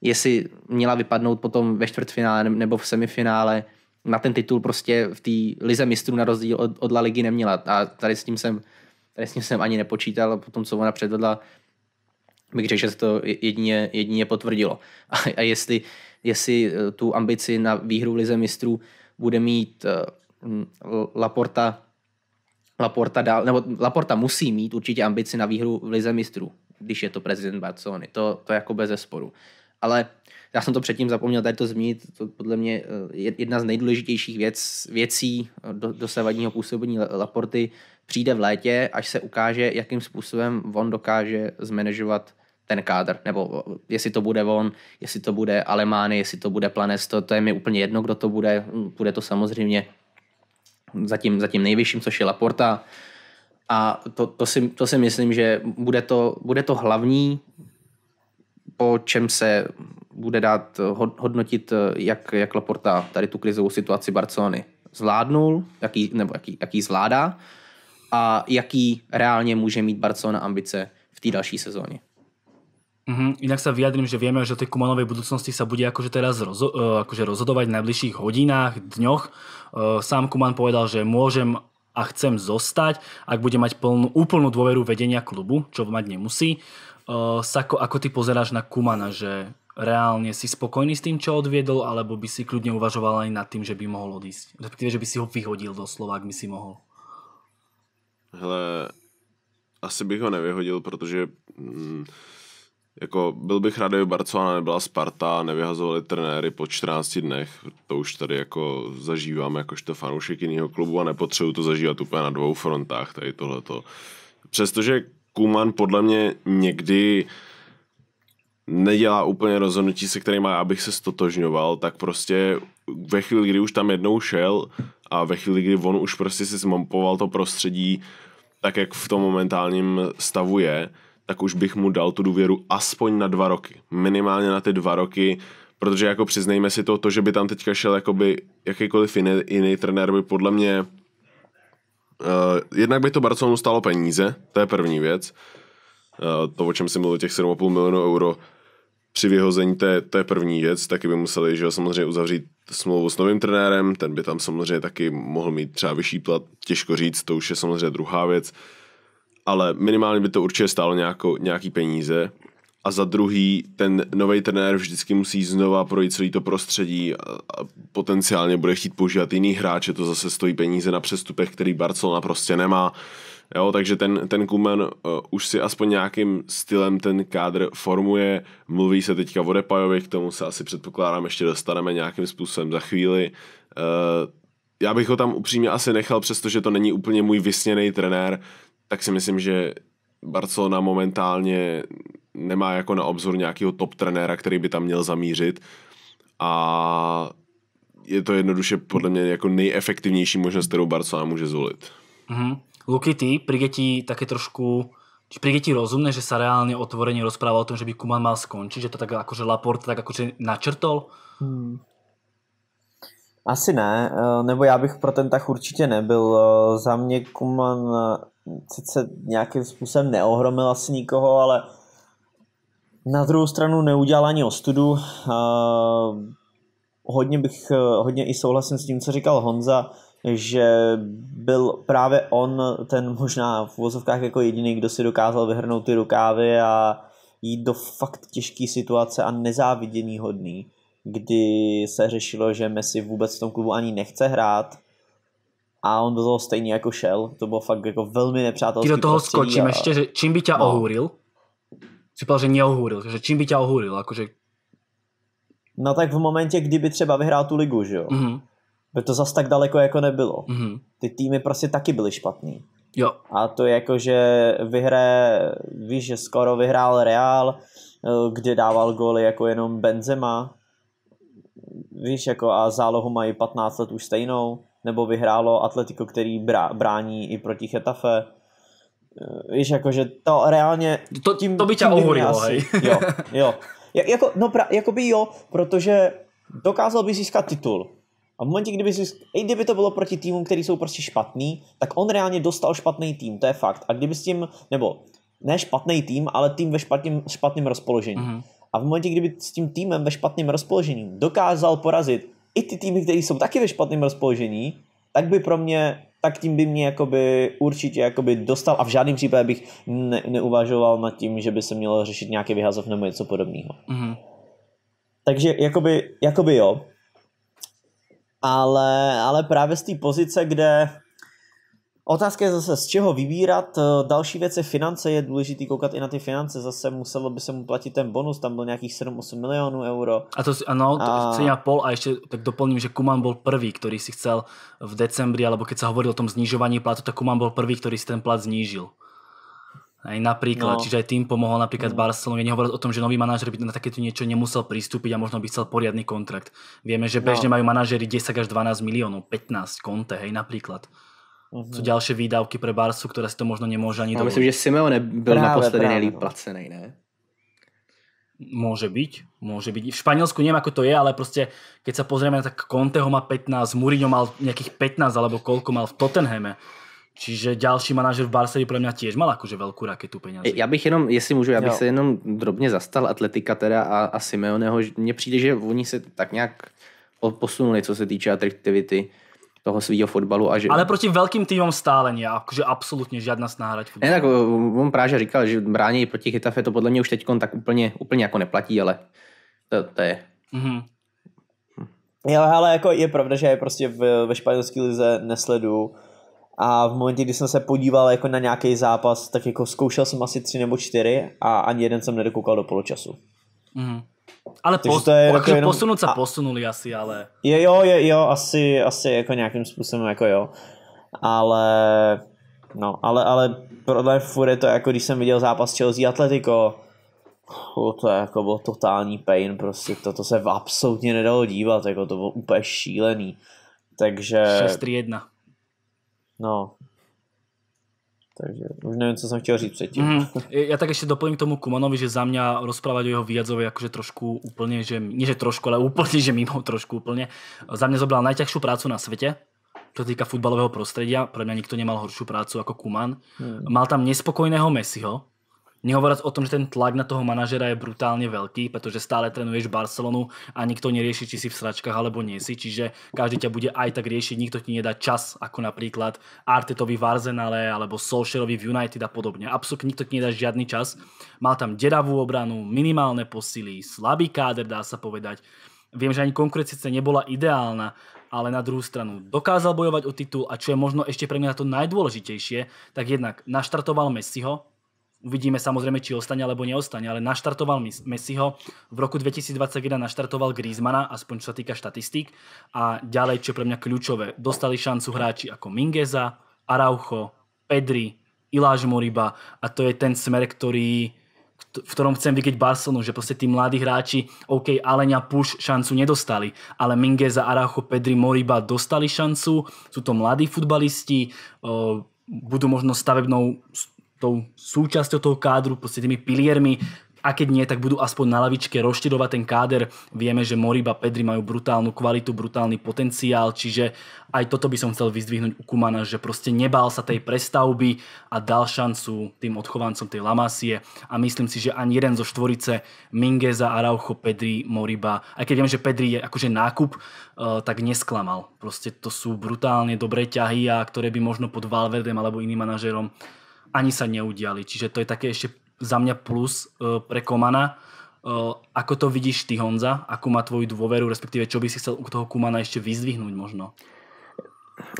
jestli měla vypadnout potom ve čtvrtfinále nebo v semifinále, na ten titul prostě v té lize mistrů na rozdíl od, od La Ligy neměla. A tady s tím jsem, tady s tím jsem ani nepočítal, po tom, co ona předvedla, bych řekl, že se to jedině, jedině potvrdilo. A, a jestli, jestli eh, tu ambici na výhru v lize mistrů bude mít uh, Laporta, Laporta dál, nebo Laporta musí mít určitě ambici na výhru v lize mistrů, když je to prezident Barcelony. To, to jako bez zesporu. Ale já jsem to předtím zapomněl tady to zmínit, to podle mě eh, je jedna z nejdůležitějších věc, věcí eh, do, dosavadního působení Laporty přijde v létě, až se ukáže, jakým způsobem on dokáže zmanežovat ten kádr, nebo eh, jestli to bude on, jestli to bude Alemány, jestli to bude Planes, to, to je mi úplně jedno, kdo to bude, hm, bude to samozřejmě zatím, zatím nejvyšším, což je Laporta, a to, to, si, to si myslím, že bude to, bude to hlavní po čem se bude dát eh, hodnotit, eh, jak, jak Laporta tady tu krizovou situaci Barcelony zvládnul, jaký, nebo jaký, jaký zvládá a jaký reálně může mít Barcelona ambice v té další sezóně. Mm-hmm. Inak sa vyjadrím, že vieme, že o tej Kumanovej budúcnosti sa bude akože teraz rozho eh, akože rozhodovať v najbližších hodinách, dňoch. Sám Kuman povedal, že môžem a chcem zostať, ak bude mať plnú, úplnú dôveru vedenia klubu, čo mať nemusí. Uh, Sako, ako ty pozeráš na Kumana, že reálne si spokojný s tým, čo odviedol, alebo by si kľudne uvažoval aj nad tým, že by mohol odísť? Respektíve, že by si ho vyhodil slova, ak by si mohl. Hele, asi bych ho nevyhodil, protože mm, jako byl bych rád, kdyby Barcelona nebyla Sparta, nevyhazovali trenéry po 14 dnech. To už tady jako zažívám jakožto fanoušek jiného klubu a nepotřebuju to zažívat úplně na dvou frontách, tady tohleto. Přestože Kuman podle mě někdy nedělá úplně rozhodnutí, se kterým má, abych se stotožňoval, tak prostě ve chvíli, kdy už tam jednou šel a ve chvíli, kdy on už prostě si zmompoval to prostředí tak, jak v tom momentálním stavu je, tak už bych mu dal tu důvěru aspoň na dva roky. Minimálně na ty dva roky, protože jako přiznejme si to, to, že by tam teďka šel jakoby jakýkoliv jiný, jiný trenér by podle mě Uh, jednak by to Barcelonu stalo peníze, to je první věc. Uh, to, o čem si mluvil, těch 7,5 milionů euro při vyhození, to je, to je první věc. Taky by museli, že samozřejmě uzavřít smlouvu s novým trenérem, ten by tam samozřejmě taky mohl mít třeba vyšší plat, těžko říct, to už je samozřejmě druhá věc. Ale minimálně by to určitě stálo nějakou, nějaký peníze a za druhý ten nový trenér vždycky musí znova projít celý to prostředí a potenciálně bude chtít používat jiný hráče, to zase stojí peníze na přestupech, který Barcelona prostě nemá. Jo, takže ten, ten kumen uh, eh, už si aspoň nějakým stylem ten kádr formuje, mluví se teďka o Depajovi, k tomu se asi předpokládám ještě dostaneme nějakým způsobem za chvíli. Uh, já bych ho tam upřímně asi nechal, přestože to není úplně můj vysněný trenér, tak si myslím, že Barcelona momentálně nemá jako na obzor nějakého top trenéra, který by tam měl zamířit a je to jednoduše podle mě jako nejefektivnější možnost, kterou Barcelona může zvolit. Mm-hmm. Luky, ty prigetí také trošku či príde ti rozumné, že sa reálne otvorene rozpráva o tom, že by Kuman mal skončiť, že to tak akože Laporte tak akože načrtol? Hmm. Asi ne, eh, nebo já bych pro ten tak určitě nebyl. Eh, za mě Kuman eh, sice nějakým způsobem neohromil asi nikoho, ale na druhou stranu neudělal ani ostudu. Hodně bych, e, hodně i souhlasím s tím, co říkal Honza, že byl právě on ten možná v vozovkách jako jediný, kdo si dokázal vyhrnout ty rukávy a jít do fakt těžké situace a nezávidění hodný, kdy se řešilo, že Messi vůbec v tom klubu ani nechce hrát a on do toho stejně jako šel. To bylo fakt jako velmi nepřátelské. Ty do toho skočím a... ještě, čím by tě no. ohůril? Jsi že mě ohůril, že čím by tě ohůril, jakože... No tak v momentě, kdyby třeba vyhrál tu ligu, že jo? Mm-hmm. By to zas tak daleko jako nebylo. Mm-hmm. Ty týmy prostě taky byly špatný. Jo. A to je jako, že vyhraje, víš, že skoro vyhrál Real, eh, kde dával góly jako jenom Benzema, víš, jako a zálohu mají 15 let už stejnou, nebo vyhrálo Atletico, který brá, brání i proti Chetafe, Eh, víš, jakože to reálně... To, tím, to by tě ohorilo, hej. Jo, jo. Ja, jako, no pra, jako by jo, protože dokázal by získat titul. A v momentě, kdyby, získal, i kdyby to bylo proti týmům, který jsou prostě špatný, tak on reálně dostal špatný tým, to je fakt. A kdyby s tím, nebo ne špatný tým, ale tým ve špatným, špatným rozpoložení. Mm-hmm. A v momentě, kdyby s tím týmem ve špatném rozpoložení dokázal porazit i ty týmy, které jsou taky ve špatném rozpoložení, tak by pro mě tak tím by mě jakoby určitě jakoby dostal a v žádném případě bych ne, neuvažoval nad tím, že by se mělo řešit nějaký vyhazov nebo něco podobného. Mm-hmm. Takže jakoby, jakoby jo. Ale, ale právě z té pozice, kde Otázka je zase, z čeho vybírat. Eh, další věc je finance, je důležité koukat i na ty finance. Zase muselo by se mu platit ten bonus, tam byl nějakých 7-8 milionů euro. A to si, ano, a... cena pol a ještě tak doplním, že Kuman byl první, který si chcel v decembri, alebo když se hovořil o tom znižování platu, tak Kuman byl první, který si ten plat znížil. Aj napríklad, no. čiže aj tým pomohol napríklad no. Barcelone, nehovoril o tom, že nový manažer by na takéto niečo nemusel pristúpiť a možno by chcel poriadny kontrakt. Vieme, že bežne no. majú manažery 10 až 12 miliónov, 15 konte, hej, napríklad co mhm. další výdavky pro Barsu, které si to možno nemůže ani dovolit. Myslím, že Simeone byl právě, naposledy nejlíp no. placený, ne? Může být, může být. V Španělsku nevím, jak to je, ale prostě když se pozrieme, tak Conteho má 15, Mourinho mal nějakých 15, alebo Kolko mal v Tottenhame. Čiže další manažer v Barcelii pro mě tiež mal jakože velkou raketu peněz. Já bych jenom, jestli můžu, já bych jo. se jenom drobně zastal Atletika teda a, a Simeoneho. Mně přijde, že oni se tak nějak posunuli, co se týče atraktivity toho svého fotbalu. A že... Ale proti velkým týmům stále nějak, že absolutně žádná snáhrať Ne, tak on právě říkal, že brání proti Chytafe, to podle mě už teď tak úplně, úplně jako neplatí, ale to, to je. Mm-hmm. Jo, ale jako je pravda, že je prostě v, ve španělské lize nesledu a v momentě, kdy jsem se podíval jako na nějaký zápas, tak jako zkoušel jsem asi tři nebo čtyři a ani jeden jsem nedokoukal do poločasu. Mm. Ale pos, to je jako jenom... posunout se posunuli asi, ale... Je, jo, je, jo, asi, asi jako nějakým způsobem jako jo. Ale... No, ale, ale podle furt je to jako, když jsem viděl zápas Chelsea Atletico, to je jako bylo totální pain, prostě to, to se absolutně nedalo dívat, jako to bylo úplně šílený. Takže... 6-3-1. No, takže už neviem, co som chtěl říct předtím. Mm, ja tak ešte doplním k tomu Kumanovi, že za mňa rozprávať o jeho výjazdovi akože trošku úplne, že, nie že trošku, ale úplne, že mimo trošku úplne. Za mňa zobral najťažšiu prácu na svete, čo týka futbalového prostredia. Pre mňa nikto nemal horšiu prácu ako Kuman. Mm. Mal tam nespokojného Messiho, Nehovoriac o tom, že ten tlak na toho manažera je brutálne veľký, pretože stále trénuješ Barcelonu a nikto nerieši, či si v sračkách alebo nie si, čiže každý ťa bude aj tak riešiť, nikto ti nedá čas, ako napríklad Artetovi v Arsenale alebo Solskjaerovi v United a podobne. Absolutne nikto ti nedá žiadny čas. Mal tam deravú obranu, minimálne posily, slabý káder, dá sa povedať. Viem, že ani konkurencia nebola ideálna, ale na druhou stranu dokázal bojovať o titul a čo je možno ešte pre mňa to najdôležitejšie, tak jednak naštartoval Messiho, Uvidíme samozrejme, či ostane alebo neostane, ale naštartoval Messiho. V roku 2021 naštartoval Griezmana, aspoň čo sa týka štatistík. A ďalej, čo pre mňa kľúčové, dostali šancu hráči ako Mingeza, Araujo, Pedri, Iláš Moriba a to je ten smer, ktorý v ktorom chcem vidieť Barcelonu, že proste tí mladí hráči, OK, Alenia Puš šancu nedostali, ale Mingeza, Araujo, Pedri, Moriba dostali šancu, sú to mladí futbalisti, budú možno stavebnou tou súčasťou toho kádru, proste tými piliermi, a keď nie, tak budú aspoň na lavičke roštidovať ten káder. Vieme, že Moriba Pedri majú brutálnu kvalitu, brutálny potenciál, čiže aj toto by som chcel vyzdvihnúť u Kumana, že proste nebál sa tej prestavby a dal šancu tým odchovancom tej Lamasie a myslím si, že ani jeden zo štvorice Mingeza, Araucho, Pedri, Moriba, aj keď viem, že Pedri je akože nákup, eh, tak nesklamal. Proste to sú brutálne dobré ťahy, a ktoré by možno pod Valverdem alebo iným manažerom ani sa neudiali. Čiže to je také ešte za mňa plus pre eh, Komana. Eh, ako to vidíš ty, Honza? Akú má tvoju dôveru, respektíve čo by si chcel u toho Kumana ešte vyzdvihnúť možno?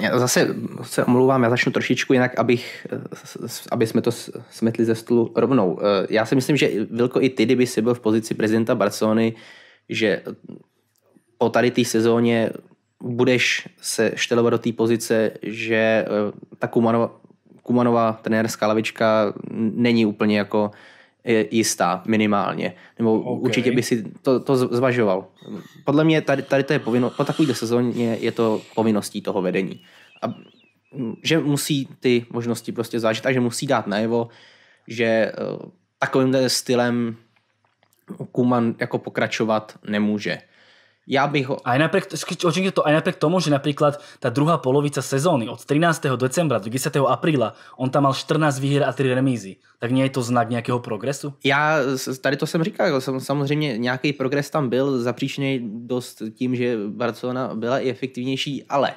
Já zase se omlouvám, já začnu trošičku jinak, abych, aby jsme to smetli ze stolu rovnou. Eh, já si myslím, že Vilko i ty, kdyby si byl v pozici prezidenta Barcelony, že po tady té sezóně budeš se štelovat do té pozice, že ta Kumanova, Kumanová trenérská lavička není úplně jako jistá minimálně. Nebo okay. určitě by si to, to zvažoval. Podle mě tady, tady to je povinnost, po takové sezóně je to povinností toho vedení. A mm, že musí ty možnosti prostě zvážit a že musí dát najevo, že eh, takovýmhle stylem Kuman jako pokračovat nemůže. Ja bych ho... Aj napriek, očinite to aj napriek tomu, že napríklad tá druhá polovica sezóny od 13. decembra do 10. apríla, on tam mal 14 výhier a 3 remízy. Tak nie je to znak nejakého progresu? Já tady to jsem říkal, jsem, jako samozřejmě nějaký progres tam byl, zapříčený dost tím, že Barcelona byla i efektivnější, ale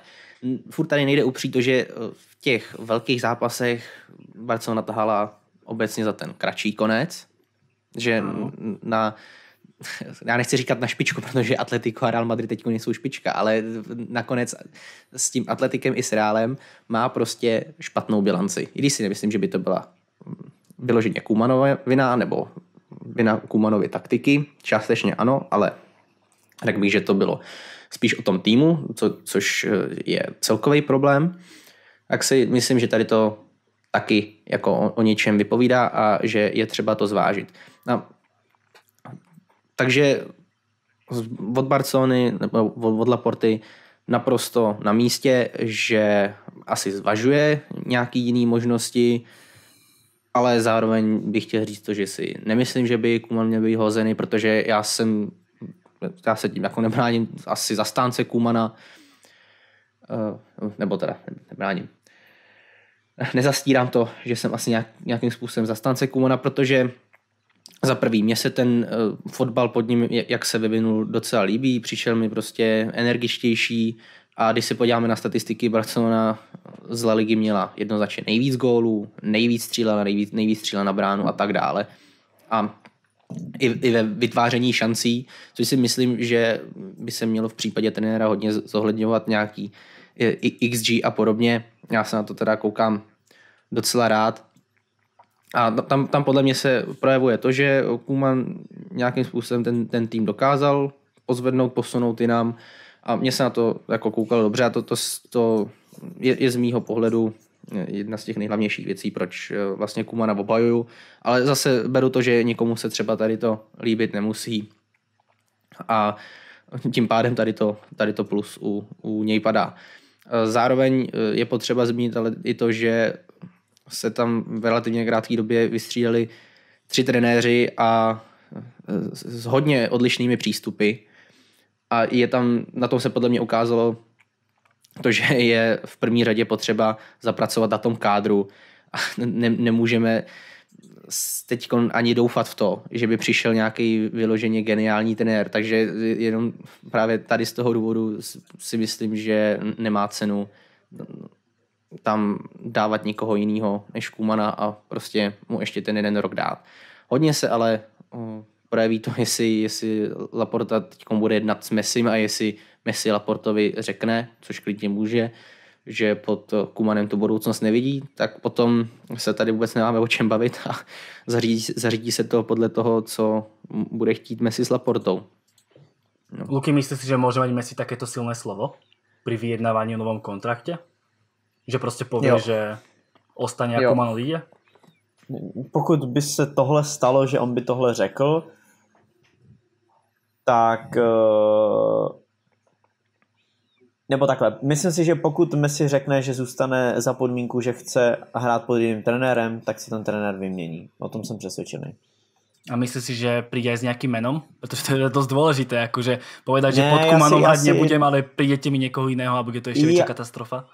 furt tady nejde upřít to, že eh, v těch velkých zápasech Barcelona tahala obecně za ten kratší konec, že ano. na já nechci říkat na špičku, protože Atletico a Real Madrid teď nejsou špička, ale nakonec s tím Atletikem i s Realem má prostě špatnou bilanci. I když si nemyslím, že by to byla vyloženě Kumanova vina nebo vina Kumanovy taktiky, částečně ano, ale tak bych, že to bylo spíš o tom týmu, co, což eh, je celkový problém, tak si myslím, že tady to taky jako o, o něčem vypovídá a že je třeba to zvážit. A no, takže od Barcelony nebo od Laporty naprosto na místě, že asi zvažuje nějaký jiný možnosti, ale zároveň bych chtěl říct to, že si nemyslím, že by Kuman měl být hozený, protože já jsem, já se tím jako nebráním asi zastánce Kumana, eh, nebo teda nebráním. Nezastírám to, že jsem asi nějak, nějakým způsobem zastánce Kumana, protože za prvý, mně se ten eh, fotbal pod ním, jak se vyvinul, docela líbí, přišel mi prostě energičtější a když se podíváme na statistiky, Barcelona z La Ligy měla jednoznačně nejvíc gólů, nejvíc střílela, nejvíc, nejvíc střílela na bránu a tak dále. A i, i ve vytváření šancí, což si myslím, že by se mělo v případě trenéra hodně zohledňovat nějaký eh, XG a podobně. Já se na to teda koukám docela rád a tam, tam podle mě se projevuje to, že Kuman nějakým způsobem ten, ten tým dokázal pozvednout, posunout i nám a mě se na to jako koukalo dobře a to, to, to je, je z mýho pohledu jedna z těch nejhlavnějších věcí, proč eh, vlastně Kumana obhajuju, ale zase beru to, že někomu se třeba tady to líbit nemusí a tím pádem tady to, tady to plus u, u něj padá. Eh, zároveň eh, je potřeba zmínit ale i to, že se tam v relativně krátké době vystřídali tři trenéři a eh, s hodně odlišnými přístupy. A je tam, na tom se podle mě ukázalo to, že je v první řadě potřeba zapracovat na tom kádru. A ne, nemůžeme teď ani doufat v to, že by přišel nějaký vyloženě geniální trenér. Takže jenom právě tady z toho důvodu si myslím, že nemá cenu tam dávat někoho jiného než Kumana a prostě mu ještě ten jeden rok dát. Hodně se ale mm, projeví to, jestli, jestli Laporta teď bude jednat s Messim a jestli Messi Laportovi řekne, což klidně může, že pod Kumanem tu budoucnost nevidí, tak potom se tady vůbec nemáme o čem bavit a zařídí, zařídí se to podle toho, co bude chtít Messi s Laportou. No. Luky, myslíš si, že může mít Messi takéto silné slovo při vyjednávání o novom kontraktu? Že prostě pově, jo. že ostane jako jo. lidě? Pokud by se tohle stalo, že on by tohle řekl, tak... Eh, nebo takhle, myslím si, že pokud Messi řekne, že zůstane za podmínku, že chce hrát pod jiným trenérem, tak se ten trenér vymění. O tom jsem přesvědčený. A myslíš si, že přijde s nějakým menom? Protože to je dost důležité, jakože povedať, ne, že pod Kumanom hrať nebudem, ale přijde mi někoho jiného a bude to ještě větší katastrofa.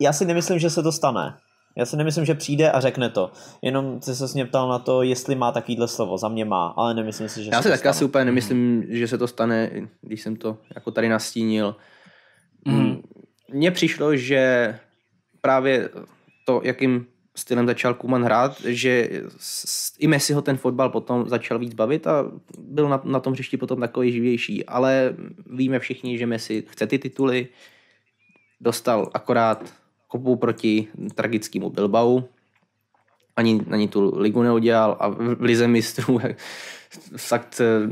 Já si nemyslím, že se to stane. Já si nemyslím, že přijde a řekne to. Jenom ty se s mě ptal na to, jestli má takovýhle slovo. Za mě má, ale nemyslím si, že Já se Já si úplně nemyslím, že se to stane, když jsem to jako tady nastínil. Mhm. Mm. Mně přišlo, že právě to, jakým stylem začal Kuman hrát, že i Messi ho ten fotbal potom začal víc bavit a byl na, na tom hřišti potom takový živější. Ale víme všichni, že Messi chce ty tituly, Dostal akorát kopu proti tragickému Bilbao. Ani, ani tu ligu neudělal a v lize mistrů fakt eh,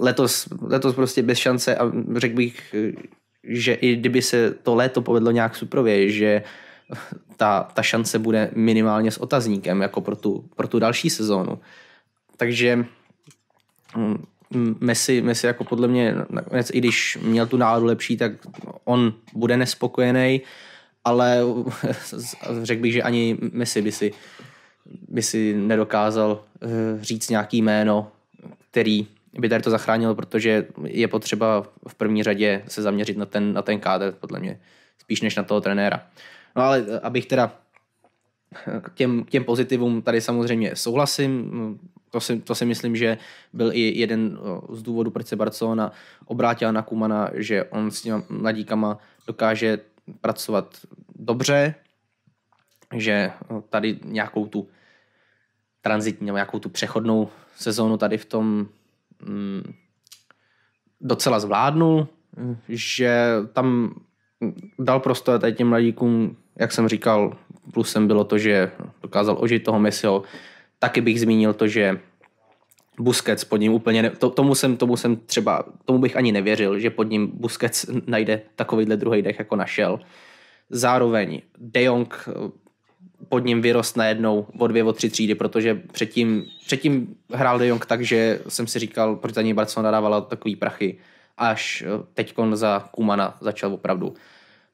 letos, letos prostě bez šance a řekl bych, eh, že i kdyby se to léto povedlo nějak suprově, že ta, ta šance bude minimálně s otazníkem jako pro tu, pro tu další sezónu. Takže mm, Messi, Messi jako podle mě, nakonec, i když měl tu náladu lepší, tak on bude nespokojený, ale řekl bych, že ani Messi by si, by si nedokázal eh, říct nějaký jméno, který by tady to zachránil, protože je potřeba v první řadě se zaměřit na ten, na ten kádr, podle mě, spíš než na toho trenéra. No ale eh, abych teda k těm, k těm pozitivům tady samozřejmě souhlasím, to si, to si myslím, že byl i jeden z důvodů, proč se Barcelona obrátila na Kumana, že on s těma mladíkama dokáže pracovat dobře, že tady nějakou tu transitní nebo nějakou tu přechodnou sezónu tady v tom mm, docela zvládnul, že tam dal prostor tady těm mladíkům, jak jsem říkal, plusem bylo to, že dokázal ožit toho Messiho, Taky bych zmínil to, že Busquets pod ním úplně, ne, to, tomu, jsem, tomu jsem třeba, tomu bych ani nevěřil, že pod ním Busquets najde takovýhle druhý dech, jako našel. Zároveň De Jong eh, pod ním vyrost najednou o dvě, o tři třídy, protože předtím, předtím hrál De Jong tak, že jsem si říkal, proč za něj Barcelona dávala takový prachy, až eh, teď za Kumana začal opravdu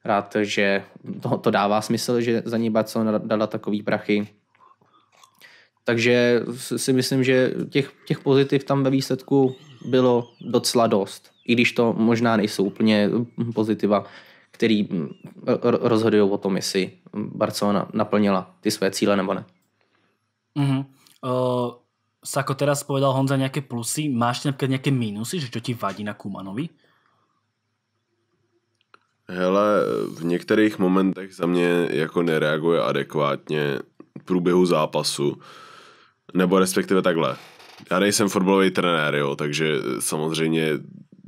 rád, že to, to dává smysl, že za něj Barcelona dala takový prachy. Takže si myslím, že těch, těch pozitiv tam ve výsledku bylo docela dost, i když to možná nejsou úplně pozitiva, který mm, rozhodují o tom, jestli Barcelona naplnila ty své cíle nebo ne. Mm-hmm. Uh, Sako teraz povedal Honza nějaké plusy, máš například nějaké mínusy, že čo ti vadí na Kumanovi? Hele, v některých momentech za mě jako nereaguje adekvátně průběhu zápasu. Nebo respektive takhle. Já nejsem fotbalový trenér, jo, takže samozřejmě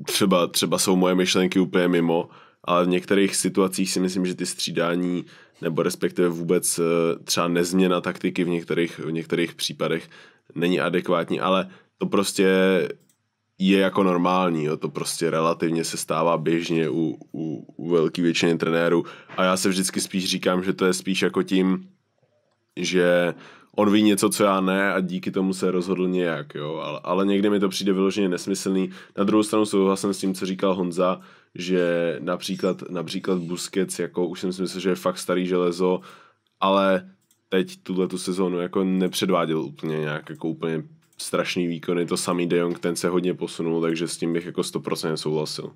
třeba, třeba jsou moje myšlenky úplně mimo, ale v některých situacích si myslím, že ty střídání nebo respektive vůbec eh, třeba nezměna taktiky v některých, v některých případech není adekvátní, ale to prostě je jako normální, jo? to prostě relativně se stává běžně u, u, u velké většiny trenérů a já se vždycky spíš říkám, že to je spíš jako tím, že on ví něco, co já ne a díky tomu se rozhodl nějak, jo, ale, ale někdy mi to přijde vyloženě nesmyslný. Na druhou stranu souhlasím s tím, co říkal Honza, že například, například Busquets, jako už jsem si myslel, že je fakt starý železo, ale teď tuhle tu sezónu jako nepředváděl úplně nějak jako úplně strašný výkon, je to samý De Jong, ten se hodně posunul, takže s tím bych jako 100% souhlasil.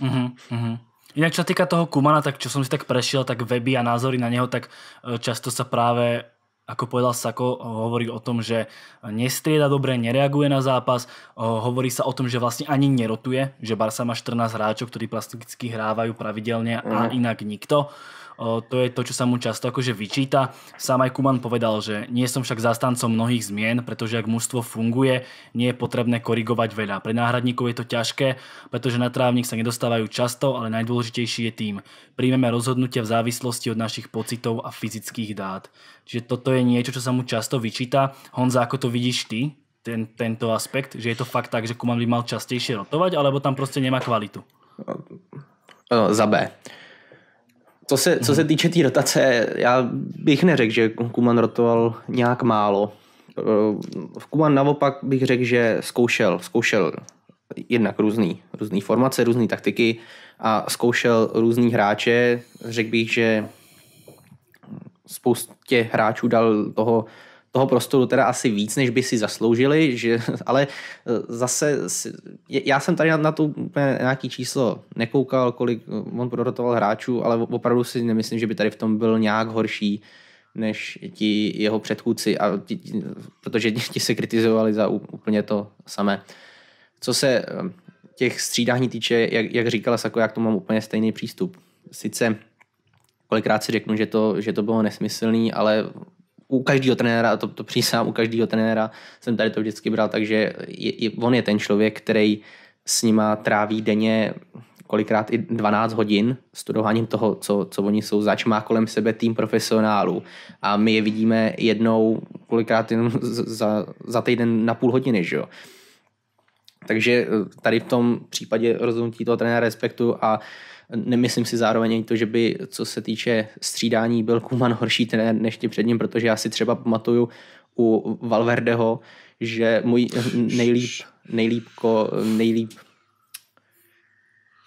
Mm-hmm, mm-hmm. Inak čo týka toho Kumana, tak čo som si tak prešiel, tak weby a názory na neho, tak eh, často sa práve ako povedal Sako, eh, hovorí o tom, že nestrieda dobre, nereaguje na zápas, eh, hovorí sa o tom, že vlastne ani nerotuje, že Barca má 14 hráčov, ktorí plasticky hrávajú pravidelne a mhm. inak nikto to je to, čo sa mu často akože vyčíta. Sám aj Kuman povedal, že nie som však zástancom mnohých zmien, pretože ak mužstvo funguje, nie je potrebné korigovať veľa. Pre náhradníkov je to ťažké, pretože na trávnik sa nedostávajú často, ale najdôležitejší je tým. Príjmeme rozhodnutia v závislosti od našich pocitov a fyzických dát. Čiže toto je niečo, čo sa mu často vyčíta. Honza, ako to vidíš ty? ten, tento aspekt, že je to fakt tak, že Kuman by mal častější rotovat, alebo tam prostě nemá kvalitu? Za B. Co se, co se mhm. týče té tý rotace, já bych neřekl, že Kuman rotoval nějak málo. Eh, Kuman naopak bych řekl, že zkoušel, zkoušel jednak různý, různý formace, různé taktiky a zkoušel různý hráče. Řekl bych, že spoustě hráčů dal toho toho prostoru teda asi víc, než by si zasloužili, že, ale e, zase já jsem tady na, na to nějaký číslo nekoukal, kolik e, on prodotoval hráčů, ale opravdu si nemyslím, že by tady v tom byl nějak horší než ti jeho předchůdci, a ti, protože ti se kritizovali za úplně to samé. Co se e, těch střídání týče, jak, jak říkala Sako, jak to mám úplně stejný přístup. Sice kolikrát si řeknu, že to, že to bylo nesmyslný, ale u každého trenéra, to, to přísám, u každého trenéra jsem tady to vždycky bral, takže je, je, on je ten člověk, který s nima tráví denně kolikrát i 12 hodin studováním toho, co, co oni jsou zač, má kolem sebe tým profesionálů a my je vidíme jednou, kolikrát jenom za, za týden na půl hodiny, že jo. Takže eh, tady v tom případě rozhodnutí toho trenéra respektu a uh, Nemyslím si zároveň to, že by, co se týče střídání, byl Kuman horší trenér než ti před ním, protože já si třeba pamatuju u Valverdeho, že můj nejlíp, nejlíp, ko, nejlíp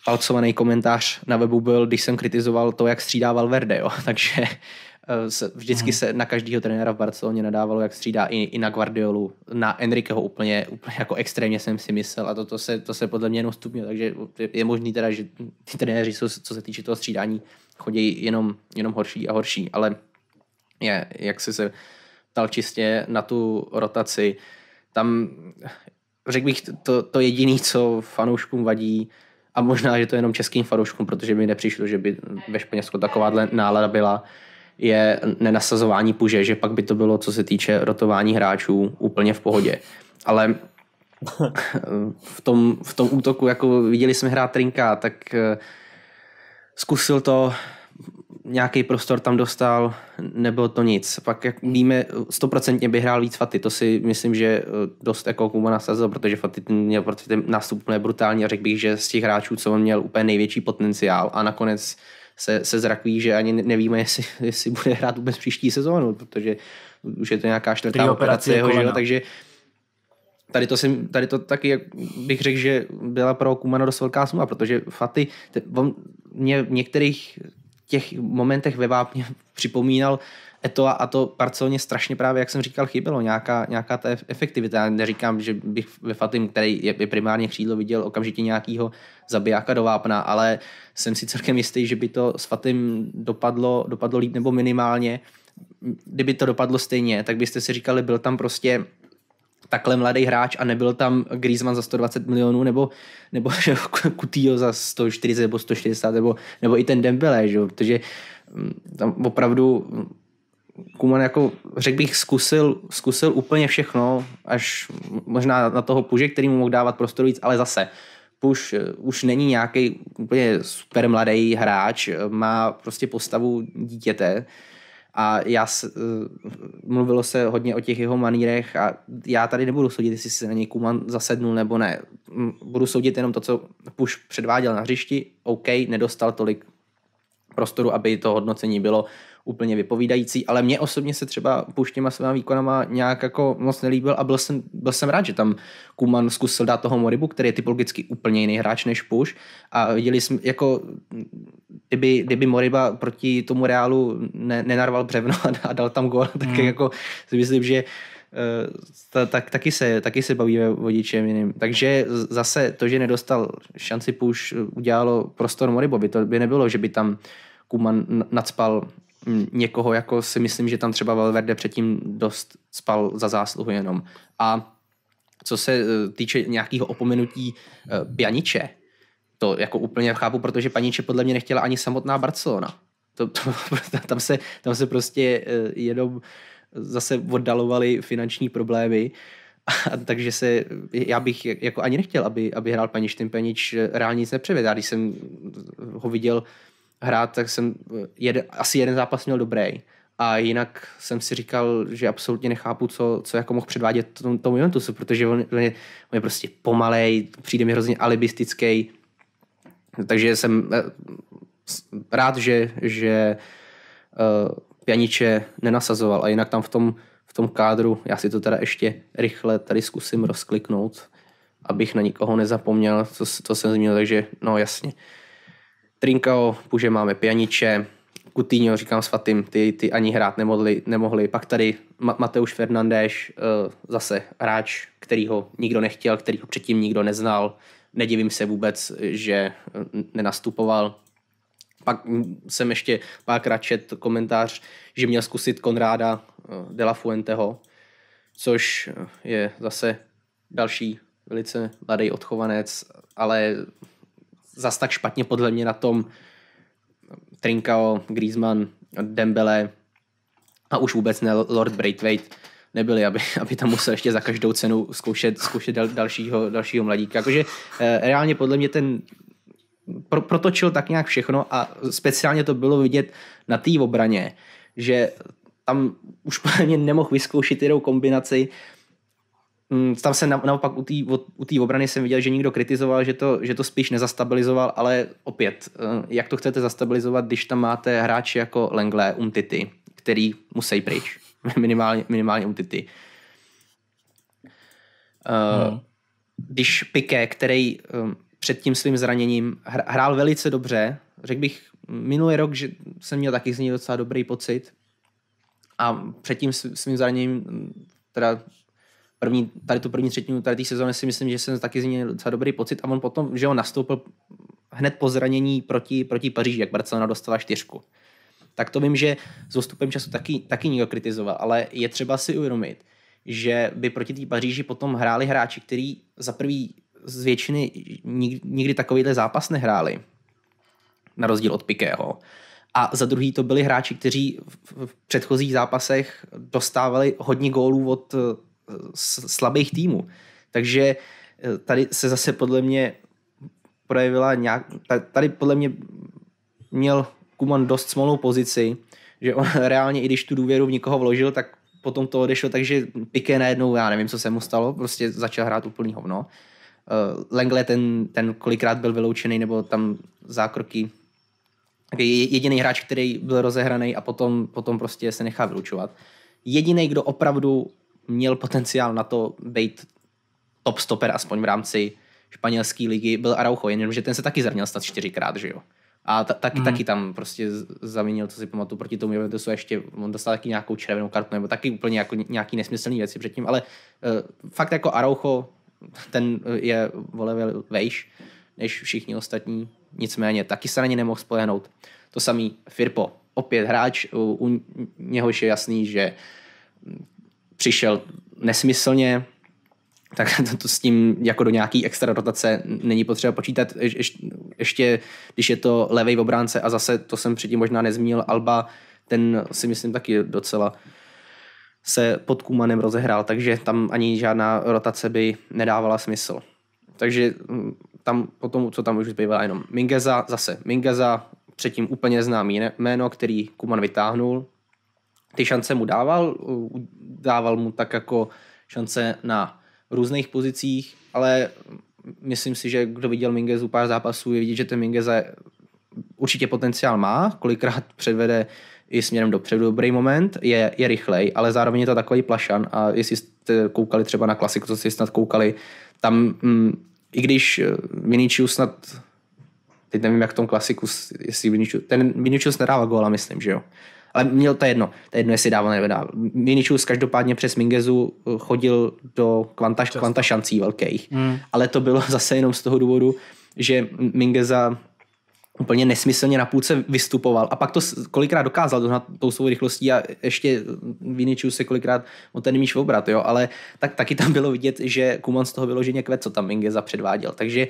palcovaný komentář na webu byl, když jsem kritizoval to, jak střídá Valverde, jo. takže Eh, se, vždycky mhm. se na každého trenéra v Barceloně nadávalo, jak střídá i, i na Guardiolu, na Enriqueho úplně, úplně jako extrémně jsem si myslel a to, to, se, to se podle mě jenom stupňuje, takže je možný teda, že ty trenéři, jsou, co se týče toho střídání, chodí jenom, jenom horší a horší, ale je, jak jsi se ptal čistě na tu rotaci, tam řekl bych to, to jediné, co fanouškům vadí, a možná, že to je jenom českým fanouškům, protože mi nepřišlo, že by ve Španělsku takováhle nálada byla, je nenasazování puže, že pak by to bylo, co se týče rotování hráčů, úplně v pohodě. Ale v tom, v tom útoku, jako viděli jsme hrát Trinka, tak eh, zkusil to, nějaký prostor tam dostal, nebylo to nic. Pak, jak víme, stoprocentně by hrál víc Faty, to si myslím, že eh, dost jako Kuma nasazil, protože Faty měl prostě ten nástup úplně brutální a řekl bych, že z těch hráčů, co on měl úplně největší potenciál a nakonec se, se zrakví, že ani nevíme, jestli, jestli bude hrát vůbec příští sezónu, protože už je to nějaká čtvrtá operace jeho, jako že takže tady to, jsem, tady to taky bych řekl, že byla pro Kumana dost velká smlouva, protože Faty, on mě v některých těch momentech ve Vápně připomínal Etoa a to Barceloně strašně právě, jak jsem říkal, chybělo nějaká, nějaká ta efektivita. Já neříkám, že bych ve Fatim, který je, je primárně křídlo, viděl okamžitě nějakého zabijáka do vápna, ale jsem si celkem jistý, že by to s Fatim dopadlo, dopadlo líp nebo minimálně. Kdyby to dopadlo stejně, tak byste si říkali, byl tam prostě takhle mladý hráč a nebyl tam Griezmann za 120 milionů nebo, nebo Kutýho za 140 nebo 160 nebo, nebo i ten Dembele, že? protože mm, tam opravdu Kuman jako, řekl bych, zkusil, zkusil úplně všechno, až možná na toho puže, který mu mohl dávat prostor víc, ale zase Puš eh, už není nějaký úplně super mladý hráč, eh, má prostě postavu dítěte a já eh, mluvilo se hodně o těch jeho manírech a já tady nebudu soudit, jestli se na něj Kuman zasednul nebo ne. Budu soudit jenom to, co Puš předváděl na hřišti. OK, nedostal tolik prostoru, aby to hodnocení bylo úplně vypovídající, ale mě osobně se třeba pouštěma svýma výkonama nějak jako moc nelíbil a byl jsem, byl jsem rád, že tam Kuman zkusil dát toho Moribu, který je typologicky úplně jiný hráč než Puš a viděli jsme jako kdyby, kdyby Moriba proti tomu Reálu ne, nenarval břevno a, dal tam gol, tak mm. jako si myslím, že eh, ta, tak, taky, se, taky se bavíme vodičem jiným. Takže zase to, že nedostal šanci puš, udělalo prostor Moribovi. To by nebylo, že by tam Kuman nadspal někoho, jako si myslím, že tam třeba Valverde předtím dost spal za zásluhu jenom. A co se e, týče nějakého opomenutí e, Pjaniče, to jako úplně chápu, protože Pjaniče podle mě nechtěla ani samotná Barcelona. To, to, tam, se, tam se prostě e, jenom zase oddalovaly finanční problémy, a, takže se, já bych jako ani nechtěl, aby, aby hrál Paniš, ten Panič reálně nic nepřevedl. Já když jsem ho viděl hrát, tak jsem eh, jed, asi jeden zápas měl dobrý. A jinak jsem si říkal, že absolutně nechápu, co, co jako mohl předvádět tom, tomu Juventusu, protože on, on, je, on je prostě pomalej, přijde mi hrozně alibistický. Takže jsem eh, rád, že, že uh, eh, Pjaniče nenasazoval. A jinak tam v tom, v tom kádru, já si to teda ještě rychle tady zkusím rozkliknout, abych na nikoho nezapomněl, co, co jsem zmínil, takže no jasně. Trinkao, Puže máme Pianiče, Kutýňo, říkám svatým, ty, ty ani hrát nemohli, nemohli. Pak tady Mateuš Fernandéš, eh, zase hráč, který ho nikdo nechtěl, který ho předtím nikdo neznal. Nedivím se vůbec, že eh, nenastupoval. Pak jsem ještě párkrát čet komentář, že měl zkusit Konráda eh, de la Fuenteho, což je zase další velice mladý odchovanec, ale zas tak špatně podle mě na tom Trinkao, Griezmann, Dembele a už vůbec ne Lord Braithwaite nebyli, aby, aby tam musel ještě za každou cenu zkoušet, zkoušet dal, dalšího, dalšího mladíka. Jakože e, reálně podle mě ten pro, protočil tak nějak všechno a speciálně to bylo vidět na té obraně, že tam už podle mě nemohl vyzkoušet jednou kombinaci, Mm, tam se na, naopak u té obrany jsem viděl, že někdo kritizoval, že to, že to spíš nezastabilizoval, ale opět, eh, jak to chcete zastabilizovat, když tam máte hráče jako Lenglé, Umtity, který musí pryč, minimálně, minimálně Umtity. Eh, hmm. Když Piqué, který eh, před tím svým zraněním hrál velice dobře, řekl bych, minulý rok že jsem měl taky z něj docela dobrý pocit a před tím svým zraněním mm, teda první, tady tu první třetinu tady té sezóny si myslím, že jsem taky z něj docela dobrý pocit a on potom, že on nastoupil hned po zranění proti, proti Paříži, jak Barcelona dostala čtyřku. Tak to vím, že s postupem času taky, taky někdo kritizoval, ale je třeba si uvědomit, že by proti té Paříži potom hráli hráči, který za prvý z většiny nikdy, nikdy takovýhle zápas nehráli, na rozdíl od Pikého. A za druhý to byli hráči, kteří v, v předchozích zápasech dostávali hodně gólů od slabých týmů. Takže eh, tady se zase podle mě projevila nějak, tady podle mě měl Kuman dost smolou pozici, že on reálně, i když tu důvěru v nikoho vložil, tak potom to odešlo, takže Piké najednou, já nevím, co se mu stalo, prostě začal hrát úplný hovno. Eh, Lengle ten, ten kolikrát byl vyloučený, nebo tam zákroky. Jediný hráč, který byl rozehraný a potom, potom prostě se nechá vylučovat. Jediný, kdo opravdu měl potenciál na to být top stoper, aspoň v rámci španělské ligy, byl Araujo, jenomže ten se taky zranil snad čtyřikrát, že jo. A ta, taky, hmm. taky tam prostě zaměnil, co si pamatuju, proti tomu Juventusu ještě, on dostal taky nějakou červenou kartu, nebo taky úplně jako nějaký nesmyslný věci předtím, ale uh, fakt jako Araujo, ten eh, je vole vejš, než všichni ostatní, nicméně taky se na ně nemohl spolehnout. To samý Firpo, opět hráč, u, u něhož je jasný, že přišel nesmyslně, tak to, to s tím jako do nějaký extra rotace není potřeba počítat. Ješ, ještě, když je to levej v obránce a zase, to jsem předtím možná nezmínil, Alba, ten si myslím taky docela se pod Kumanem rozehrál, takže tam ani žádná rotace by nedávala smysl. Takže hm, tam potom, co tam už zbývá, jenom Mingeza, zase Mingeza, předtím úplně známý jméno, který Kuman vytáhnul, ty šance mu dával, dával mu tak jako šance na různých pozicích, ale myslím si, že kdo viděl Mingezu pár zápasů, je vidět, že ten Mingeze určitě potenciál má, kolikrát předvede i směrem dopředu dobrý moment, je, je rychlej, ale zároveň je to takový plašan a jestli jste koukali třeba na klasiku, co si snad koukali, tam mm, i když eh, Vinicius snad teď nevím, jak v tom klasiku, jestli Vinicius, ten Vinicius nedává góla, myslím, že jo. Ale měl to jedno, to jedno, jestli dával nebo dával. každopádně přes Mingezu eh, chodil do kvanta, kvanta šancí velkých. Mm. Ale to bylo zase jenom z toho důvodu, že Mingeza úplně nesmyslně na půlce vystupoval a pak to kolikrát dokázal na tou svou rychlostí a ještě Viničů se kolikrát o ten míš obrat, jo, ale tak taky tam bylo vidět, že Kuman z toho vyloženě kvet, co tam Mingeza předváděl, takže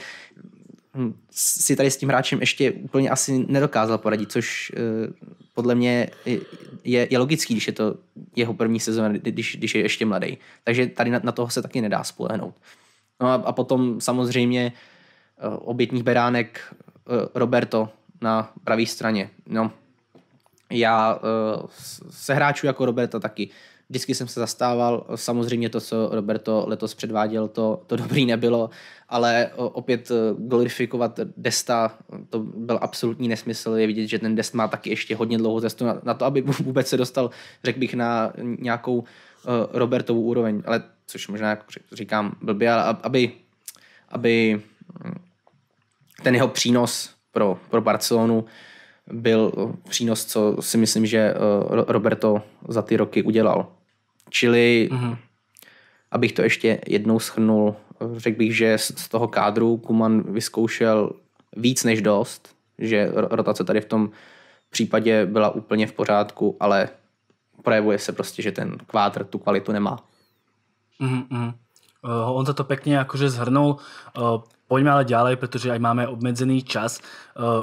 Hm, si tady s tím hráčem ještě úplně asi nedokázal poradit, což eh, podle mě je, je logický, když je to jeho první sezóna, když, když je ještě mladý. Takže tady na, na toho se taky nedá spolehnout. No a, a potom samozřejmě eh, obětních beránek eh, Roberto na pravé straně. No, já se hráčů jako Roberta taky Vždycky jsem se zastával, samozřejmě to, co Roberto letos předváděl, to, to dobrý nebylo, ale opět eh, glorifikovat Desta, to byl absolutní nesmysl. Je vidět, že ten Dest má taky ještě hodně dlouhou cestu na, na to, aby vůbec se dostal, řekl bych, na nějakou uh, eh, Robertovou úroveň, ale což možná jako říkám blbě, ale aby, aby hm, ten jeho přínos pro, pro Barcelonu byl eh, přínos, co si myslím, že Roberto za ty roky udělal. Čili, mm-hmm. abych to ještě jednou schrnul, řekl bych, že z toho kádru Kuman vyzkoušel víc než dost, že rotace tady v tom případě byla úplně v pořádku, ale projevuje se prostě, že ten kvádr tu kvalitu nemá. Mm-hmm. Uh, on to pěkně jakože zhrnul. Uh, eh, poďme ale dále, protože aj máme obmedzený čas. Uh,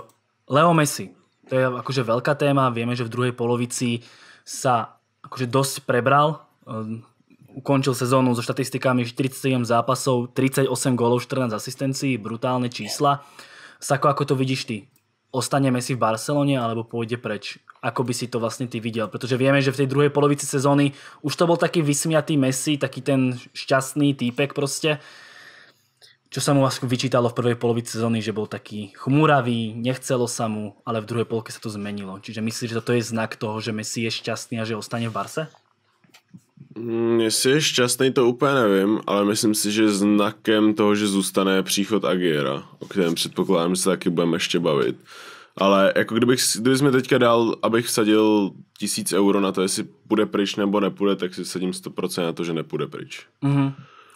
Leo Messi, to je akože veľká téma. Vieme, že v druhej polovici sa akože dosť prebral Ehm, ukončil sezónu so štatistikami 47 zápasov, 38 gólov, 14 asistencií, brutálne čísla. Sako, ako to vidíš ty? Ostane Messi v Barcelone alebo pôjde preč? Ako by si to vlastne ty videl? Pretože vieme, že v tej druhej polovici sezóny už to bol taký vysmiatý Messi, taký ten šťastný týpek proste. Čo sa mu vlastne vyčítalo v prvej polovici sezóny, že bol taký chmúravý, nechcelo sa mu, ale v druhej polke sa to zmenilo. Čiže myslíš, že to je znak toho, že Messi je šťastný a že ostane v Barse? Hmm, jestli je šťastný, to úplně nevím, ale myslím si, že znakem toho, že zůstane příchod Agiera, o kterém předpokládám, že se taky budeme ještě bavit. Ale jako kdybych, kdybych mi teďka dal, abych vsadil tisíc euro na to, jestli půjde pryč nebo nepůjde, tak si vsadím 100% na to, že nepůjde pryč. Mm-hmm.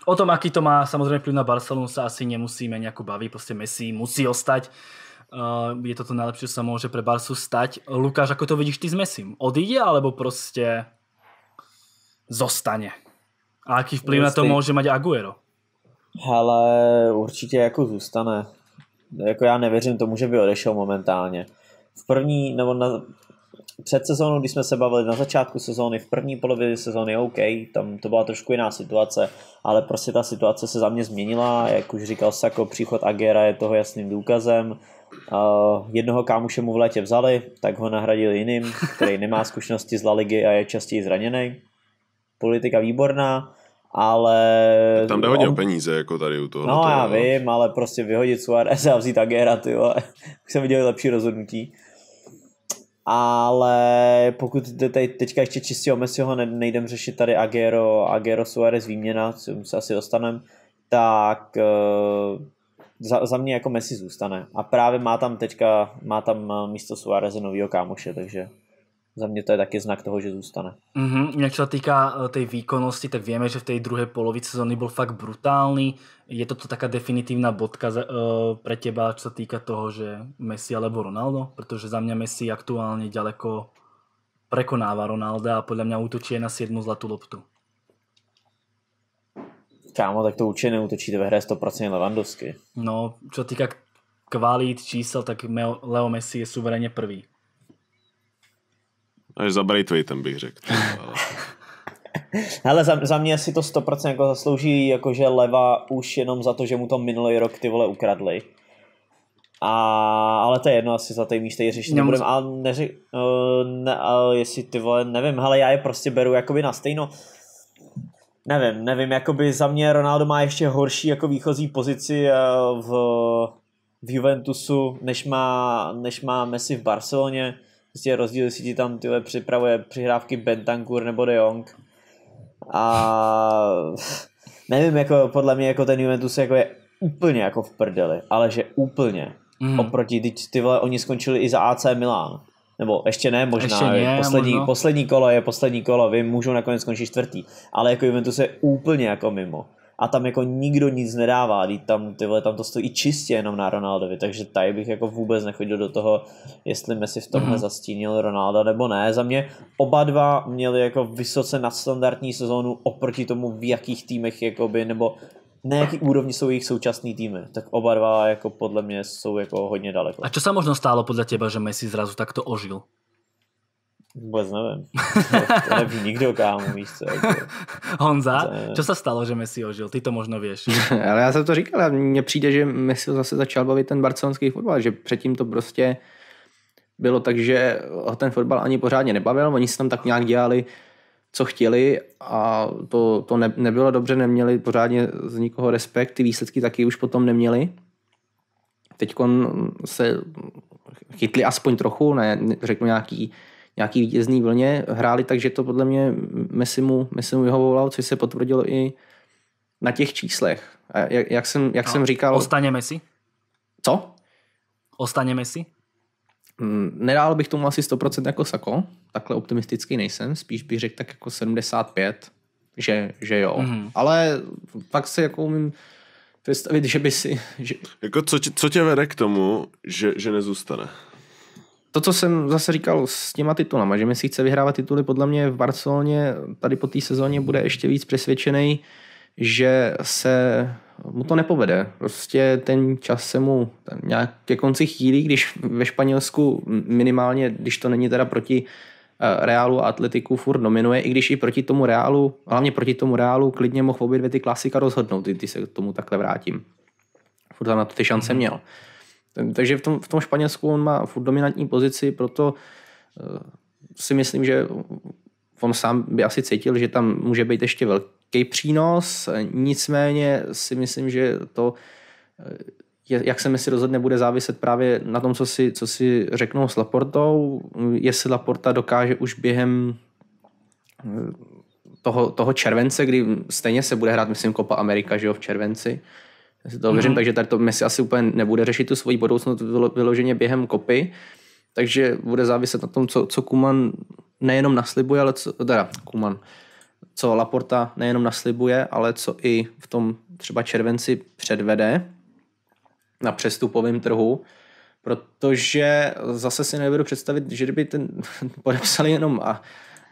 O tom, aký to má samozřejmě vplyv na Barcelonu, se asi nemusíme nějak jako bavit, prostě Messi musí ostať. Uh, eh, je to to nejlepší, co se může pro Barsu stať. Lukáš, jako to vidíš ty s Messim? Odjde, alebo prostě zostane. A jaký vplyv Jestli... na to může mít Aguero? Ale určitě jako zůstane. Jako já nevěřím tomu, že by odešel momentálně. V první, nebo na, před sezónou, když jsme se bavili na začátku sezóny, v první polovině sezóny OK, tam to byla trošku jiná situace, ale prostě ta situace se za mě změnila, jak už říkal Sako, příchod Agera je toho jasným důkazem. Eh, jednoho kámuše mu v létě vzali, tak ho nahradili jiným, který nemá zkušenosti z La Ligy a je častěji zraněný politika výborná, ale... tam jde hodně on... peníze, jako tady u no, toho. No, toho, já vím, ale prostě vyhodit Suárez a vzít Agera, ty vole. Už jsem viděl lepší rozhodnutí. Ale pokud jde tady teďka ještě čistě o Messiho, ne, nejdem řešit tady Agero, Agero Suárez výměna, co se asi dostaneme, tak uh, za, za, mě jako Messi zůstane. A právě má tam teďka, má tam eh, místo Suárez novýho kámoše, takže za mě to je taky znak toho, že zůstane. Mm-hmm. Jinak se týká eh, té výkonnosti, tak víme, že v té druhé polovici sezóny byl fakt brutální. Je to taká definitivná bodka uh, eh, pro těba, co se týká toho, že Messi alebo Ronaldo? Protože za mě Messi aktuálně daleko prekonává Ronalda a podle mě útočí na sedmou zlatou loptu. Kámo, tak to určitě neútočí, ve hře 100% Levandovsky. No, se týká kvalit čísel, tak Leo Messi je suverénně první. Až za Braithwaitem bych řekl. Ale... za, za mě si to 100% jako zaslouží jakože leva už jenom za to, že mu to minulý rok ty vole ukradli. A, ale to je jedno, asi za míč je, řešit nebudem. Ale A neři, uh, ne, uh, jestli ty vole, nevím, hele, já je prostě beru jakoby na stejno. Nevím, nevím, jakoby za mě Ronaldo má ještě horší jako výchozí pozici uh, v, v Juventusu, než má, než má Messi v Barceloně. Prostě rozdíl, jestli ti tam tyhle připravuje přihrávky Bentancur nebo De Jong. A nevím, jako podle mě jako ten Juventus jako je úplně jako v prdeli, ale že úplně. Mm. Oproti, teď ty vole, oni skončili i za AC Milán. Nebo ještě ne, možná. Ještě ne, poslední, možná. poslední kolo je poslední kolo, vy můžou nakonec skončit čtvrtý. Ale jako Juventus je úplně jako mimo a tam jako nikdo nic nedává, tam, ty vole, tam to stojí čistě jenom na Ronaldovi, takže tady bych jako vůbec nechodil do toho, jestli Messi v tomhle mm-hmm. zastínil Ronalda nebo ne. Za mě oba dva měli jako vysoce nadstandardní sezónu oproti tomu, v jakých týmech jakoby, nebo na jaký úrovni jsou jejich současný týmy, tak oba dva jako podle mě jsou jako hodně daleko. A co se možno stálo podle těba, že Messi zrazu takto ožil? Vůbec nevím. To neví nikdo, kámo, víš co. Jako. Honza, co se stalo, že Messi ožil? Ty to možno věš. ale já jsem to říkal, mně přijde, že Messi zase začal bavit ten barcelonský fotbal, že předtím to prostě bylo tak, že ho ten fotbal ani pořádně nebavil, oni se tam tak nějak dělali, co chtěli a to, to ne, nebylo dobře, neměli pořádně z nikoho respekt, ty výsledky taky už potom neměli. Teď se chytli aspoň trochu, ne, řeknu nějaký nějaký vítězný vlně, hráli takže to podle mě Messi mu, Messi mu vyhovovalo, což se potvrdilo i na těch číslech. A jak, jak, jsem, jak no, jsem říkal... Ostane Messi? Co? Ostane Messi? Mm, nedal bych tomu asi 100% jako Sako, takhle optimistický nejsem, spíš bych řekl tak jako 75, že, že jo. Mm-hmm. Ale fakt se jako umím představit, že by si... Že... Jako co, tě, co tě vede k tomu, že, že nezůstane? to, co jsem zase říkal s těma titulama, že Messi chce vyhrávat tituly, podle mě v Barceloně tady po té sezóně bude ještě víc přesvědčený, že se mu to nepovede. Prostě ten čas se mu nějak ke konci chýlí, když ve Španělsku minimálně, když to není teda proti eh, Reálu a Atletiku furt dominuje, i když i proti tomu Reálu, hlavně proti tomu Reálu, klidně mohl obě dvě ty klasika rozhodnout, ty, ty se k tomu takhle vrátím. Furt tam na to ty šance mhm. měl. Mm-hmm takže v tom, v tom Španělsku on má furt dominantní pozici, proto eh, si myslím, že on sám by asi cítil, že tam může být ještě velký přínos, nicméně si myslím, že to, eh, jak se si rozhodne, bude záviset právě na tom, co si, co si řeknou s Laportou, jestli Laporta dokáže už během eh, toho, toho července, kdy stejně se bude hrát, myslím, Copa Amerika, že jo, v červenci, já si to věřím, mm. takže tady to Messi asi úplně nebude řešit tu svoji budoucnost vyloženě během kopy, takže bude záviset na tom, co, co Kuman nejenom naslibuje, ale co, teda Kuman, co Laporta nejenom naslibuje, ale co i v tom třeba červenci předvede na přestupovém trhu, protože zase si nebudu představit, že kdyby ten podepsali jenom a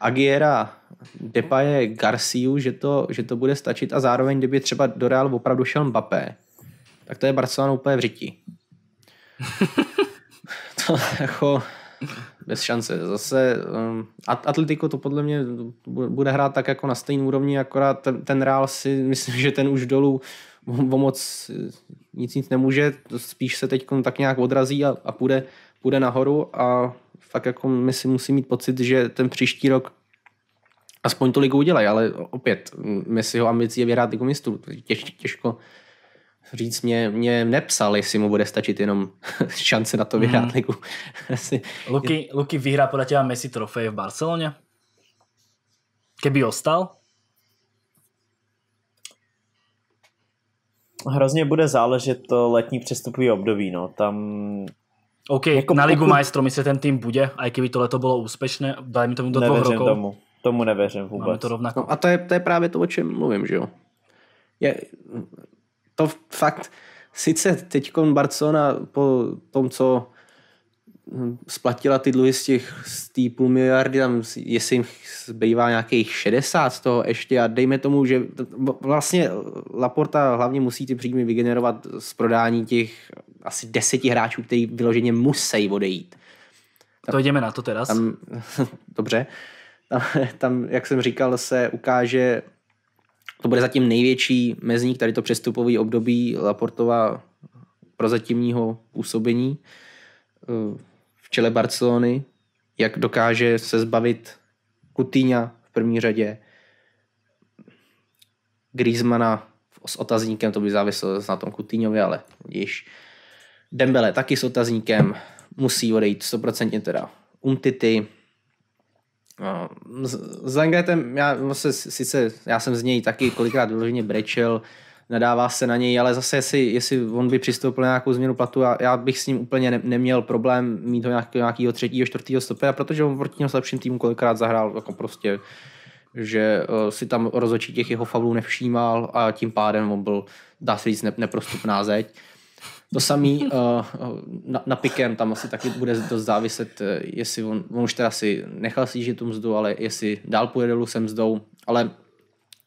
Agiera Depaje Garciu, že to, že to bude stačit a zároveň, kdyby třeba do Realu opravdu šel Mbappé, tak to je Barcelona úplně v řití. to jako bez šance. Zase um, Atletico to podle mě bude hrát tak jako na stejné úrovni, akorát ten, ten Real si myslím, že ten už dolů o moc eh, nic nic nemůže, spíš se teď tak nějak odrazí a, a půjde, půjde nahoru a fakt jako my si musí mít pocit, že ten příští rok aspoň to ligu udělají, ale opět, Messiho ambicí je vyhrát ligu mistrů. Těž, těžko říct, mě, mě nepsal, jestli mu bude stačit jenom šance na to mhm. vyhrát mm. ligu. Luky, Luky vyhrá podle těba Messi trofej v Barceloně? Keby ostal? Hrozně bude záležet to letní přestupový období. No. Tam OK, jako na Ligu pokud... majstrů, myslím, ten tým bude, a i kdyby to leto bylo úspěšné, mi tomu do dvou rokov. Tomu. Tomu nevěřím vůbec. to rovnako. No a to je, to je právě to, o čem mluvím, že jo. Je, to fakt, sice teď Barcelona po tom, co Hm, splatila ty dluhy z těch z tý půl miliardy, tam, jestli jim zbývá nějakých 60 z toho ještě a dejme tomu, že vlastně Laporta hlavně musí ty příjmy vygenerovat z prodání těch asi deseti hráčů, který vyloženě musí odejít. Tam, to jdeme na to teraz. Tam, dobře. Tam, tam, jak jsem říkal, se ukáže, to bude zatím největší mezník tady to přestupový období Laportova prozatímního působení ehm, čele Barcelony, jak dokáže se zbavit Kutýňa v první řadě, Griezmana s otazníkem, to by záviselo na tom Kutýňovi, ale když Dembele taky s otazníkem, musí odejít 100% teda Umtity, no, s Langetem, já vlastně sice, já jsem z něj taky kolikrát vyloženě brečel, nadává se na něj, ale zase, jestli, jestli on by přistoupil na nějakou změnu platu, já, já bych s ním úplně ne, neměl problém mít ho nějakého, nějakého třetího, čtvrtého stopera, protože on proti těm slabším týmu kolikrát zahrál jako prostě že uh, si tam rozhodčí těch jeho favlů nevšímal a tím pádem on byl, dá se říct, ne, neprostupná zeď. To samý uh, na, na pikem, tam asi taky bude dost záviset, eh, jestli on, on už teda si nechal snížit tu mzdu, ale jestli dál půjde dolů se mzdou, ale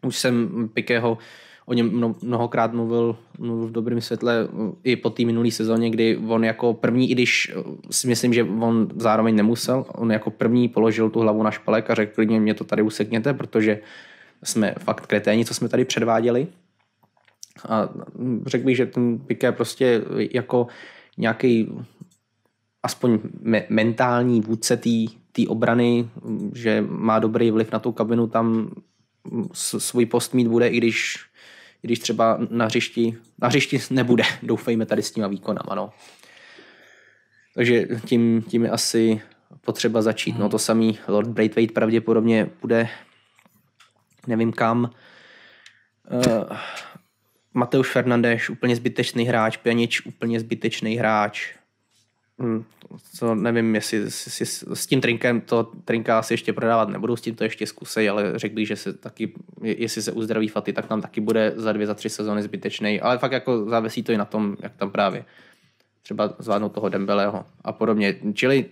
už jsem Pikého o něm mnohokrát mluvil, mluvil v dobrém světle eh, i po té minulé sezóně, kdy on jako první, i když eh, si myslím, že on zároveň nemusel, on jako první položil tu hlavu na špalek a řekl klidně, mě to tady usekněte, protože jsme fakt kreténi, co jsme tady předváděli. A hm, řekl bych, že ten Piké prostě eh, jako nějaký aspoň me- mentální vůdce té obrany, hm, že má dobrý vliv na tu kabinu, tam hm, svůj post mít bude, i když když třeba na hřišti, na hřišti nebude, doufejme tady s těma výkonama. No. Takže tím, tím je asi potřeba začít. No to samý Lord Braithwaite pravděpodobně bude nevím kam. Uh, Mateusz Fernandes úplně zbytečný hráč, Pjanič, úplně zbytečný hráč. Mm, co nevím, jestli, jestli s tím trinkem to trinka asi ještě prodávat nebudu, s tím to ještě zkusej, ale řekl bych, že se taky, jestli se uzdraví Faty, tak tam taky bude za dvě, za tři sezony zbytečný, ale fakt jako závisí to i na tom, jak tam právě třeba zvládnout toho Dembeleho a podobně. Čili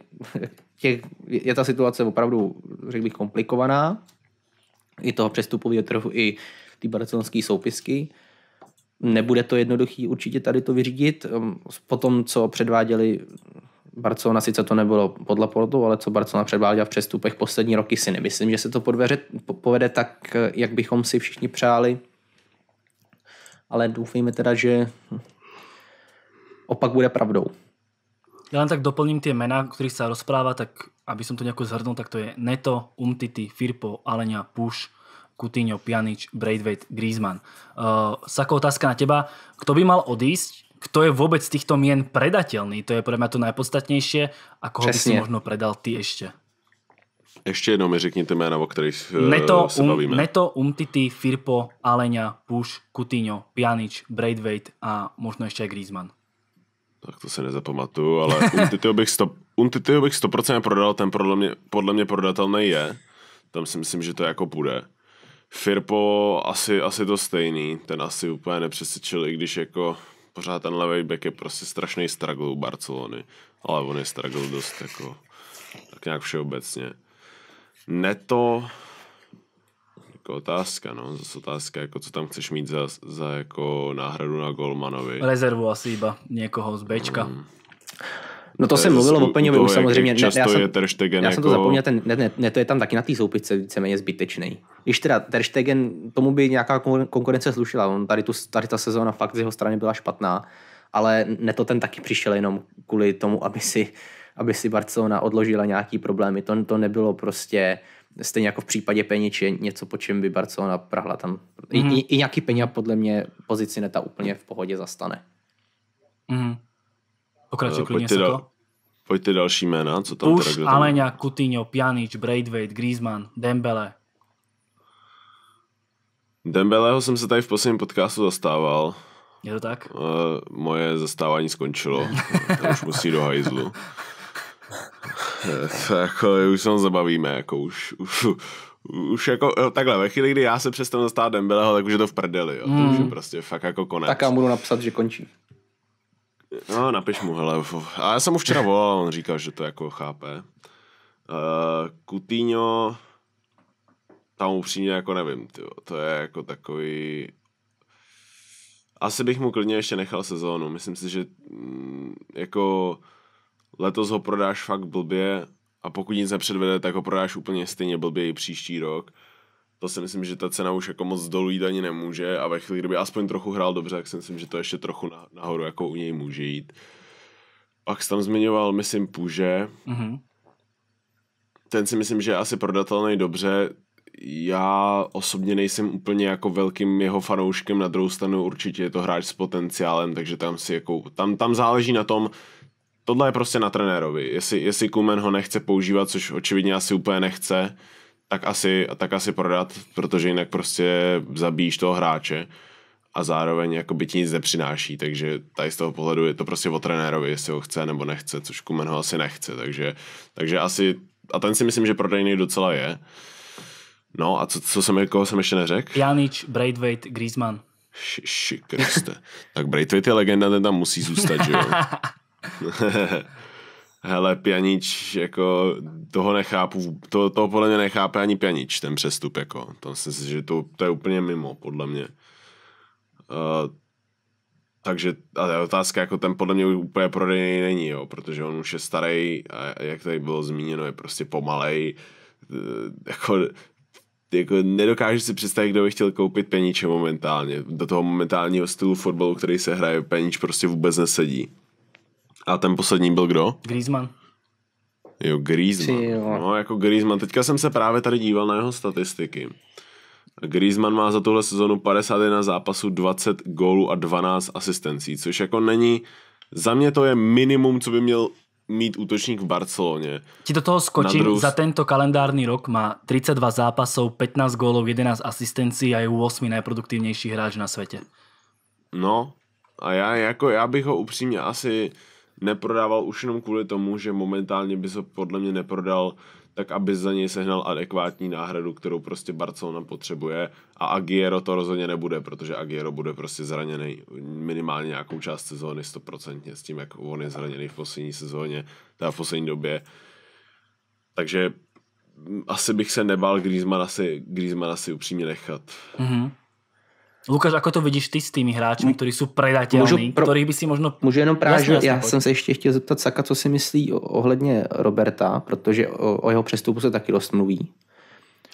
těch, je ta situace opravdu, řekl bych, komplikovaná, i toho přestupového trhu, i ty barcelonské soupisky. Nebude to jednoduchý určitě tady to vyřídit. Ehm, po tom, co předváděli Barcelona, sice to nebylo podle Portu, ale co Barcelona předváděla v přestupech poslední roky, si nemyslím, že se to podveře, povede tak, jak bychom si všichni přáli. Ale doufejme teda, že opak bude pravdou. Já len tak doplním ty jména, o kterých se rozpráva, tak aby som to nejako zhrnul, tak to je Neto, Umtiti, Firpo, Alenia, Puš, Coutinho, Pjanic, Braithwaite, Griezmann. Uh, Sako, otázka na teba. Kto by mal odísť? Kto je vôbec z týchto mien predateľný? To je pre mňa to najpodstatnejšie. A koho Česne. by si možno predal ty ešte? Ještě jednou mi řekněte jména, o kterých eh, Neto, se um- bavíme. Um, Neto, Umtiti, Firpo, Aleňa, Puš, Coutinho, Pjanic, Braithwaite a možno ještě Griezmann. Tak to se nezapamatuju, ale Umtitiho bych, bych 100% prodal, ten podle mě, podle mě prodatelný je. Tam si myslím, že to jako půjde. Firpo asi, asi to stejný, ten asi úplně nepřesvědčil, i když jako pořád ten levý back je prostě strašný struggle u Barcelony, ale on je struggle dost jako tak nějak všeobecně. Neto, jako otázka, no, zase otázka, jako co tam chceš mít za, za jako náhradu na Golmanovi. Rezervu asi iba někoho z Bčka. Hmm. No to, se mluvilo o Peňovi už samozřejmě. Často ne, já jsem, je Ter Stegen já jsem to jako... zapomněl, ten, ne, ne, ne, to je tam taky na té soupice víceméně zbytečný. Když teda Ter Stegen, tomu by nějaká konkurence slušila, on tady, tu, tady ta sezóna fakt z jeho strany byla špatná, ale ne to ten taky přišel jenom kvůli tomu, aby si, aby si Barcelona odložila nějaký problémy. To, to nebylo prostě stejně jako v případě Peniče, něco, po čem by Barcelona prahla tam. Mm-hmm. I, mhm. i, i nějaký Peňa podle mě pozici neta úplně v pohodě zastane. Mm-hmm. Pokračuj eh, klidně, pojďte, dal, pojďte další jména, co tam Už, teda, kdo tam... Aleňa, Coutinho, Pjanic, Braidweight, Griezmann, Dembele. Dembeleho jsem se tady v posledním podcastu zastával. Je to tak? Eh, moje zastávání skončilo. už musí do hajzlu. Eh, jako, už se zabavíme, jako už, už, už jako, takhle, ve chvíli, kdy já se přestanu zastávat Dembeleho, tak už je to v prdeli, jo. Mm. To už je hmm. prostě fakt jako konec. Tak já budu napsat, že končí. No, napiš mu, hele. A já jsem mu včera volal, on říkal, že to jako chápe. Uh, eh, Kutíňo, tam upřímně jako nevím, tyjo. to je jako takový... Asi bych mu klidně ještě nechal sezónu. Myslím si, že mm, jako letos ho prodáš fakt blbě a pokud nic nepředvede, tak ho prodáš úplně stejně blbě i příští rok to si myslím, že ta cena už jako moc dolů jít ani nemůže a ve chvíli, kdyby aspoň trochu hrál dobře, tak si myslím, že to ještě trochu nahoru jako u něj může jít. Pak jsi tam zmiňoval, myslím, Puže. Mm-hmm. Ten si myslím, že je asi prodatelný dobře. Já osobně nejsem úplně jako velkým jeho fanouškem, na druhou stranu určitě je to hráč s potenciálem, takže tam si jako, tam, tam záleží na tom, tohle je prostě na trenérovi. Jestli, jestli Kumen ho nechce používat, což očividně asi úplně nechce, tak asi, tak asi prodat, protože jinak prostě zabíjíš toho hráče a zároveň jako by ti nic nepřináší, takže tady z toho pohledu je to prostě o trenérovi, jestli ho chce nebo nechce, což Kumen ho asi nechce, takže, takže asi, a ten si myslím, že prodejný docela je. No a co, co jsem, koho jsem ještě neřekl? Janič, Braidweight, Griezmann. Ši, tak Braidweight je legenda, ten tam musí zůstat, že jo? Hele, Pjanič, jako toho nechápu, to, toho podle mě nechápe ani Pjanič, ten přestup, jako. To myslím si, že to, to je úplně mimo, podle mě. Uh, takže a ta otázka, jako ten podle mě úplně prodejný není, jo, protože on už je starý, a jak tady bylo zmíněno, je prostě pomalej, uh, jako jako nedokážu si představit, kdo by chtěl koupit peníče momentálně. Do toho momentálního stylu fotbalu, který se hraje, peníč prostě vůbec nesedí. A ten poslední byl kdo? Griezmann. Jo, Griezmann. Jo. No, jako Griezmann. Teďka jsem se právě tady díval na jeho statistiky. Griezmann má za tuhle sezonu 51 zápasů, 20 gólů a 12 asistencí, což jako není... Za mě to je minimum, co by měl mít útočník v Barceloně. Ti do toho skočím, druhou... za tento kalendární rok má 32 zápasů, 15 gólů, 11 asistencí a je 8 nejproduktivnější hráč na světě. No, a já, jako, já bych ho upřímně asi neprodával už jenom kvůli tomu, že momentálně by se podle mě neprodal tak aby za něj sehnal adekvátní náhradu, kterou prostě Barcelona potřebuje a Agiero to rozhodně nebude, protože Agiero bude prostě zraněný minimálně nějakou část sezóny stoprocentně s tím, jak on je zraněný v poslední sezóně, teda v poslední době. Takže asi bych se nebál Griezmana si, Griezmana si upřímně nechat. Mm-hmm. Lukáš, ako to vidíš ty s tými hráči, kteří jsou predateľní, pro... kterých by si možno... Můžu jenom prážu, já pojď. jsem se ještě chtěl zeptat Saka, co si myslí ohledně Roberta, protože o, o jeho přestupu se taky dost mluví.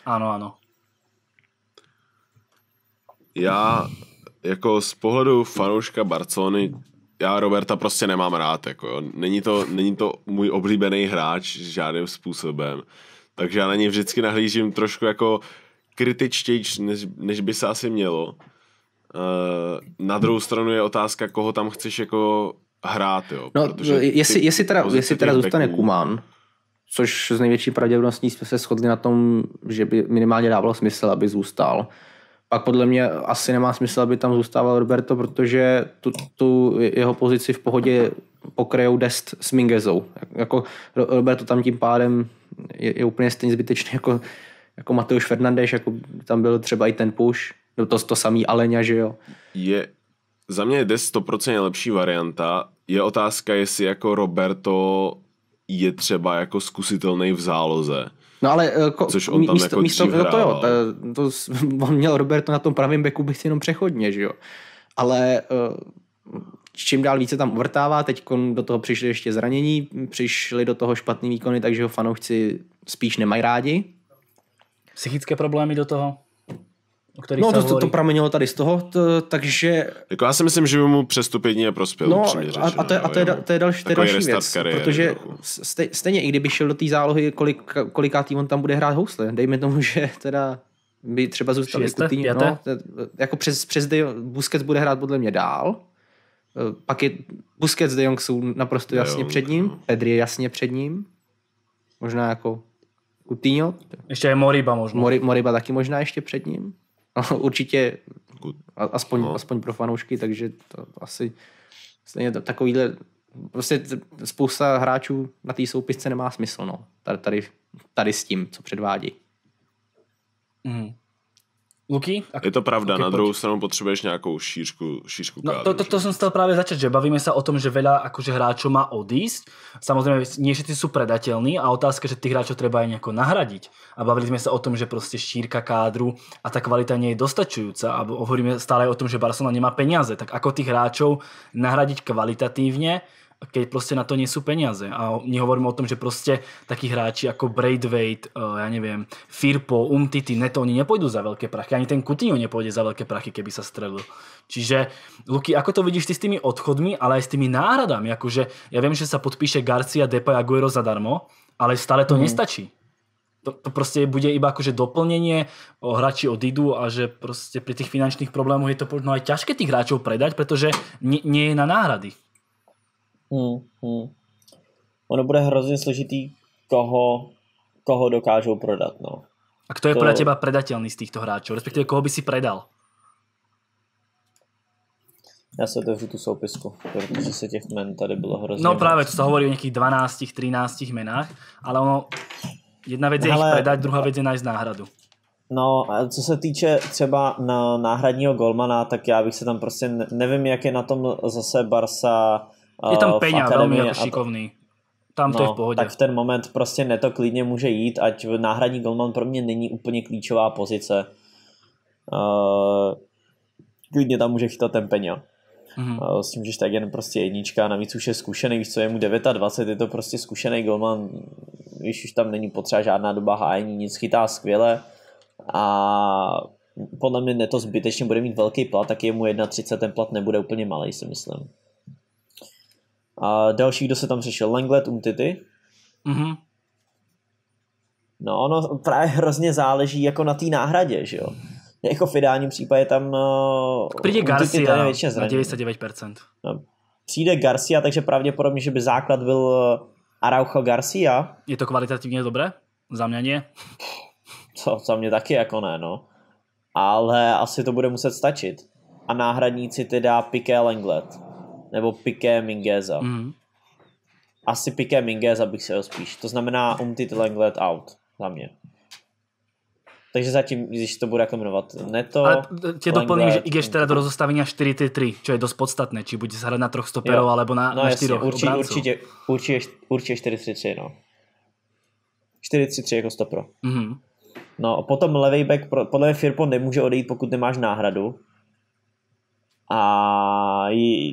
Ano, ano. Já jako z pohledu fanouška Barcony, já Roberta prostě nemám rád. Jako jo. Není, to, není to můj oblíbený hráč žádným způsobem. Takže já na něj vždycky nahlížím trošku jako kritičtější, než, než by se asi mělo. Eh, na druhou stranu je otázka, koho tam chceš jako hrát, jo. No, jestli, jestli teda, jestli teda zůstane backů, Kuman, což z největší pravděpodobností jsme se shodli na tom, že by minimálně dávalo smysl, aby zůstal. Pak podle mě asi nemá smysl, aby tam zůstával Roberto, protože tu, tu jeho pozici v pohodě pokryjou dest s Mingezou. Jako Roberto tam tím pádem je, je úplně stejně zbytečný jako, jako Mateusz Fernandes, jako tam byl třeba i ten push, no to, to samý Aleňa, že jo? Je, za mě je 100% lepší varianta. Je otázka, jestli jako Roberto je třeba jako zkusitelný v záloze. No ale eh, ko, což on tam místo, jako místo, no to jo, eh, to, to, on měl Roberto na tom pravém beku být jenom přechodně, že jo. Ale eh, čím dál více tam uvrtává, teď do toho přišli ještě zranění, přišli do toho špatný výkony, takže ho fanoušci spíš nemají rádi. Psychické problémy do toho? o kterých No, to, to, to pramenilo tady z toho, to, takže... Jako já si myslím, že by mu přestupení a prospěl. No, a, a, to, je, a to, je, to je další, to je další věc, kariéry, protože jako. stej, stejně, i kdyby šel do té zálohy, kolik, tým on tam bude hrát housle, dejme tomu, že teda by třeba zůstal Coutinho, jako no, jako přes, přes De, Busquets bude hrát podle mě dál, e, pak je Busquets de Jong jsou naprosto jasně Jong. před ním, no. Pedri je jasně před ním, možná jako Coutinho. Ještě je Moriba možná. Mori, Moriba taky možná ještě před ním. Určitě aspoň, no. aspoň pro fanoušky, takže to asi stejně takovýhle prostě spousta hráčů na té soupisce nemá smysl, no. Tady, tady, tady s tím, co předvádí. Mm. Luky? Ak... Je to pravda, Luky, na druhou pojď. stranu potřebuješ nějakou šířku, šířku no, kádru, to, to, to, jsem chcel právě začať, že bavíme se o tom, že veľa akože hráčů má odísť. Samozřejmě nie všetci jsou predatelní a otázka, že tých hráčů treba aj nějako nahradiť. A bavili jsme se o tom, že prostě šírka kádru a ta kvalita nie je dostačujúca. A hovoríme stále o tom, že Barcelona nemá peniaze. Tak ako tých hráčov nahradiť kvalitatívne, keď prostě na to nejsou peniaze. A my hovoríme o tom, že prostě takí hráči jako Braithwaite, uh, já nevím, Firpo, Umtiti, neto, oni nepůjdou za velké prachy. Ani ten Coutinho nepůjde za velké prachy, keby sa strelil. Čiže, Luky, ako to vidíš ty s tými odchodmi, ale aj s tými náhradami? Akože, ja viem, že sa podpíše Garcia, Depay, Aguero zadarmo, ale stále to mhm. nestačí. To, to prostě bude iba akože doplnenie, o hráči odídu a že prostě pri tých finančných problémoch je to možno aj ťažké tých hráčov predať, pretože nie, nie je na náhrady. Hmm, hmm. Ono bude hrozně složitý, koho, koho dokážou prodat. No. A kdo je to... podľa těba predatelný z těchto hráčů, respektive koho by si predal? Já se otevřu tu soupisku, protože se těch men tady bylo hrozně No právě, to se hovorí o nějakých 12, 13 menách, ale ono, jedna věc je Hele, jich predat, druhá věc je najít náhradu. No, a co se týče třeba na náhradního golmana, tak já bych se tam prostě, nevím, jak je na tom zase Barsa je tam Peňa velmi jako šikovný. Tam no, to je no, v pohodě. Tak v ten moment prostě Neto klidně může jít, ať náhradní golman pro mě není úplně klíčová pozice. Uh, klidně tam může chytat ten Peňa. Mm-hmm. S tím, že jen prostě jednička, navíc už je zkušený, víš co, je mu 29, je to prostě zkušený golman, víš, už tam není potřeba žádná doba hájení, nic chytá skvěle a podle mě neto zbytečně bude mít velký plat, tak je mu 1,30, ten plat nebude úplně malý, si myslím. A další, kdo se tam řešil, Langlet Umtity. Mm-hmm. No ono právě hrozně záleží jako na té náhradě, že jo. Jako v ideálním případě tam... Uh, Přijde Garcia na 99%. No, přijde Garcia, takže pravděpodobně, že by základ byl eh, Araujo Garcia. Je to kvalitativně dobré? Za mě ne. Co, za mě taky jako ne, no. Ale asi to bude muset stačit. A náhradníci teda Piqué Lenglet nebo Piqué Mingueza. Mm. Asi Piqué Mingueza bych se spíš. To znamená um lenglet out za mě. Takže zatím, když to bude jako jmenovat Neto, Ale tě doplním, že jdeš teda do rozostavení 4-3, čo je dost podstatné, či budeš hrať na troch stoperov, jo. alebo na, no, na jasne, určitě určitě, určitě, určitě 4-3-3, no. 4-3-3 jako stopro. Mm-hmm. No, potom levý back, podle mě Firpo nemůže odejít, pokud nemáš náhradu, a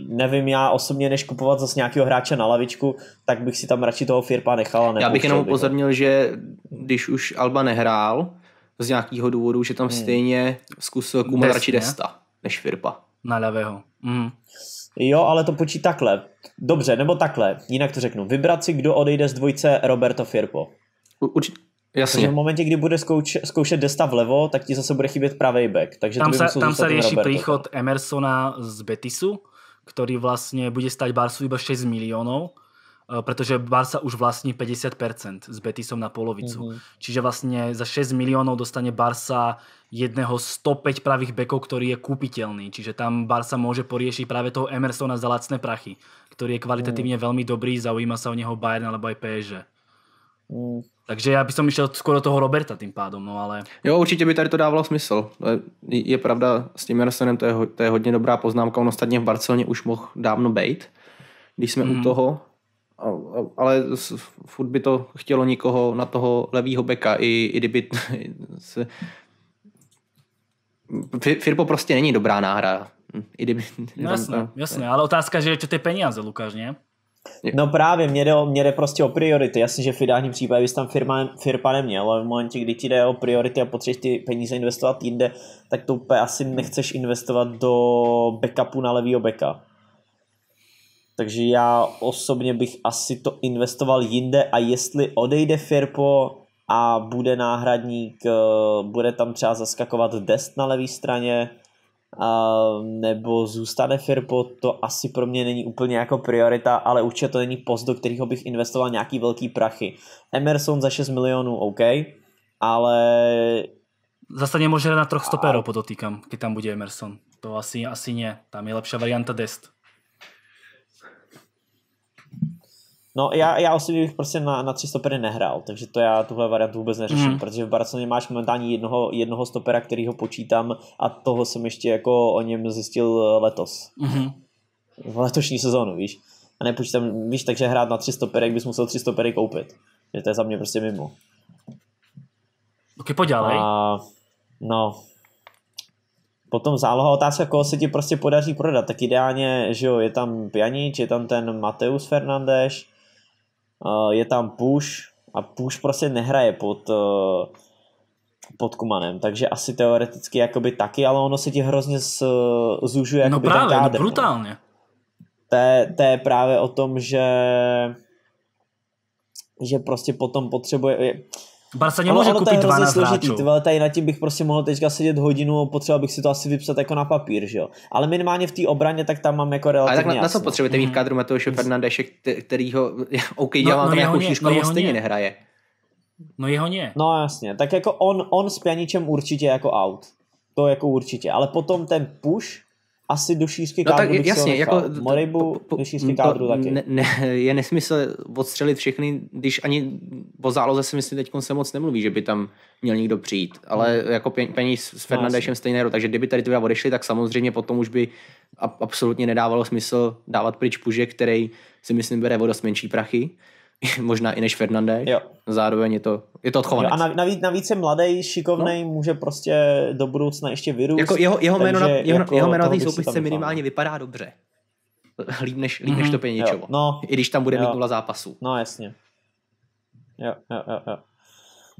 nevím, já osobně, než kupovat zase nějakého hráče na lavičku, tak bych si tam radši toho Firpa nechal. Já bych jenom upozornil, že když už Alba nehrál z nějakého důvodu, že tam hmm. stejně zkusil kumat radši Desta než Firpa. Na levého. Mm. Jo, ale to počít takhle. Dobře, nebo takhle, jinak to řeknu. Vybrat si, kdo odejde z dvojce Roberto Firpo. Určitě Jasně. Takže v momentě, kdy bude zkouš, zkoušet Desta vlevo, tak ti zase bude chybět pravý back. Takže tam, se, tam sa rieši príchod Emersona z Betisu, který vlastně bude stať Barsu iba 6 milionů, eh, protože Barsa už vlastní 50% s Betisom na polovicu. Mm -hmm. Čiže vlastně za 6 milionů dostane Barsa jedného 105 pravých backov, který je kúpiteľný. Čiže tam Barsa může poriešiť právě toho Emersona za lacné prachy, který je kvalitativně mm. velmi dobrý, zaujíma se o něho Bayern alebo aj PSG. Mm. Takže já bych to myšel skoro toho Roberta tím pádem, no ale... Jo, určitě by tady to dávalo smysl. Je, je pravda, s tím Jarsenem to je, to je hodně dobrá poznámka, on ostatně v Barceloně už mohl dávno bejt, když jsme mm. u mhm. toho, ale furt by to chtělo nikoho na toho levýho beka, i, i kdyby se... Firpo prostě není dobrá náhra. Hm, I kdyby, no, jasné, jasné, ale otázka, že čo ty peníze, Lukáš, ne? No právě, mě jde, o, mě jde prostě o priority. Jasně, že v ideálním případě bys tam firma, firma neměl, ale v momentě, kdy ti jde o priority a potřebuješ ty peníze investovat jinde, tak to úplně asi nechceš investovat do backupu na levýho backa. Takže já osobně bych asi to investoval jinde a jestli odejde Firpo a bude náhradník, eh, bude tam třeba zaskakovat Dest na levé straně, nebo zůstane Firpo, to asi pro mě není úplně jako priorita, ale určitě to není post, do kterého bych investoval nějaký velký prachy. Emerson za 6 milionů, OK, ale... Zastaně možná na troch stoperov a... podotýkám, když tam bude Emerson. To asi, asi ne. Tam je lepší varianta Dest. No já, já osobně bych prostě na, na tři stopery nehrál, takže to já tuhle variantu vůbec neřeším, mm. protože v Barceloně máš momentálně jednoho, jednoho stopera, ho počítám a toho jsem ještě jako o něm zjistil eh, letos. Mm. V letošní sezónu, víš. A nepočítám, víš, takže hrát na tři stopery, bys musel tři stopery koupit. Že to je za mě prostě mimo. Ok, podělej. A, no, potom záloha otázka, koho se ti prostě podaří prodat, tak ideálně, že jo, je tam Pjanič, je tam ten Mateus Fernandes. Eh, je tam push a push prostě nehraje pod, eh, pod Kumanem, takže asi teoreticky jakoby taky, ale ono se ti hrozně z, eh, zužuje no právě, ten no kádr. No brutálně. To je, to je právě o tom, že že prostě potom potřebuje, Barca nemůže ono, koupit 12 složitý, hráčů. Tyhle, tady na tím bych prostě mohl teďka sedět hodinu, potřeboval bych si to asi vypsat jako na papír, že jo. Ale minimálně v té obraně tak tam mám jako relativně Ale tak na, na co potřebujete mít v mhm. kádru Mateuše Fernandeše, kterýho, OK, dělám no, no, tam nějakou šířku, no, stejně nehraje. No jeho ne. No jasně, tak jako on, on s Pjaničem určitě jako out. To jako určitě, ale potom ten push, asi do šířky kádru. No tak jasně, jako Moribu po, po, do šířky kádru taky. Ne, ne, je nesmysl odstřelit všechny, když ani o záloze si myslím teď se moc nemluví, že by tam měl někdo přijít, ale hmm. jako paní s no, Fernandešem no, stejné, takže kdyby tady ty dva odešli, tak samozřejmě potom už by absolutně nedávalo smysl dávat pryč Puže, který si myslím bere o dost menší prachy. možná i než Fernandez. Jo. Zároveň je to, je to odchovanec. a navíc, navíc je mladý, šikovný, no. může prostě do budoucna ještě vyrůst. Jako jeho, jeho jméno na, jeho, jako jeho jméno na té soupisce minimálně no. vypadá dobře. Líp než, líp mm-hmm. než mhm. to Pěničovo. No. I když tam bude jo. mít nula zápasů. No jasně. Jo, jo, jo, jo.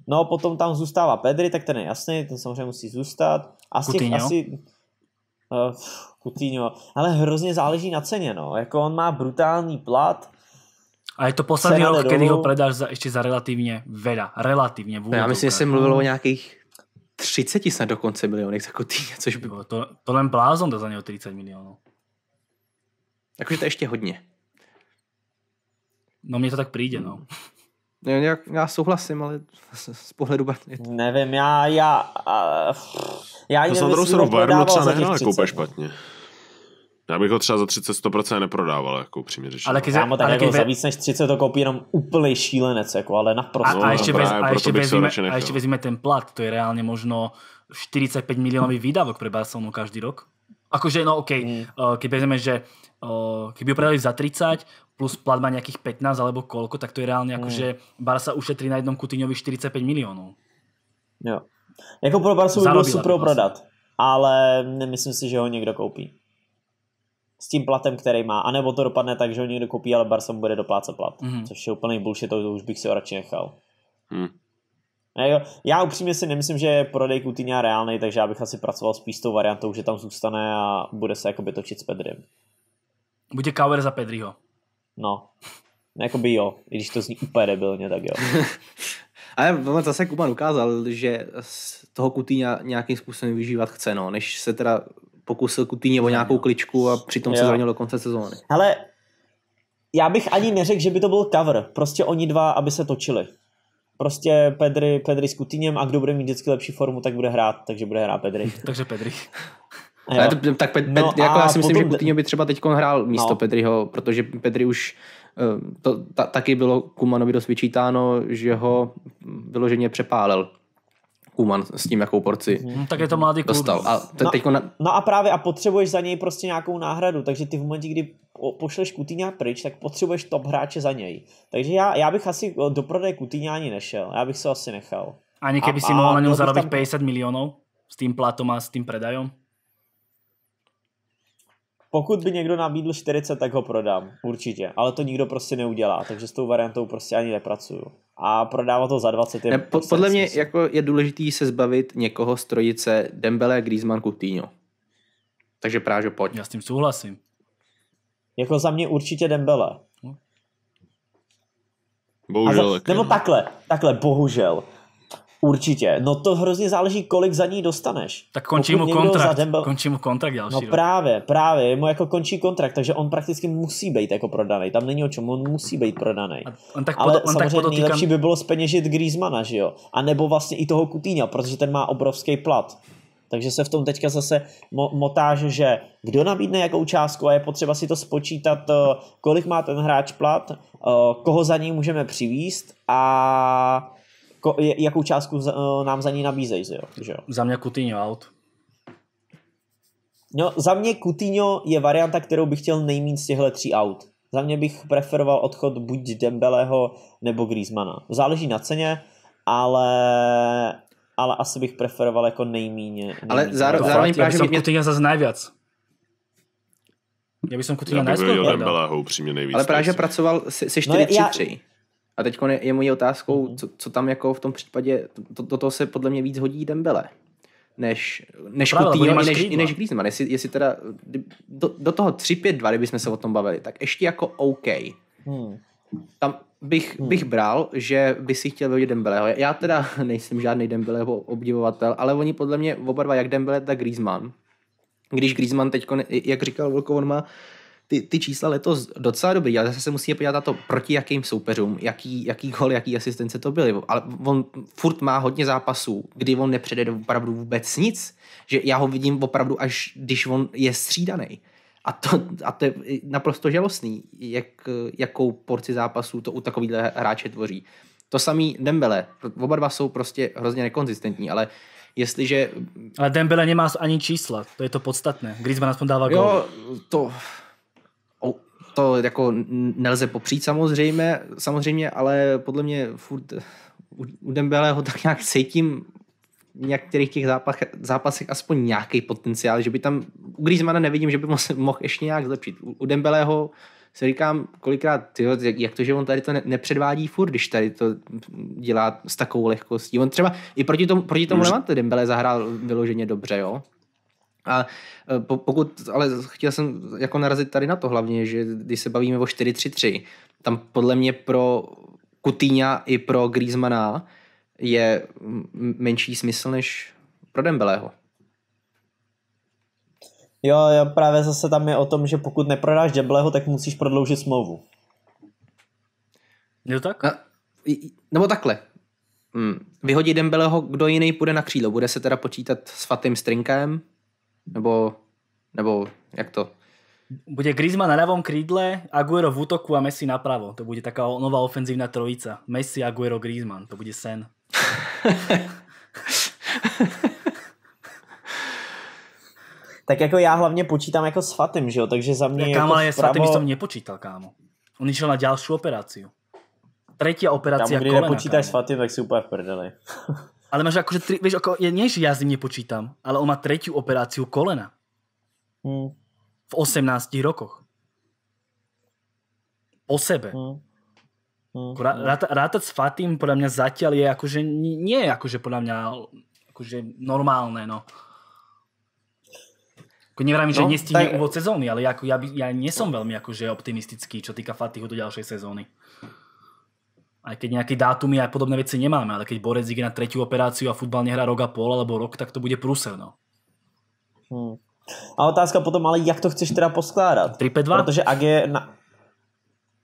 No potom tam zůstává Pedri, tak ten je jasný, ten samozřejmě musí zůstat. A z těch asi... Uh, Coutinho. Ale hrozně záleží na ceně, no. Jako on má brutální plat, a je to poslední rok, kdy ho predáš za, ještě za relativně veda. Relativně. vůbec. já myslím, že jsem mluvil o nějakých 30 snad dokonce milionech za týdně, což by... bylo. To, to len blázon to za něho 30 milionů. Takže to je ještě hodně. No mně to tak přijde, no. Já, já souhlasím, ale z pohledu je to... Nevím, já... já, já, já to nevím, Sandro se Bayernu třeba nehrál jako úplně špatně. Já bych ho třeba za 30 100% neprodával, jako upřímně řečeno. Ale když no, jako za víc než 30 to koupí jenom úplný šílenec, jako, ale naprosto. A, a, no, ještě, bez, a, ještě, vezíme, a ještě vezíme ten plat, to je reálně možno 45 milionový výdavok pro Barcelonu každý rok. Akože, no OK, mm. keď vezmeme, že eh, keby ho predali za 30, plus plat má nějakých 15 alebo koľko, tak to je reálně, mm. že Barca ušetří na jednom Kutyňovi 45 milionů. Jo. Jako pro Barca by bylo super prodat, ale nemyslím si, že ho někdo koupí s tím platem, který má. A nebo to dopadne tak, že ho někdo koupí, ale Barca mu bude doplácet plat. Mm-hmm. Což je úplný bullshit, to už bych si ho radši nechal. Mm. Já upřímně si nemyslím, že je prodej Coutinho reálný, takže já bych asi pracoval spíš s tou variantou, že tam zůstane a bude se jakoby točit s Pedrym. Bude Kauer za Pedriho. No. no, jakoby jo, i když to zní úplně debilně, tak jo. Ale zase Kuban ukázal, že z toho Coutinho nějakým způsobem vyžívat chce, no, než se teda pokusil Kutýně o nějakou kličku a přitom jo. se zranil do konce sezóny. Ale já bych ani neřekl, že by to byl cover. Prostě oni dva, aby se točili. Prostě Pedri, Pedri s Kutýněm a kdo bude mít vždycky lepší formu, tak bude hrát, takže bude hrát Pedri. takže Pedri. A To, tak Pet, no jako já si myslím, potom... že Kutýně by třeba teď hrál místo no. Pedriho, protože Pedri už eh, to ta, taky bylo Kumanovi dost vyčítáno, že ho vyloženě přepálil. Kuman s tím, jakou porci hmm. tak je to mladý dostal. A te, no, teďko na... no a právě a potřebuješ za něj prostě nějakou náhradu, takže ty v momentě, kdy pošleš Kutýňa pryč, tak potřebuješ top hráče za něj. Takže já, já bych asi do prodeje Kutýňa ani nešel, já bych se asi nechal. Ani keby a, si mohl na něm zarobit tam... 50 milionů s tím platom a s tím predajom? Pokud by někdo nabídl 40, tak ho prodám, určitě. Ale to nikdo prostě neudělá, takže s tou variantou prostě ani nepracuju. A prodávat to za 20 je... Ne, po, prostě podle mě jako je důležitý se zbavit někoho z trojice Dembele, Griezmann, Coutinho. Takže Prážo, pojď. Já s tím souhlasím. Jako za mě určitě Dembele. No. Bohužel. za, nebo takhle, takhle, bohužel. Určitě. No to hrozně záleží, kolik za ní dostaneš. Tak končí Pokud mu kontrakt. Zadembel... Končí mu kontrakt další. No rok. právě, právě. Mu jako končí kontrakt, takže on prakticky musí být jako prodaný. Tam není o čem, on musí být prodaný. A on tak Ale on samozřejmě tak nejlepší by bylo speněžit Griezmana, že jo? A nebo vlastně i toho Kutýňa, protože ten má obrovský plat. Takže se v tom teďka zase motáž, že kdo nabídne jakou částku a je potřeba si to spočítat, eh, kolik má ten hráč plat, eh, koho za ní můžeme přivíst a ko, jakou částku z, eh, nám za ní nabízejí, že jo? Za mě Coutinho out. No, za mě Coutinho je varianta, kterou bych chtěl nejméně z těchto tří aut. Za mě bych preferoval odchod buď Dembeleho nebo Griezmana. Záleží na ceně, ale ale asi bych preferoval jako nejmíně. Ale zároveň, zároveň právě... Já bych mě... zase najviac. Já bych Coutinho najskôr. Já bych byl upřímně nejvíc. Ale právě pracoval se 4-3-3. No, a teď je, je mojí otázkou, mm-hmm. co, co tam jako v tom případě, to, to, to se podle mě víc hodí Dembele, než, než no Právě, Kutýho, i než, i než Griezmann. Jestli, jestli teda do, do toho 3-5-2, kdybychom se o tom bavili, tak ještě jako OK. Hmm. Tam bych, hmm. bych bral, že by si chtěl vyhodit Dembeleho. Já teda nejsem žádný Dembeleho obdivovatel, ale oni podle mě oba dva, jak Dembele, tak Griezmann. Když Griezmann teď, jak říkal Volko, on má ty, ty čísla letos docela dobrý, ale zase se musíme podívat na to, proti jakým soupeřům, jaký, jaký gol, jaký asistence to byly. Ale on furt má hodně zápasů, kdy on nepřede opravdu vůbec nic. Že já ho vidím opravdu, až když on je střídaný. A to, a to je naprosto žalostný, jak, jakou porci zápasů to u takovýhle hráče tvoří. To samý Dembele. Oba dva jsou prostě hrozně nekonzistentní, ale jestliže... Ale Dembele nemá ani čísla, to je to podstatné. Griezmann aspoň dává gol. Jo, to, to jako nelze popřít samozřejmě, samozřejmě, ale podle mě furt eh, u Dembeleho tak nějak cítím v některých těch zápach, zápasech aspoň nějaký potenciál, že by tam u Griezmana nevidím, že by mohl, mohl ještě nějak zlepšit. U, Dembeleho si říkám kolikrát, tyjo, jak to, že on tady to nepředvádí furt, když tady to dělá s takovou lehkostí. On třeba i proti tomu, proti tomu Levante Dembele zahrál vyloženě dobře, jo? A e, pokud, ale chtěl jsem jako narazit tady na to hlavně, že když se bavíme o 4-3-3, tam podle mě pro Kutýňa i pro Griezmana je menší smysl než pro Dembeleho. Jo, jo, právě zase tam je o tom, že pokud neprodáš Dembeleho, tak musíš prodloužit smlouvu. Jo tak? A, nebo takhle. Hmm. Vyhodí Dembeleho, kdo jiný půjde na křídlo? Bude se teda počítat s Fatým Strinkem, nebo, nebo jak to? Bude Griezmann na ľavom krídle, Aguero v útoku a Messi napravo. To bude taká nová ofenzívna trojica. Messi, Aguero, Griezmann. To bude sen. tak jako já hlavně počítám jako s Fatim, že jo? Takže za mě... kámo, jako ale s Fatim jsem nepočítal, kámo. On išel na další operaci. Třetí operace. Tam, kdy nepočítáš kámo. s Fatim, tak si úplně v prdeli. Ale máš akože, tri, vieš, ako, ja, nie, že ja s ním nepočítam, ale on má tretiu operáciu kolena. Mm. V 18 rokoch. O sebe. Mm. Mm. Rá, ráta, rátať s Fatim podľa mňa zatiaľ je akože, nie je akože podľa mňa akože normálne, no. Ako nevrám, no, že nestihne tak... úvod sezóny, ale ja, jako ja, by, ja nesom veľmi akože optimistický, čo týka Fatihu do ďalšej sezóny aj keď nejaké dátumy a podobné veci nemáme, ale keď borec ide na tretiu operáciu a futbal nehrá rok a pol alebo rok, tak to bude prúser, no. Hmm. A otázka potom, ale jak to chceš teda poskládat? 3 5 2 Protože ak je na...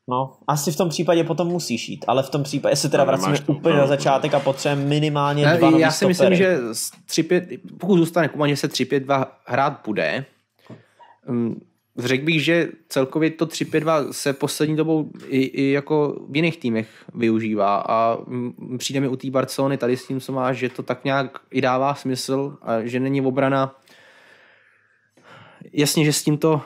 No, asi v tom případě potom musíš jít, ale v tom případě se teda no, vracíme no, úplně no, na začátek a potřebujeme minimálně ne, dva Já si stopery. myslím, že 3, 5, pokud zůstane Kuma, že se 3-5-2 hrát bude, mm, řekl bych, že celkově to 3-5-2 se poslední dobou i, i jako v jiných týmech využívá a přijde mi u té Barcelony tady s tím, co máš, že to tak nějak i dává smysl a že není obrana. Jasně, že s tímto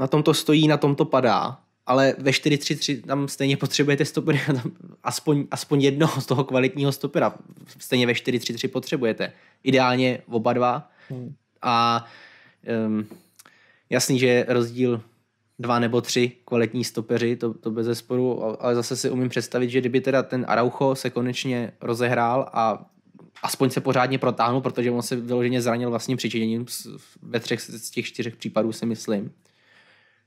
na tom to stojí, na tom to padá, ale ve 4-3-3 tam stejně potřebujete stopy, aspoň, aspoň jednoho z toho kvalitního stopera stejně ve 4-3-3 potřebujete. Ideálně oba dva. Hmm. A um, jasný, že je rozdíl dva nebo tři kvalitní stopeři, to, to bez zesporu, ale zase si umím představit, že kdyby teda ten Araucho se konečně rozehrál a aspoň se pořádně protáhnul, protože on se vyloženě zranil vlastním přičiněním ve třech z těch čtyřech případů, si myslím.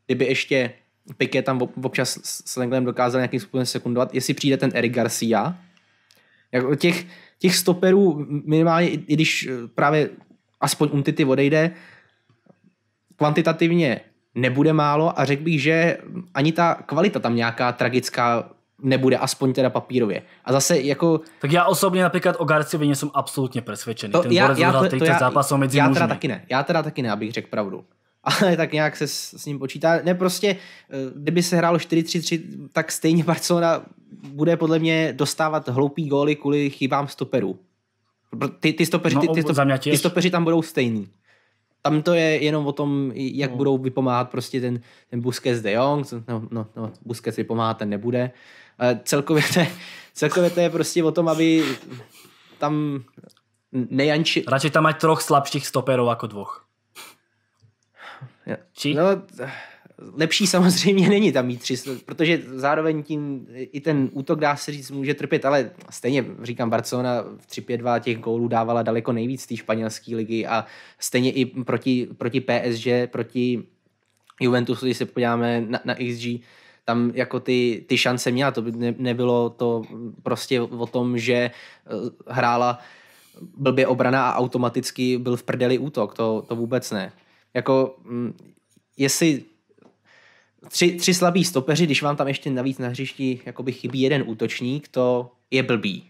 Kdyby ještě Piqué tam občas s Lenglem dokázal nějakým způsobem sekundovat, jestli přijde ten Eric Garcia, jako těch, těch stoperů minimálně, i, když eh, právě aspoň Umtity odejde, kvantitativně nebude málo a řekl bych, že ani ta kvalita tam nějaká tragická nebude, aspoň teda papírově. A zase jako... Tak já osobně například o Garcivině jsem absolutně přesvědčený. To, Ten já, já, to, to já, zápasů mezi já teda taky ne, já teda taky ne, abych řekl pravdu. Ale tak nějak se s, s ním počítá. Ne, prostě, eh, kdyby se hrálo 4-3-3, tak stejně Barcelona bude podle mě dostávat hloupý góly kvůli chybám stoperů. Ty, ty, stopeři, no, ty, ty, stopeři, ty stopeři tam budou stejný tam to je jenom o tom, jak no. budou vypomáhat prostě ten, ten Busquets de Jong, no, no, no Busquets vypomáhat ten nebude. celkově to, je, celkově to je prostě o tom, aby tam nejanči... Radši tam mají troch slabších stoperů jako dvoch. Ja. Či? No, Lepší samozřejmě není tam mít 300, protože zároveň tím i ten útok, dá se říct, může trpět, ale stejně, říkám, Barcelona v 3-5-2 těch gólů dávala daleko nejvíc té španělské ligy a stejně i proti, proti PSG, proti Juventusu, když se podíváme na, na XG, tam jako ty, ty šance měla, to by ne, nebylo to prostě o tom, že eh, hrála blbě obrana a automaticky byl v prdeli útok, to, to vůbec ne. Jako, mm, jestli tři, tři slabí stopeři, když vám tam ještě navíc na hřišti jakoby chybí jeden útočník, to je blbý.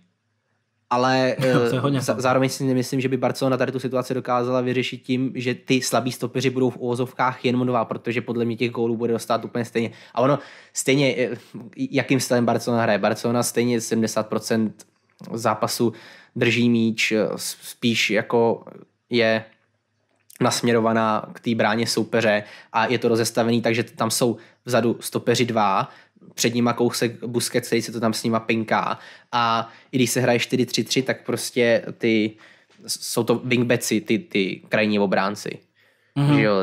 Ale eh, je zá, zároveň si nemyslím, že by Barcelona tady tu situaci dokázala vyřešit tím, že ty slabí stopeři budou v úvozovkách jenom dva, protože podle mě těch gólů bude dostat úplně stejně. A ono stejně, eh, jakým stylem Barcelona hraje. Barcelona stejně 70% zápasu drží míč, eh, spíš jako je nasměrovaná k té bráně soupeře a je to rozestavený, takže tam jsou vzadu stopeři dva, před nima kousek busket, se to tam s nima pinká a i když se hraje 4-3-3, tak prostě ty jsou to wingbacki, ty, ty krajní obránci. Mm-hmm. jo,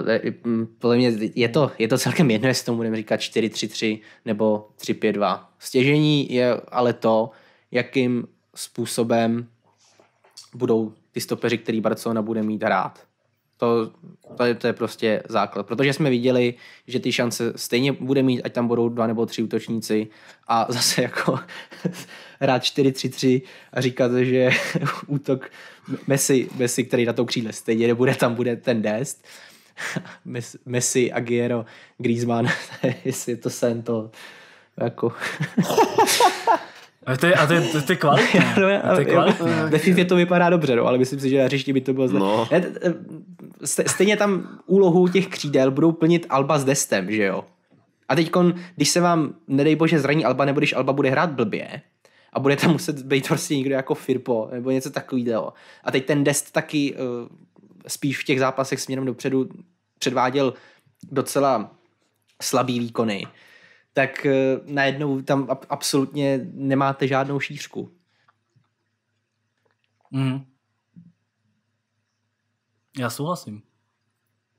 mm, podle mě je to, je to celkem jedno, jestli to budeme říkat 4-3-3 nebo 3-5-2. Stěžení je ale to, jakým způsobem budou ty stopeři, který Barcelona bude mít hrát. To, to, je, to je prostě základ, protože jsme viděli, že ty šance stejně bude mít, ať tam budou dva nebo tři útočníci a zase jako rád 4-3-3 a říkat, že útok Messi, Messi, který na to kříle stejně nebude, tam bude ten dest. Messi, Aguero, Griezmann, jestli je to sen, to jako... A to je, a to je, to je kvalitné. no, to Ve FIFA to vypadá dobře, no, ale myslím si, že na hřišti by to bylo zle. No. Stejně tam úlohu těch křídel budou plnit Alba s Destem, že jo? A teď, když se vám, nedej bože, zraní Alba, nebo když Alba bude hrát blbě, a bude tam muset být prostě někdo jako Firpo, nebo něco takového. A teď ten Dest taky uh, spíš v těch zápasech směrem dopředu předváděl docela slabý výkony tak eh, najednou tam absolutně nemáte žádnou šířku. Mm. Já souhlasím.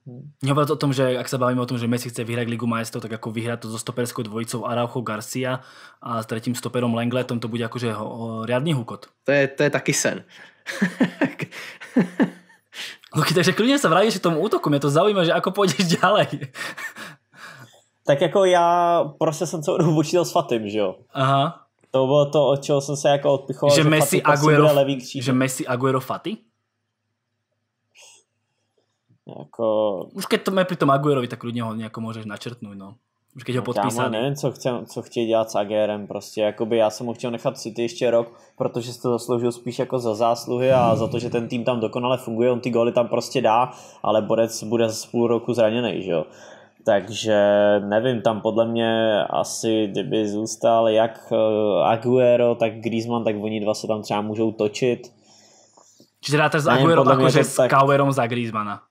Mm. o tom, že jak se bavíme o tom, že Messi chce vyhrát Ligu majstrov, tak jako vyhrát to so stoperskou dvojicou Araujo Garcia a s tretím stoperom Lengletom, to bude jakože ho, ho, riadný hukot. To je, to je taky sen. Luky, takže klidně se vrátíš k tomu útoku, mě to zaujíma, že ako půjdeš ďalej. Tak jako já prostě jsem celou dobu učil s Fatim, že jo? Aha. To bylo to, od čeho jsem se jako odpichoval. Že, že Messi prostě Aguero, levý že Messi Aguero Fati? Jako... Už keď to pri tom Aguerovi, tak klidně ho nějak můžeš načrtnout, no. Už keď ho podpísal. Já nevím, co, chcem, co chtějí dělat s Aguerem, prostě, jakoby já jsem ho chtěl nechat City ještě rok, protože jste to zasloužil spíš jako za zásluhy a za to, že ten tým tam dokonale funguje, on ty góly tam prostě dá, ale Borec bude z půl roku zraněný, že jo. Takže nevím, tam podle mě asi, kdyby zůstal jak eh, Aguero, tak Griezmann, tak oni dva se tam třeba můžou točit. Čiže dáte s Aguero jako, že s Kauerom za Griezmana.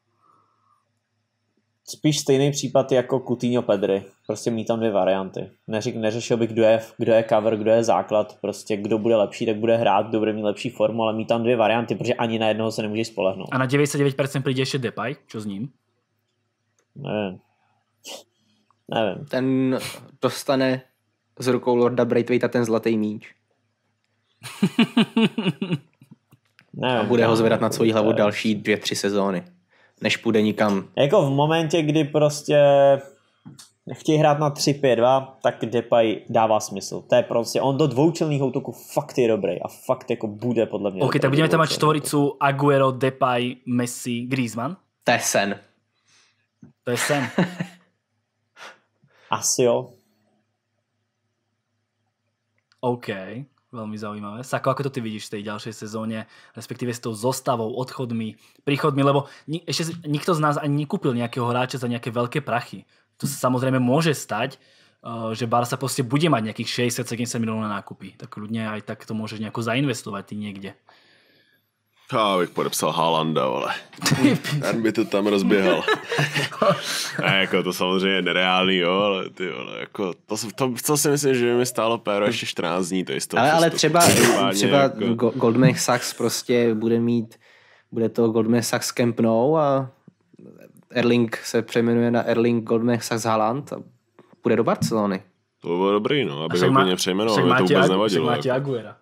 Spíš stejný případ jako Coutinho Pedry. Prostě mít tam dvě varianty. Neřík, neřešil bych, kdo je, kdo je cover, kdo je základ. Prostě kdo bude lepší, tak bude hrát, kdo bude mít lepší formu, ale mít tam dvě varianty, protože ani na jednoho se nemůžeš spolehnout. A na 99% přijde ještě Depay, co s ním? Nevím Nevím. Ten dostane z rukou Lorda Braithwaita ten zlatý míč. nevím, a bude ho no, zvedat na svoji hlavu další dvě, tři sezóny. Než půjde nikam. Jako v momentě, kdy prostě chtějí hrát na 3-5-2, tak Depay dává smysl. To je prostě, on do dvoučelných útoků fakt je dobrý a fakt jako bude podle mě. Ok, tak budeme tam mít čtvoricu Aguero, Depay, Messi, Griezmann. To je sen. To je sen. Asi jo. OK, velmi zaujímavé. Sako, ako to ty vidíš v tej ďalšej sezóně, respektive s tou zostavou, odchodmi, príchodmi, lebo ešte nikto z nás ani nekúpil nejakého hráča za nejaké veľké prachy. To sa samozrejme môže stať, eh, že Barca prostě bude mať nejakých 60-70 milionů na nákupy. Tak ľudne aj tak to môžeš nejako zainvestovať ty niekde. Já bych podepsal Haalanda, ale ten by to tam rozběhal. ne, jako to samozřejmě je nereálný, jo, ale ty vole, jako to, to, to si myslím, že by mi stálo péro ještě 14 dní, to jistě. Ale, ale třeba, třeba jako... Goldman Sachs prostě bude mít, bude to Goldman Sachs Camp Nou a Erling se přejmenuje na Erling Goldman Sachs Haaland a půjde do Barcelony. To bylo dobrý, no, aby ho úplně přejmenoval, to vůbec nevadilo. Jako. Aguera.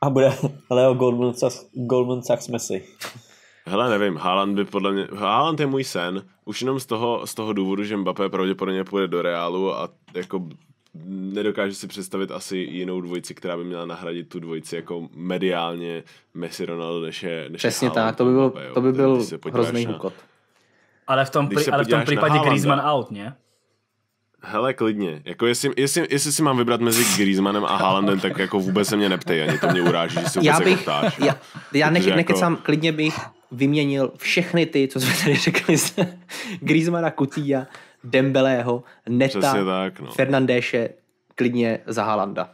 A bude Leo Goldman Sachs, Goldman Sachs Messi. Hele, nevím, Haaland by podle mě... Haaland je můj sen, už jenom z toho, z toho důvodu, že Mbappé pravděpodobně půjde do Reálu a jako nedokážu si představit asi jinou dvojici, která by měla nahradit tu dvojici jako mediálně Messi Ronaldo, než je, než Přesně je tak, to by byl, Mbappé, to by byl hrozný na... hukot. Ale v tom, pri, ale v tom případě Griezmann out, ne? Hele, klidně. Jako jestli, jestli, jestli si mám vybrat mezi Griezmannem a Haalandem, tak jako vůbec se mě neptej, ani to mě uráží, že se vůbec já jako bych, jako ptáš. Já, já nech, jako- nekecám, jako... klidně bych vyměnil všechny ty, co jsme tady řekli, Griezmana, Kutíja, Dembelého, Neta, tak, no. Fernandéše, klidně za Haalanda.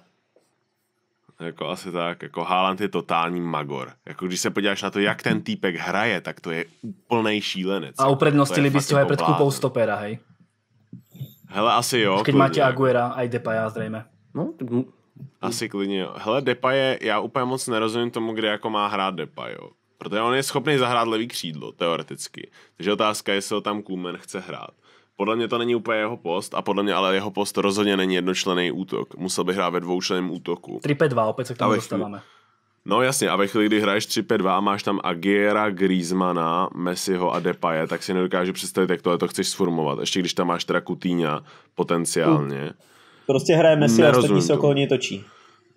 Jako asi tak, jako Haaland je totální magor. Jako když se podíváš na to, jak ten týpek hraje, tak to je úplnej šílenec. A uprednostili byste ho aj před kupou stopera, hej? Hele, asi jo. Když máte Aguera a i Depaya zřejmě. No, asi klidně jo. Hele, je, já úplně moc nerozumím tomu, kde jako má hrát Depay, jo. Protože on je schopný zahrát levý křídlo, teoreticky. Takže otázka je, jestli ho tam kůmen chce hrát. Podle mě to není úplně jeho post a podle mě ale jeho post rozhodně není jednočlený útok. Musel by hrát ve dvoučleném útoku. 3-5-2, opět se k tomu dostáváme. No jasně, a ve chvíli, kdy hraješ 3-5-2 a máš tam Agiera, Griezmana, Messiho a Depaye, tak si nedokážu představit, jak tohle to chceš sformovat. Ještě když tam máš teda Kutýňa potenciálně. Hmm. Prostě hraje Messi a ostatní se okolo něj točí.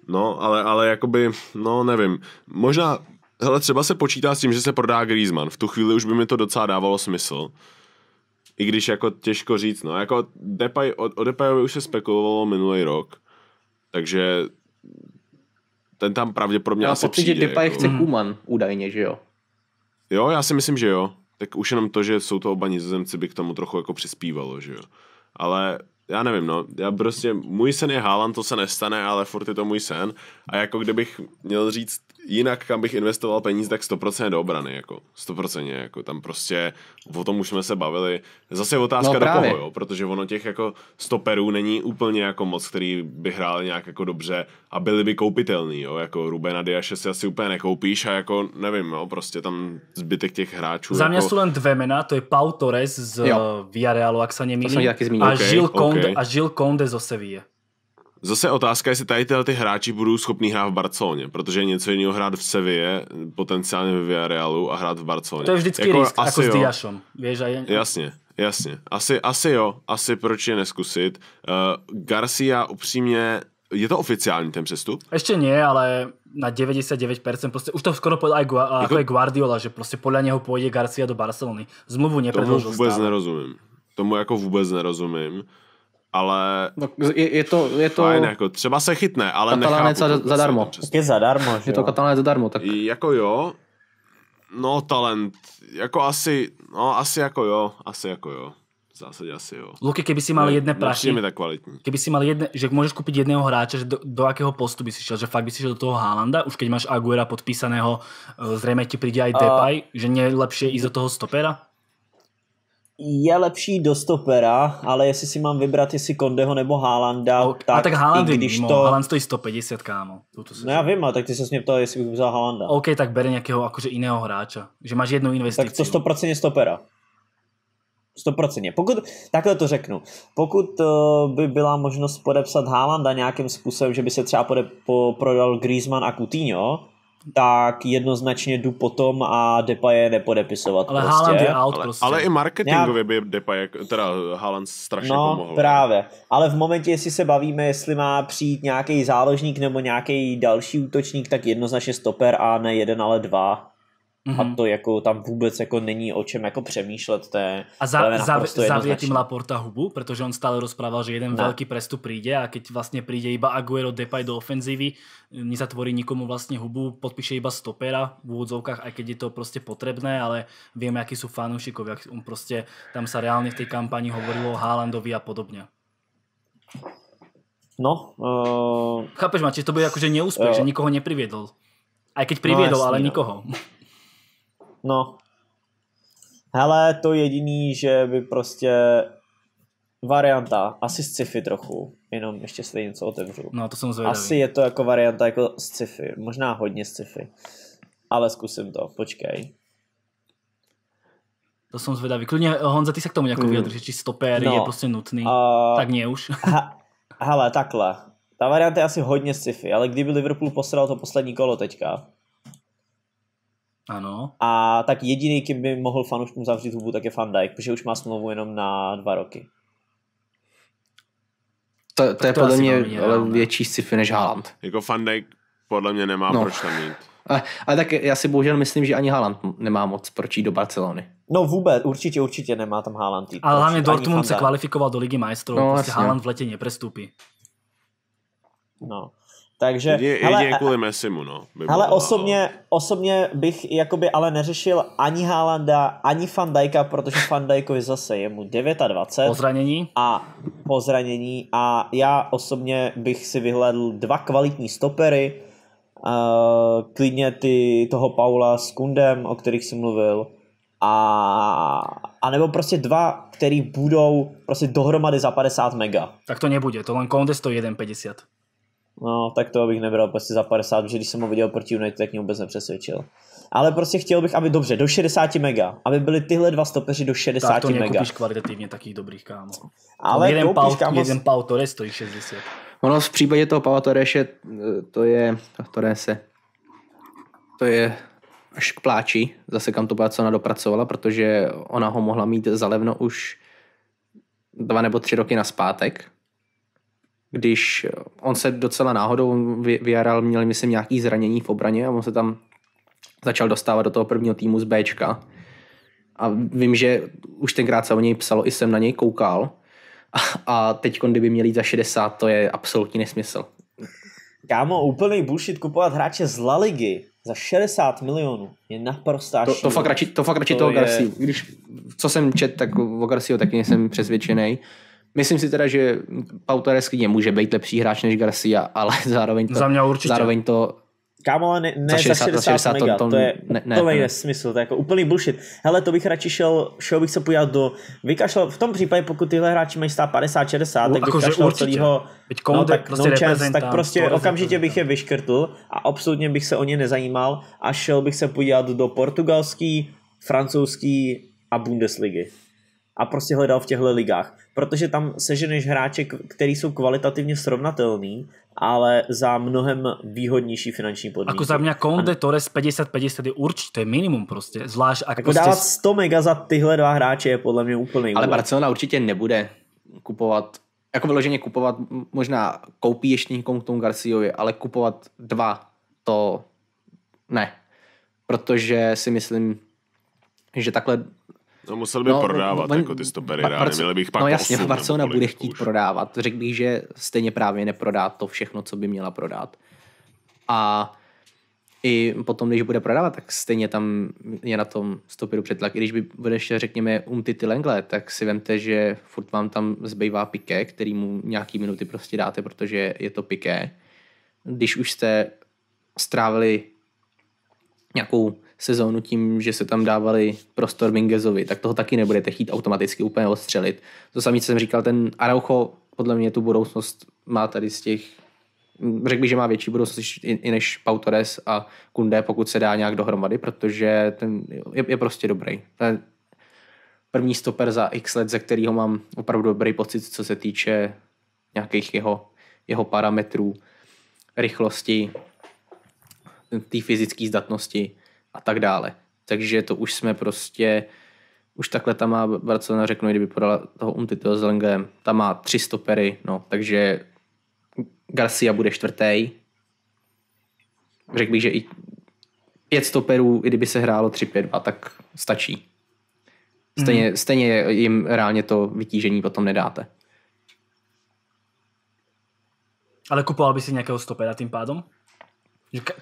No, ale, ale jakoby, no nevím. Možná, hele, třeba se počítá s tím, že se prodá Griezmann. V tu chvíli už by mi to docela dávalo smysl. I když jako těžko říct, no, jako Depay, o, o Depayovi už se spekulovalo minulý rok, takže ten tam pravděpodobně já asi pocit, přijde. že jako. Depay jako. chce mhm. Kuman údajně, že jo? Jo, já si myslím, že jo. Tak už jenom to, že jsou to oba nizozemci, by k tomu trochu jako přispívalo, že jo. Ale já nevím, no, já prostě, můj sen je Haaland, to se nestane, ale furt je to můj sen a jako kdybych měl říct jinak, kam bych investoval peníze, tak 100% do obrany, jako 100% jako tam prostě, o tom už jsme se bavili, zase je otázka no, do koho, jo, protože ono těch jako stoperů není úplně jako moc, který by hrál nějak jako dobře a byli by koupitelný, jo, jako Rubena Diaše si asi úplně nekoupíš a jako nevím, jo, prostě tam zbytek těch hráčů. Za mě jako... jsou len dvě jména, to je Pau Torres z Villarealu, Villarrealu, jak se nemýlím, a, okay, Gil okay. Conde, a Gil Conde zo Sevilla. Zase otázka, jestli tady tyhle ty hráči budou schopní hrát v Barceloně, protože je něco jiného hrát v Sevě, potenciálně ve Realu a hrát v Barceloně. To je vždycky jako, risk, asi jako s Diašom. Víš, a je... Jasně, jasně. Asi, asi jo, asi proč je neskusit. Uh, Garcia upřímně, je to oficiální ten přestup? Ještě ne, ale na 99%, prostě už to skoro povedal aj Gua, jako... Jako Guardiola, že prostě podle něho půjde Garcia do Barcelony. Zmluvu nepredložil Tomu vůbec stále. nerozumím. Tomu jako vůbec nerozumím ale... No, je, je, to... Je to fajn, jako, třeba se chytne, ale Katalanec nechápu. Za, zadarmo. Je zadarmo, že Je to katalanec zadarmo, tak... Jako jo, no talent, jako asi, no asi jako jo, asi jako jo. V zásadě asi jo. Luky, keby si mal jedné prachy, tak kvalitní. keby si mal jedné, že můžeš koupit jedného hráče, že do, do jakého postu by si šel, že fakt by si šel do toho Haalanda, už keď máš Aguera podpísaného, eh, zřejmě ti přijde i Depay, uh, že nejlepší je lepší do toho stopera? je lepší do stopera, ale jestli si mám vybrat, jestli Kondeho nebo Haalanda, no, tak, a tak Haaland, i když no, to... Haaland stojí 150, kámo. Tuto no já vím, a tak ty se mě ptal, jestli bych vzal Haalanda. OK, tak bere nějakého akože jiného hráča, že máš jednu investici. Tak to 100% stopera. 100%. Pokud, takhle to řeknu, pokud eh, by byla možnost podepsat Haalanda nějakým způsobem, že by se třeba podep, po, prodal Griezmann a Coutinho, tak jednoznačně jdu potom a Depa je nepodepisovat. Ale prostě. Haaland je out ale, prostě. Ale i marketingově by Depa je, teda Haaland strašně no, pomohl. právě. Ale v momentě, jestli se bavíme, jestli má přijít nějaký záložník nebo nějaký další útočník, tak jednoznačně stoper a ne jeden, ale dva. Mm-hmm. A mhm. to jako tam vůbec jako není o čem jako přemýšlet. To je, a za, za, zavie tým Laporta hubu, protože on stále rozprával, že jeden ne. velký prestup přijde. a keď vlastně přijde iba Aguero Depay do ofenzívy, nezatvorí nikomu vlastně hubu, podpíše iba stopera v úvodzovkách, aj keď je to prostě potrebné, ale jaký jsou sú fanúšikovia. On prostě tam se reálně v té kampani hovorilo o Haalandovi a podobně. No. Uh... Chápeš ma, či to bude že neúspěch, uh... že nikoho nepriviedol. Aj keď priviedol, no, ale nikoho. No. No. Hele, to jediný, že by prostě varianta, asi z sci-fi trochu, jenom ještě se něco otevřu. No, to jsem zvědavý. Asi je to jako varianta jako z sci-fi, možná hodně z sci-fi. Ale zkusím to, počkej. To jsem zvědavý. Klidně Honza, ty se k tomu nějak že hmm. či stopéry no. je prostě nutný. Uh, tak mě už. ha, hele, takhle. Ta varianta je asi hodně sci-fi, ale kdyby Liverpool posral to poslední kolo teďka, ano. A tak jediný, kým by mohl fanouškům zavřít hubu, tak je Van Dijk, protože už má smlouvu jenom na dva roky. To, to je podle mě větší sci-fi než Haaland. Jako Van Dijk podle mě nemá no. proč tam mít. Ale, ale tak já si bohužel myslím, že ani Haaland nemá moc proč jít do Barcelony. No vůbec, určitě, určitě nemá tam Haaland. ale hlavně Dortmund se kvalifikoval do Ligy majstrů, no, prostě Haaland v letě neprestupí. No. Takže, jedině, hele, jedině eh, kvůli Messimu, no. Ale osobně, osobně bych jakoby ale neřešil ani Haalanda, ani Van protože Van zase je mu 29. Po zranění. A po zranění. A já osobně bych si vyhledl dva kvalitní stopery, uh, klidně ty, toho Paula s Kundem, o kterých jsem mluvil, a, a nebo prostě dva, který budou prostě dohromady za 50 mega. Tak to nebude, to len Konde stojí 1,50. No, tak to bych nebral prostě za 50, protože když jsem ho viděl proti United, tak mě vůbec nepřesvědčil. Ale prostě chtěl bych, aby dobře, do 60 mega, aby byli tyhle dva stopeři do 60 tak to mega. Tak kvalitativně takých dobrých kámo. Ale jeden Pau, kámo... jeden Pau Torres stojí 60. Ono v případě toho Pau Torreše, to je, se to je až k pláči, zase kam to ona dopracovala, protože ona ho mohla mít zalevno už dva nebo tři roky na zpátek když on se docela náhodou vyjaral, měl myslím nějaký zranění v obraně a on se tam začal dostávat do toho prvního týmu z Bčka. A vím, že už tenkrát se o něj psalo, i jsem na něj koukal. A, teď, kdyby měl jít za 60, to je absolutní nesmysl. Kámo, úplný bullshit kupovat hráče z La Ligy za 60 milionů je naprostá to, to fakt radši, to fakt radši to toho je... Garcia. Když, co jsem čet, tak o Garcia taky jsem přesvědčený. Myslím si teda, že Pautoresky nemůže být lepší hráč než Garcia, ale zároveň to, Za mě určitě. zároveň to Kámo, ale ne, ne za 60, 60, 60 mega, to, to, to je ne, ne, úplný ne. nesmysl, to je jako úplný bullshit. Hele, to bych radši šel, šel bych se pojat do, vykašlal, v tom případě, pokud tyhle hráči mají stát 50-60, tak bych kašlal celýho, no, tak, prostě no chance, tak prostě okamžitě bych je vyškrtl a absolutně bych se o ně nezajímal a šel bych se podívat do portugalský, francouzský a Bundesligy. A prostě hledal v těchto ligách protože tam seženeš hráče, který jsou kvalitativně srovnatelný, ale za mnohem výhodnější finanční podmínky. Ako za mě Conde Torres 50-50 je určité minimum prostě, zvlášť ak jako prostě... dávat 100 mega za tyhle dva hráče je podle mě úplný Ale Barcelona určitě nebude kupovat jako vyloženě kupovat, možná koupí ještě někom k tomu Garciovi, ale kupovat dva, to ne. Protože si myslím, že takhle No musel by no, prodávat, no, jako ty stopery, bar- Barco- neměli bych pak No jasně, 8, Barcelona bude chtít už. prodávat. Řekl bych, že stejně právě neprodá to všechno, co by měla prodat. A i potom, když bude prodávat, tak stejně tam je na tom stopiru přetlak. I když by bude ještě, řekněme, ty Lengle, tak si vemte, že furt vám tam zbývá Piké, který mu nějaký minuty prostě dáte, protože je to Piké. Když už jste strávili nějakou sezónu tím, že se tam dávali prostor Mingezovi, tak toho taky nebudete chtít automaticky úplně odstřelit. To samé, co jsem říkal, ten Araucho podle mě tu budoucnost má tady z těch řekl bych, že má větší budoucnost i, i než Pau Torres a Kunde, pokud se dá nějak dohromady, protože ten je, je prostě dobrý. Ten první stoper za x let, ze kterého mám opravdu dobrý pocit, co se týče nějakých jeho, jeho parametrů, rychlosti, té fyzické zdatnosti a tak dále. Takže to už jsme prostě, už takhle tam má Barcelona, řeknu, kdyby podala toho Umtito s Lengem, tam má tři stopery, no, takže Garcia bude čtvrtý. Řekl bych, že i pět stoperů, i kdyby se hrálo 3-5-2, tak stačí. Stejně, hmm. stejně jim reálně to vytížení potom nedáte. Ale kupoval by si nějakého stopera tím pádem?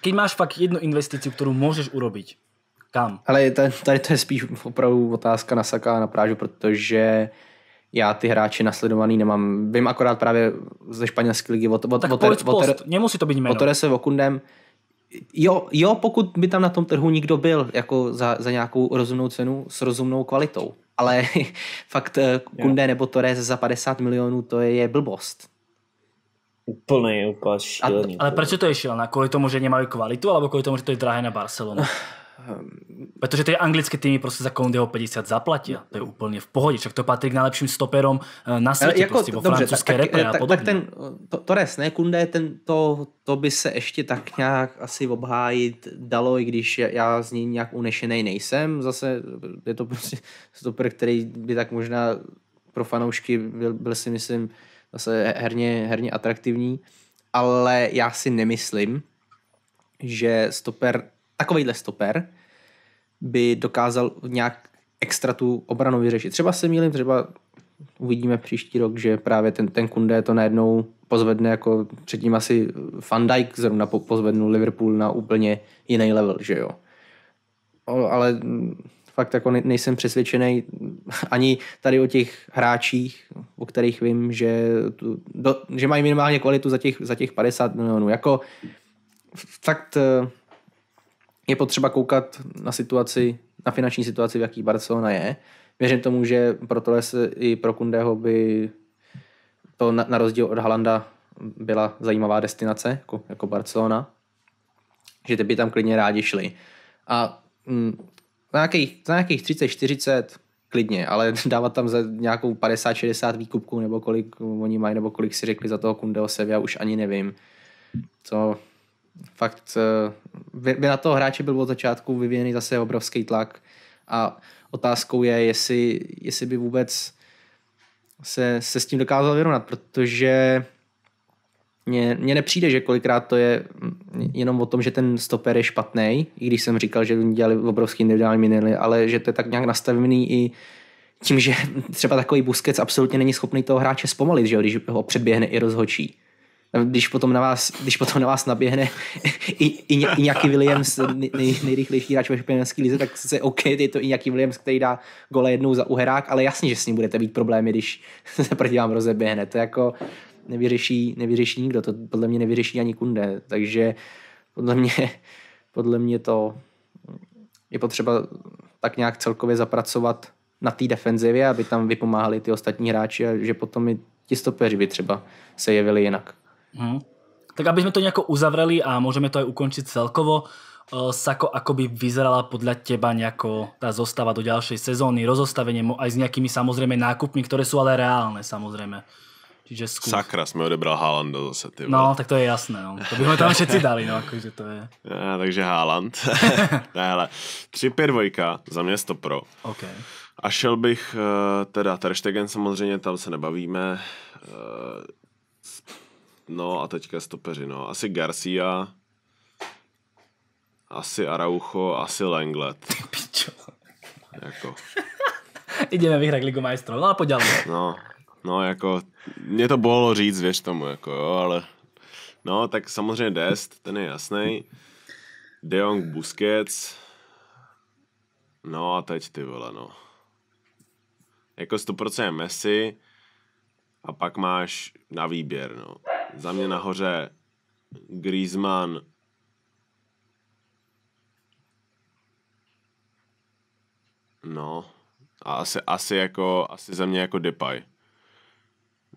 Keď máš fakt jednu investici, kterou můžeš urobiť, kam? Ale tady to je spíš opravdu otázka na saka a na prážu, protože já ty hráče nasledovaný nemám. Vím akorát právě ze španělské ligy. O, o, tak o, post, o, nemusí to být jméno. O se Vokundem. Jo, jo, pokud by tam na tom trhu nikdo byl, jako za, za nějakou rozumnou cenu s rozumnou kvalitou. Ale fakt eh, Kunde jo. nebo Torres za 50 milionů, to je, je blbost. Úplný, úplně šílený. A, ale proč to je šílené? Kvůli tomu, že nemají kvalitu, alebo kvůli tomu, že to je drahé na Barcelonu? Protože ty anglické týmy prostě za Kondyho 50 zaplatí. To je úplně v pohodě. Však to patří k nejlepším stoperům eh, na světě, jako, prostě, dobře, francouzské tak, repre tak, a podobně. Tak ten res ne, Kunde, ten, to, to by se ještě tak nějak asi obhájit dalo, i když já z ní nějak unešený nejsem. Zase je to prostě stoper, který by tak možná pro fanoušky byl, byl si myslím, zase herně, herně atraktivní, ale já si nemyslím, že stoper, takovejhle stoper by dokázal nějak extra tu obranu vyřešit. Třeba se mýlím, třeba uvidíme příští rok, že právě ten, ten Kunde to najednou pozvedne, jako předtím asi Van Dijk zrovna pozvednul Liverpool na úplně jiný level, že jo. O, ale fakt jako nejsem přesvědčený ani tady o těch hráčích, o kterých vím, že, tu, do, že mají minimálně kvalitu za těch, za těch 50 milionů. Jako fakt eh, je potřeba koukat na situaci, na finanční situaci, v jaký Barcelona je. Věřím tomu, že pro se i pro Kundeho by to na, na rozdíl od Halanda byla zajímavá destinace, jako, jako Barcelona, že ty by tam klidně rádi šli. A mm, nějakých, za nějakých 30, 40 klidně, ale dávat tam za nějakou 50, 60 výkupků nebo kolik oni mají, nebo kolik si řekli za toho Kundeho Sevilla, už ani nevím. Co fakt eh, by, by na toho hráče byl od začátku vyvíjený zase obrovský tlak a otázkou je, jestli, jestli by vůbec se, se s tím dokázal vyrovnat, protože mně, mně nepřijde, že kolikrát to je jenom o tom, že ten stoper je špatný, i když jsem říkal, že dělali obrovský individuální minily, ale že to je tak nějak nastavený i tím, že třeba takový buskec absolutně není schopný toho hráče zpomalit, že jo, když ho předběhne i rozhočí. Když potom na vás, když potom na vás naběhne i, i, i nějaký Williams, nej, nejrychlejší hráč ve španělské lize, tak se OK, je to i nějaký Williams, který dá gole jednou za uherák, ale jasně, že s ním budete mít problémy, když se proti vám rozeběhne. To je jako, nevyřeší, nevyřeší nikdo, to podle mě nevyřeší ani kunde, takže podle mě, podle mě to je potřeba tak nějak celkově zapracovat na té defenzivě, aby tam vypomáhali ty ostatní hráči a že potom i ti stopeři by třeba se jevili jinak. Hmm. Tak aby to nějak uzavřeli a můžeme to i ukončit celkovo, eh, Sako, ako by vyzerala podľa teba nejako tá zostava do ďalšej sezóny, rozostavenie aj s nejakými samozrejme nákupmi, ktoré sú ale reálne samozrejme. Česku. Sakra, jsme odebral Haalanda zase, ty No, tak to je jasné, no. To bychom tam všetci dali, no, jakože to je. Ja, eh, takže Haaland. ne, 3-5-2, za mě pro. Okay. A šel bych, eh, teda Terštegen samozřejmě, tam se nebavíme. Eh, no a teďka stopeři, no. Asi Garcia, asi Araucho, asi Lenglet. Pičo. Jako. Ideme vyhrať Ligu majstrov, no a poďalej. No, No jako, mě to bolo říct, věř tomu, jako jo, ale... No, tak samozřejmě Dest, ten je jasný. De Jong Busquets. No a teď ty vole, no. Jako 100% Messi a pak máš na výběr, no. Za mě nahoře Griezmann, No, a asi, asi jako, asi za mě jako Depay.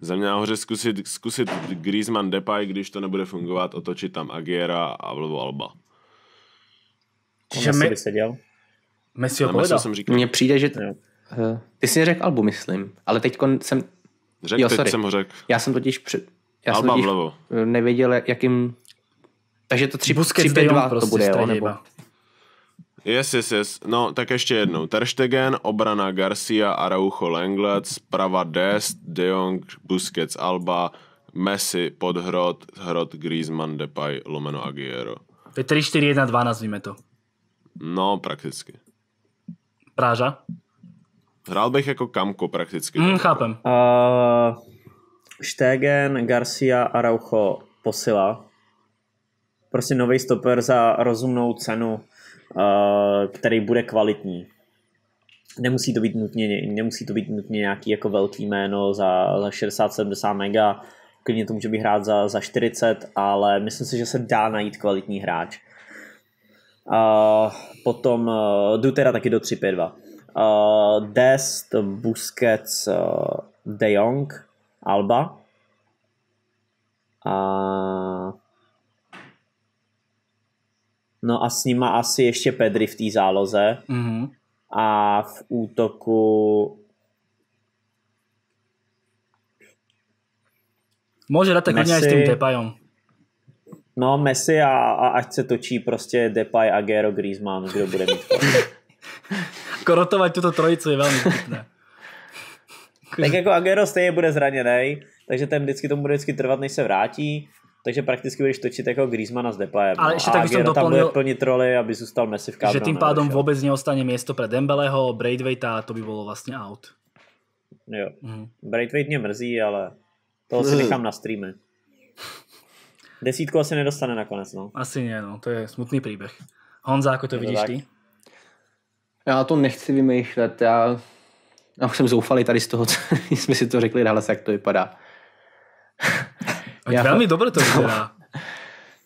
Za mě nahoře zkusit, zkusit Griezmann Depay, když to nebude fungovat, otočit tam Agiera a Vlvo Alba. Čiže my... seděl? Messi ho Jsem říkal. Mně přijde, že... T... Eh, ty jsi řekl Albu, myslím, ale teď jsem... Řek, jo, teď sorry. jsem ho řekl. Já jsem totiž, před... Já Alba jsem totiž vlevo. nevěděl, jakým... Takže to 3, 3 5, 2 prostě to bude, jo, nebo... Yes, yes, yes. No, tak ještě jednou. Terštegen, obrana Garcia, Araujo, Lenglet, zprava Dest, De Jong, Busquets, Alba, Messi, Podhrod, Hrod, Griezmann, Depay, Lomeno, Aguero. To je 3, 4, 1, 2, nazvíme to. No, prakticky. Práža? Hrál bych jako kamku prakticky. Mm, chápem. Uh, Stegen, Garcia, Araujo, posila. Prostě nový stoper za rozumnou cenu Eh, který bude kvalitní. Nemusí to být nutně, nemusí to být nutně nějaký jako velký jméno za, za 60-70 mega, klidně to může být hrát za, za 40, ale myslím si, že se dá najít kvalitní hráč. Uh, potom uh, jdu teda taky do 3-5-2. Uh, Dest, Busquets, uh, De Jong, Alba. A uh, No a s nima asi ještě Pedri v té záloze. Mm-hmm. A v útoku... Může dát tak s tím Depayom. No, Messi a, a ať se točí prostě Depay, Gero Griezmann, kdo bude mít. Korotovat jako tuto trojici je velmi vtipné. tak jako Agero stejně bude zraněný, takže ten vždycky tomu bude vždycky trvat, než se vrátí. Takže prakticky budeš točit jako Griezmana s Depayem. Ale ještě tak bych tam doplnil, bude plnit roli, aby zůstal Messi v kádru. Že tým pádom vůbec neostane město pro Dembeleho, a to by bylo vlastně out. Jo. Mm. Braithwaite mě mrzí, ale toho si hmm. nechám na streamy. Desítku asi nedostane nakonec, no. Asi ne, no, to je smutný příběh. Honza, jako to vidíš ty? Já to nechci vymýšlet, já, já jsem zoufalý tady z toho, co jsme si to řekli, ale jak to vypadá. Veď ja veľmi to... dobre to vyzerá.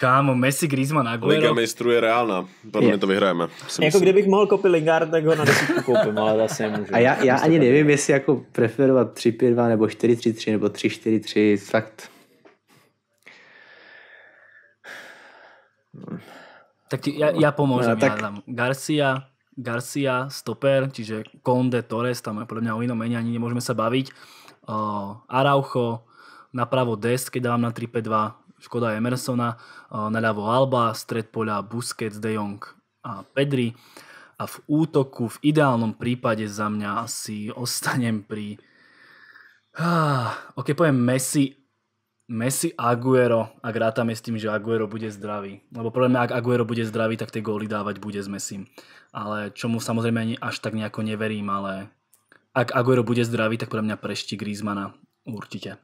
Kámo, Messi, Griezmann, Aguero. Liga mistrů je reálna. podle mě to vyhrajeme. Jako kdybych mohl koupit Lingard, tak ho na desítku koupím, ale zase nemůžu. A já, já ani nevím, jestli jako preferovat 3-5-2 nebo 4-3-3 nebo 3-4-3, fakt. Tak ti, já, já pomůžu. No, tak... Ja dám Garcia, Garcia, stoper, čiže Conde, Torres, tam je podle mě o inom ani nemůžeme se bavit. Uh, Araucho, napravo Dest, keď dávam na 3-5-2 Škoda Emersona, eh, naľavo Alba, stred poľa Busquets, De Jong a Pedri. A v útoku v ideálnom prípade za mňa asi ostanem pri... Ah, ok, poviem Messi, Messi Aguero, ak rátame s tým, že Aguero bude zdravý. Lebo podľa mňa, ak Aguero bude zdravý, tak tie góly dávať bude s Messim. Ale čomu samozrejme ani až tak nejako neverím, ale ak Aguero bude zdravý, tak podľa mňa prešti Griezmana určite.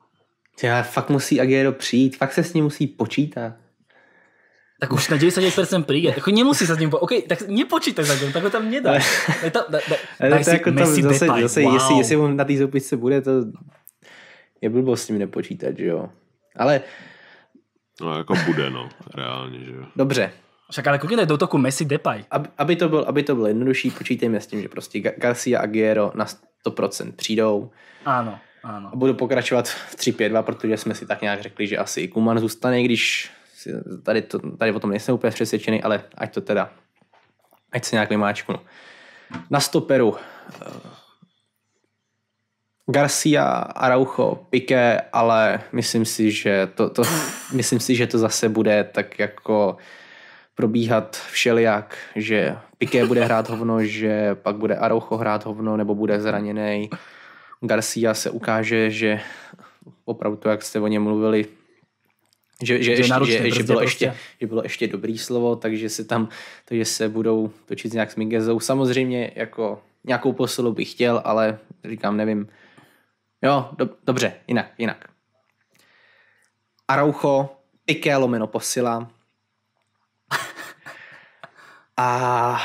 Ty, ale fakt musí Agero přijít, fakt se s ním musí počítat. Tak už na 99% přijde. Jako nemusí se s ním po... OK, tak nepočítaj za ním, tak ho tam nedá. Daj, tam, daj, ale to si, jako tam zase, detail. zase wow. jestli, jestli on na té soupisce bude, to je blbost s ním nepočítat, že jo. Ale... No jako bude, no, reálně, že jo. Dobře, však ale koukněte do toku Messi Depay. Aby, aby, to byl, aby to bylo jednodušší, počítejme s tím, že prostě Garcia a Aguero na 100% přijdou. Ano. Ano. A budu pokračovat v 3-5-2, protože jsme si tak nějak řekli, že asi i Kuman zůstane, když tady, to, tady o tom nejsem úplně přesvědčený, ale ať to teda, ať se nějak vymáčknu. Na stoperu eh, Garcia, Araujo, Piqué, ale myslím si, že to, to, myslím si, že to zase bude tak jako probíhat všelijak, že Piqué bude hrát hovno, že pak bude Araujo hrát hovno, nebo bude zraněný Garcia se ukáže, že opravdu to, jak jste o něm mluvili, že, že, že, ještě, že, že, prostě bylo prostě. ještě, že bylo ještě dobrý slovo, takže se tam, to, že se budou točit nějak s Miguezou, samozřejmě jako nějakou posilu bych chtěl, ale říkám, nevím. Jo, do, dobře, jinak, jinak. Araucho, Piké, lomeno posila. A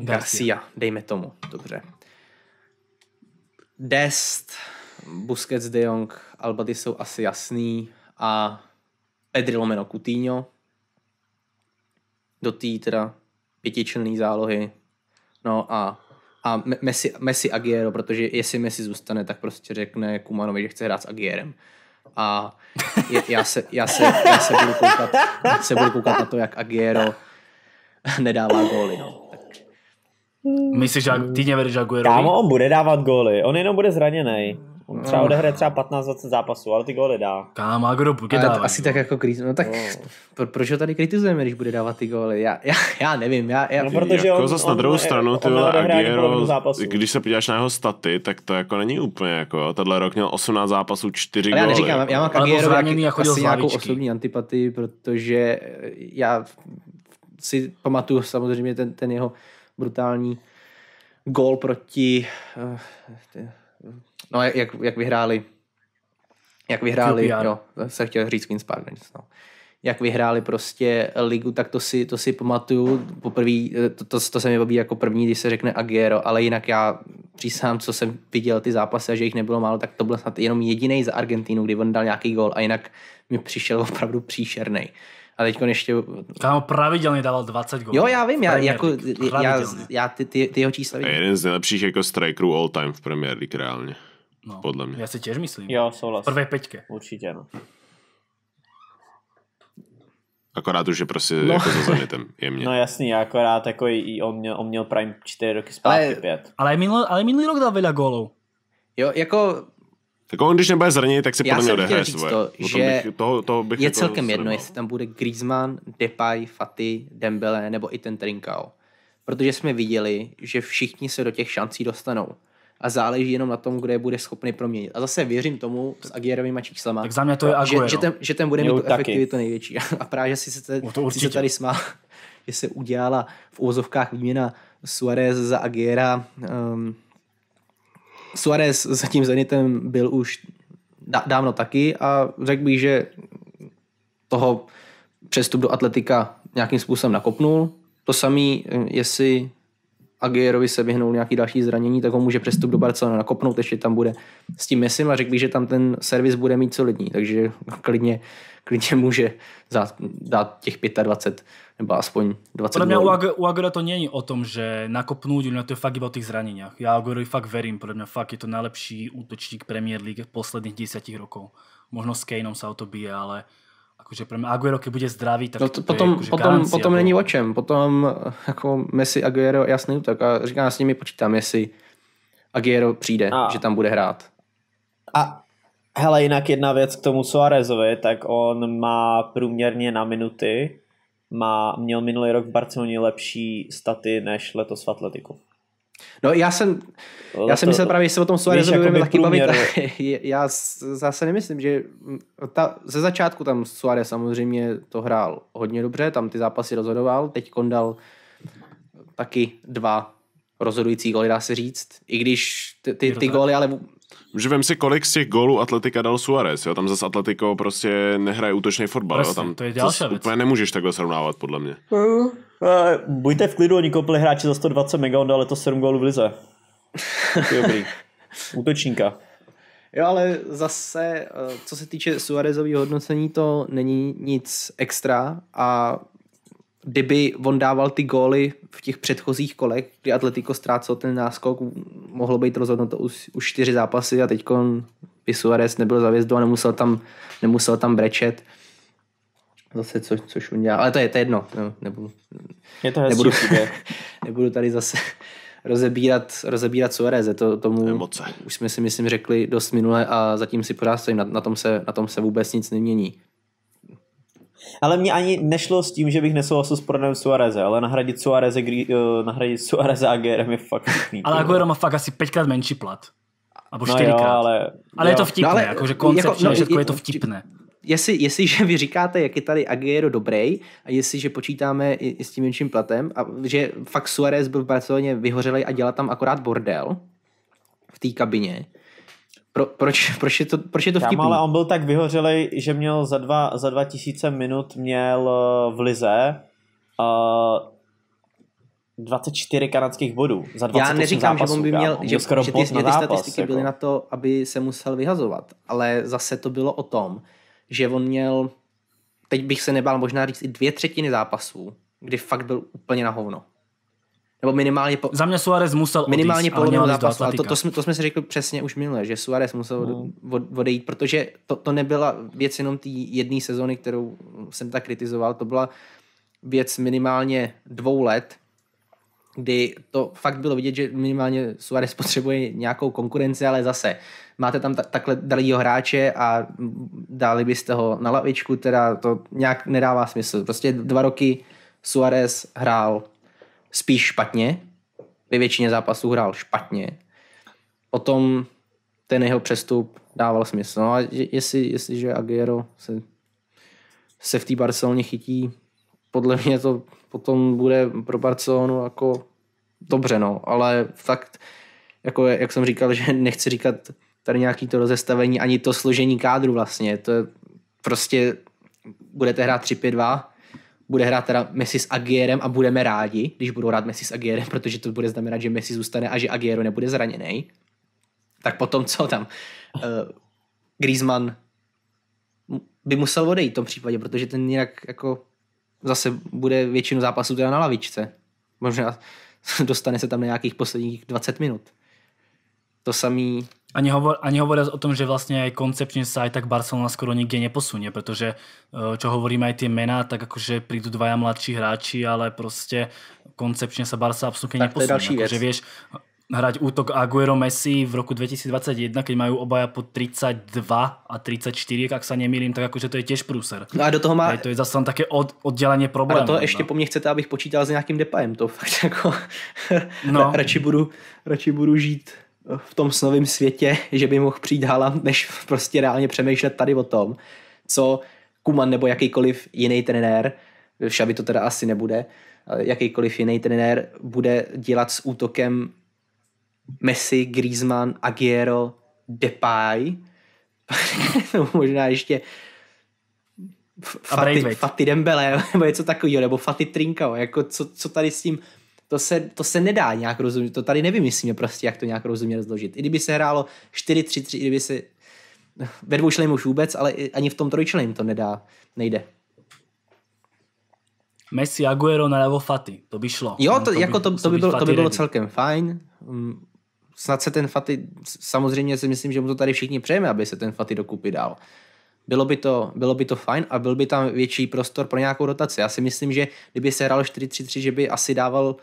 eh, Garcia, dejme tomu, dobře. Dest, Busquets, De Jong, Alba ty jsou asi jasný a Pedri lomeno Coutinho do té teda pětičlenné zálohy. No a, a Messi, Messi Aguero, protože jestli Messi zůstane, tak prostě řekne Kumanovi, že chce hrát s Aguierem. A je, já, se, já, se, já se, budu koukat, se budu koukat na to, jak Aguero nedává góly. No. Hmm. Myslíš, že ty neveríš Aguerovi? Kámo, on bude dávat góly, on jenom bude zraněný. On třeba hmm. odehraje třeba 15-20 zápasů, ale ty góly dá. Kámo, Aguero bude dávat. Asi tak jako kriz... No tak no. Pro, proč ho tady kritizujeme, když bude dávat ty góly? Já, já, já nevím. Já, já... No, protože jako on, zase na druhou eh, on, stranu, ty Aguero, když se podíváš na jeho staty, tak to jako není úplně jako, tenhle rok měl 18 zápasů, 4 góly. já neříkám, já, mám Aguero jako asi nějakou osobní antipatii, protože já si pamatuju samozřejmě ten, ten jeho brutální gol proti... Eh, eh, no, jak, jak vyhráli jak vyhráli, QPR. jo, se chtěl říct Queen's Park no. Jak vyhráli prostě ligu, tak to si, to si pamatuju. Poprvé, eh, to, to, to se mi baví jako první, když se řekne Aguero, ale jinak já přísám, co jsem viděl ty zápasy a že jich nebylo málo, tak to byl snad jenom jediný za Argentínu, kdy on dal nějaký gol a jinak mi přišel opravdu příšerný a teď ještě... Kámo pravidelně dával 20 gólů. Jo, já vím, já, jako, já, já ty, ty, ty jeho čísla vidím. A jeden z nejlepších jako strikerů all time v Premier League reálně. No. Podle mě. Já si těž myslím. Jo, souhlas. Prvé peťke. Určitě, no. Akorát už je prostě no. jako za Zenitem, jemně. No jasný, akorát jako i on měl, on měl Prime 4 roky zpátky, 5. Ale, minul, ale minulý rok dal veľa gólov. Jo, jako tak on, když nebude zranit, tak si Já podle mě odehraje svoje. To, že bych, toho, toho bych je jako celkem jedno, jestli tam bude Griezmann, Depay, Fati, Dembele nebo i ten Trinkao. Protože jsme viděli, že všichni se do těch šancí dostanou. A záleží jenom na tom, kde je bude schopný proměnit. A zase věřím tomu s Agierovými číslama. Tak za mě to je Že, že, ten, že ten bude mít tu efektivitu největší. A právě, že si se, no si se tady smál, že se udělala v úvozovkách výměna Suarez za Agiera. Um, ehm, Suarez za tím Zenitem byl už dávno taky a řekl bych, že toho přestup do atletika nějakým způsobem nakopnul. To samé, eh, jestli Agierovi se vyhnul nějaký další zranění, tak ho může přestup do Barcelony nakopnout, ještě tam bude s tím mesím a řekl bych, že tam ten servis bude mít solidní, takže klidně, klidně může dát těch 25 nebo aspoň 20 Podle mě u, Ag- u Agora to není o tom, že nakopnout, ale to je fakt iba o zraněních. Já Ja Agorovi fakt verím, podle mě fakt je to nejlepší útočník Premier League v posledních 10 rokov. Možno s Kaneom se o to bije, ale akože pro mě Aguero, když bude zdravý, tak no to, to potom, je potom, garancia, potom není o čem. Potom eh, jako Messi, Aguero, jasný útok a říkám, s nimi počítám, jestli Aguero přijde, a. že tam bude hrát. A hele, jinak jedna věc k tomu Suarezovi, tak on má průměrně na minuty má, měl minulý rok v Barceloně lepší staty než letos v Atletiku. No já jsem, já jsem myslel právě, se o tom Suárezovi budeme taky průměr. bavit. já zase nemyslím, že ta, ze začátku tam Suárez samozřejmě to hrál hodně dobře, tam ty zápasy rozhodoval, teď kondal taky dva rozhodující góly, dá se říct. I když ty, ty, ty góly ale že vem si, kolik z těch gólů Atletika dal Suárez, jo? Tam zase Atletico prostě nehraje útočný fotbal, Presně, jo? Tam to je další věc. Úplně nemůžeš takhle srovnávat, podle mě. Uh, buďte v klidu, oni koupili hráči za 120 milion, ale to 7 gólů v lize. Dobrý. Útočníka. Jo, ale zase, eh, co se týče Suarezového hodnocení, to není nic extra a kdyby on dával ty góly v těch předchozích kolech, kdy Atletico ztrácel ten náskok, mohlo být rozhodnuto už, už čtyři zápasy a teď by Suarez nebyl za vězdu a nemusel tam, nemusel tam brečet. Zase, co, což on dělá. Ale to je, to je jedno. No, nebudu, je to nebudu, nebudu tady zase rozebírat, rozebírat Suareze. To, tomu Emoce. už jsme si, myslím, řekli dost minule a zatím si pořád stojím. Na, na, tom se, na tom se vůbec nic nemění. Ale mě ani nešlo s tím, že bych nesouhlasil s prodejem Suareze, ale nahradit Suareze, uh, nahradit Suareze Aguerem je fakt chytný. Ale Aguero má fakt asi pětkrát menší plat. Abo no čtyřikrát. jo, ale, ale jo. je to vtipné, no, ale, jakože koncepčně, jako, no, je, je to vtipné jestli, jestliže vy říkáte, jak je tady Aguero dobrý a jestliže počítáme i, i s tím menším platem a že fakt Suarez byl v Barceloně vyhořelý a dělá tam akorát bordel v té kabině, pro, proč, proč, je to, proč je to vtipný? ale on byl tak vyhořelý, že měl za dva, za dva tisíce minut měl eh, v lize uh, eh, 24 kanadských bodů za 28 Já neříkám, zápasů, že on by měl, on že, skoro že ty, že ty zápas, statistiky jako. byly na to, aby se musel vyhazovat, ale zase to bylo o tom, že on měl, teď bych se nebál možná říct i dvě třetiny zápasů, kdy fakt byl úplně na hovno nebo minimálně... Po, Za mě Suarez musel odjít, Minimálně polovinu zápasu, to, to, jsme, to jsme si řekli přesně už minule, že Suarez musel no. odejít, protože to, to nebyla věc jenom té jedné sezony, kterou jsem tak kritizoval, to byla věc minimálně dvou let, kdy to fakt bylo vidět, že minimálně Suarez potřebuje nějakou konkurenci, ale zase máte tam ta, takhle dalšího hráče a dali byste ho na lavičku, teda to nějak nedává smysl. Prostě dva roky Suarez hrál spíš špatně. Ve většině zápasů hrál špatně. Potom ten jeho přestup dával smysl. No a jestli, jestliže Aguero se, se v té Barceloně chytí, podle mě to potom bude pro Barcelonu jako dobře, no, ale fakt, jako jak jsem říkal, že nechci říkat tady nějaký to rozestavení, ani to složení kádru vlastně, to je prostě budete hrát 3-5-2, bude hrát teda Messi s Agierem a budeme rádi, když budou hrát Messi s Agierem, protože to bude znamenat, že Messi zůstane a že Agiero nebude zraněný. Tak potom co tam? Uh, Griezmann by musel odejít v tom případě, protože ten jinak jako zase bude většinu zápasů teda na lavičce. Možná dostane se tam na nějakých posledních 20 minut. To samý ani, hovor, ani hovoria o tom, že vlastne aj koncepčne sa aj tak Barcelona skoro nikde neposunie, pretože e, čo hovoríme aj tie mená, tak akože prídu dvaja mladší hráči, ale proste koncepčne sa Barca absolútne neposunie. Takže vieš, hrať útok Aguero Messi v roku 2021, keď majú obaja po 32 a 34, ak sa nemýlim, tak akože to je tiež průser. No a do toho má... Aj to je zase tam také od, oddělení problém. A to ještě no. po mně chcete, abych počítal s nějakým depajem, to fakt jako... no. radši, budu, radši budu žít v tom snovém světě, že by mohl přijít hala, než prostě reálně přemýšlet tady o tom, co Kuman nebo jakýkoliv jiný trenér, by to teda asi nebude, jakýkoliv jiný trenér bude dělat s útokem Messi, Griezmann, Agiero, Depay, možná ještě Fati, Fati Dembele, nebo něco takového, nebo Fati Trinkao, jako co, co tady s tím to se, to se nedá nějak rozumět, to tady nevymyslíme prostě, jak to nějak rozumně rozložit. I kdyby se hrálo 4-3-3, i kdyby se ve dvou už vůbec, ale ani v tom trojčlení to nedá, nejde. Messi, Aguero na Lavo Faty, to by šlo. Jo, no, to, to jako by, to, to, by bylo, to by bylo celkem fajn. Mm, snad se ten Faty, samozřejmě si myslím, že mu to tady všichni přejeme, aby se ten Faty dokupy dal. Bylo by, to, bylo by to fajn a byl by tam větší prostor pro nějakou rotaci. Já si myslím, že kdyby se hrál 4-3-3, že by asi dával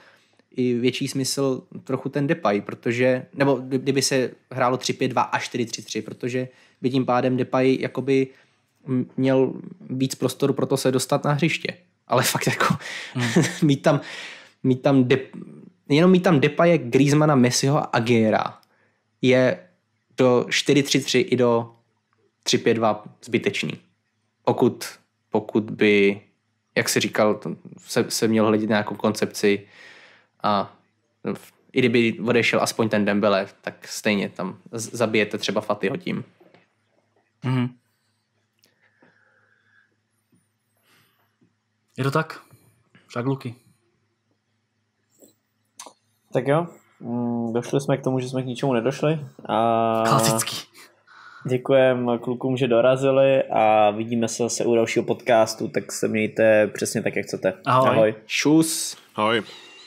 i větší smysl trochu ten Depay, protože, nebo kdyby se hrálo 3-5-2 a 4-3-3, protože by tím pádem Depay jakoby měl víc prostoru pro to se dostat na hřiště. Ale fakt jako hmm. mít tam, mít tam de, jenom mít tam Depaye, Griezmana, Messiho a Aguera je do 4-3-3 i do 3-5-2 zbytečný. Pokud, pokud by, jak si říkal, se, se měl hledit nějakou koncepci a i kdyby odešel aspoň ten Dembele, tak stejně tam zabijete třeba Fatyho tím. Mm-hmm. Je to tak? Tak, Luky. Tak jo, mm, došli jsme k tomu, že jsme k ničemu nedošli. A... Klasický. Děkujem klukům, že dorazili a vidíme se zase u dalšího podcastu, tak se mějte přesně tak, jak chcete. Ahoj. Ahoj. Šus. Ahoj.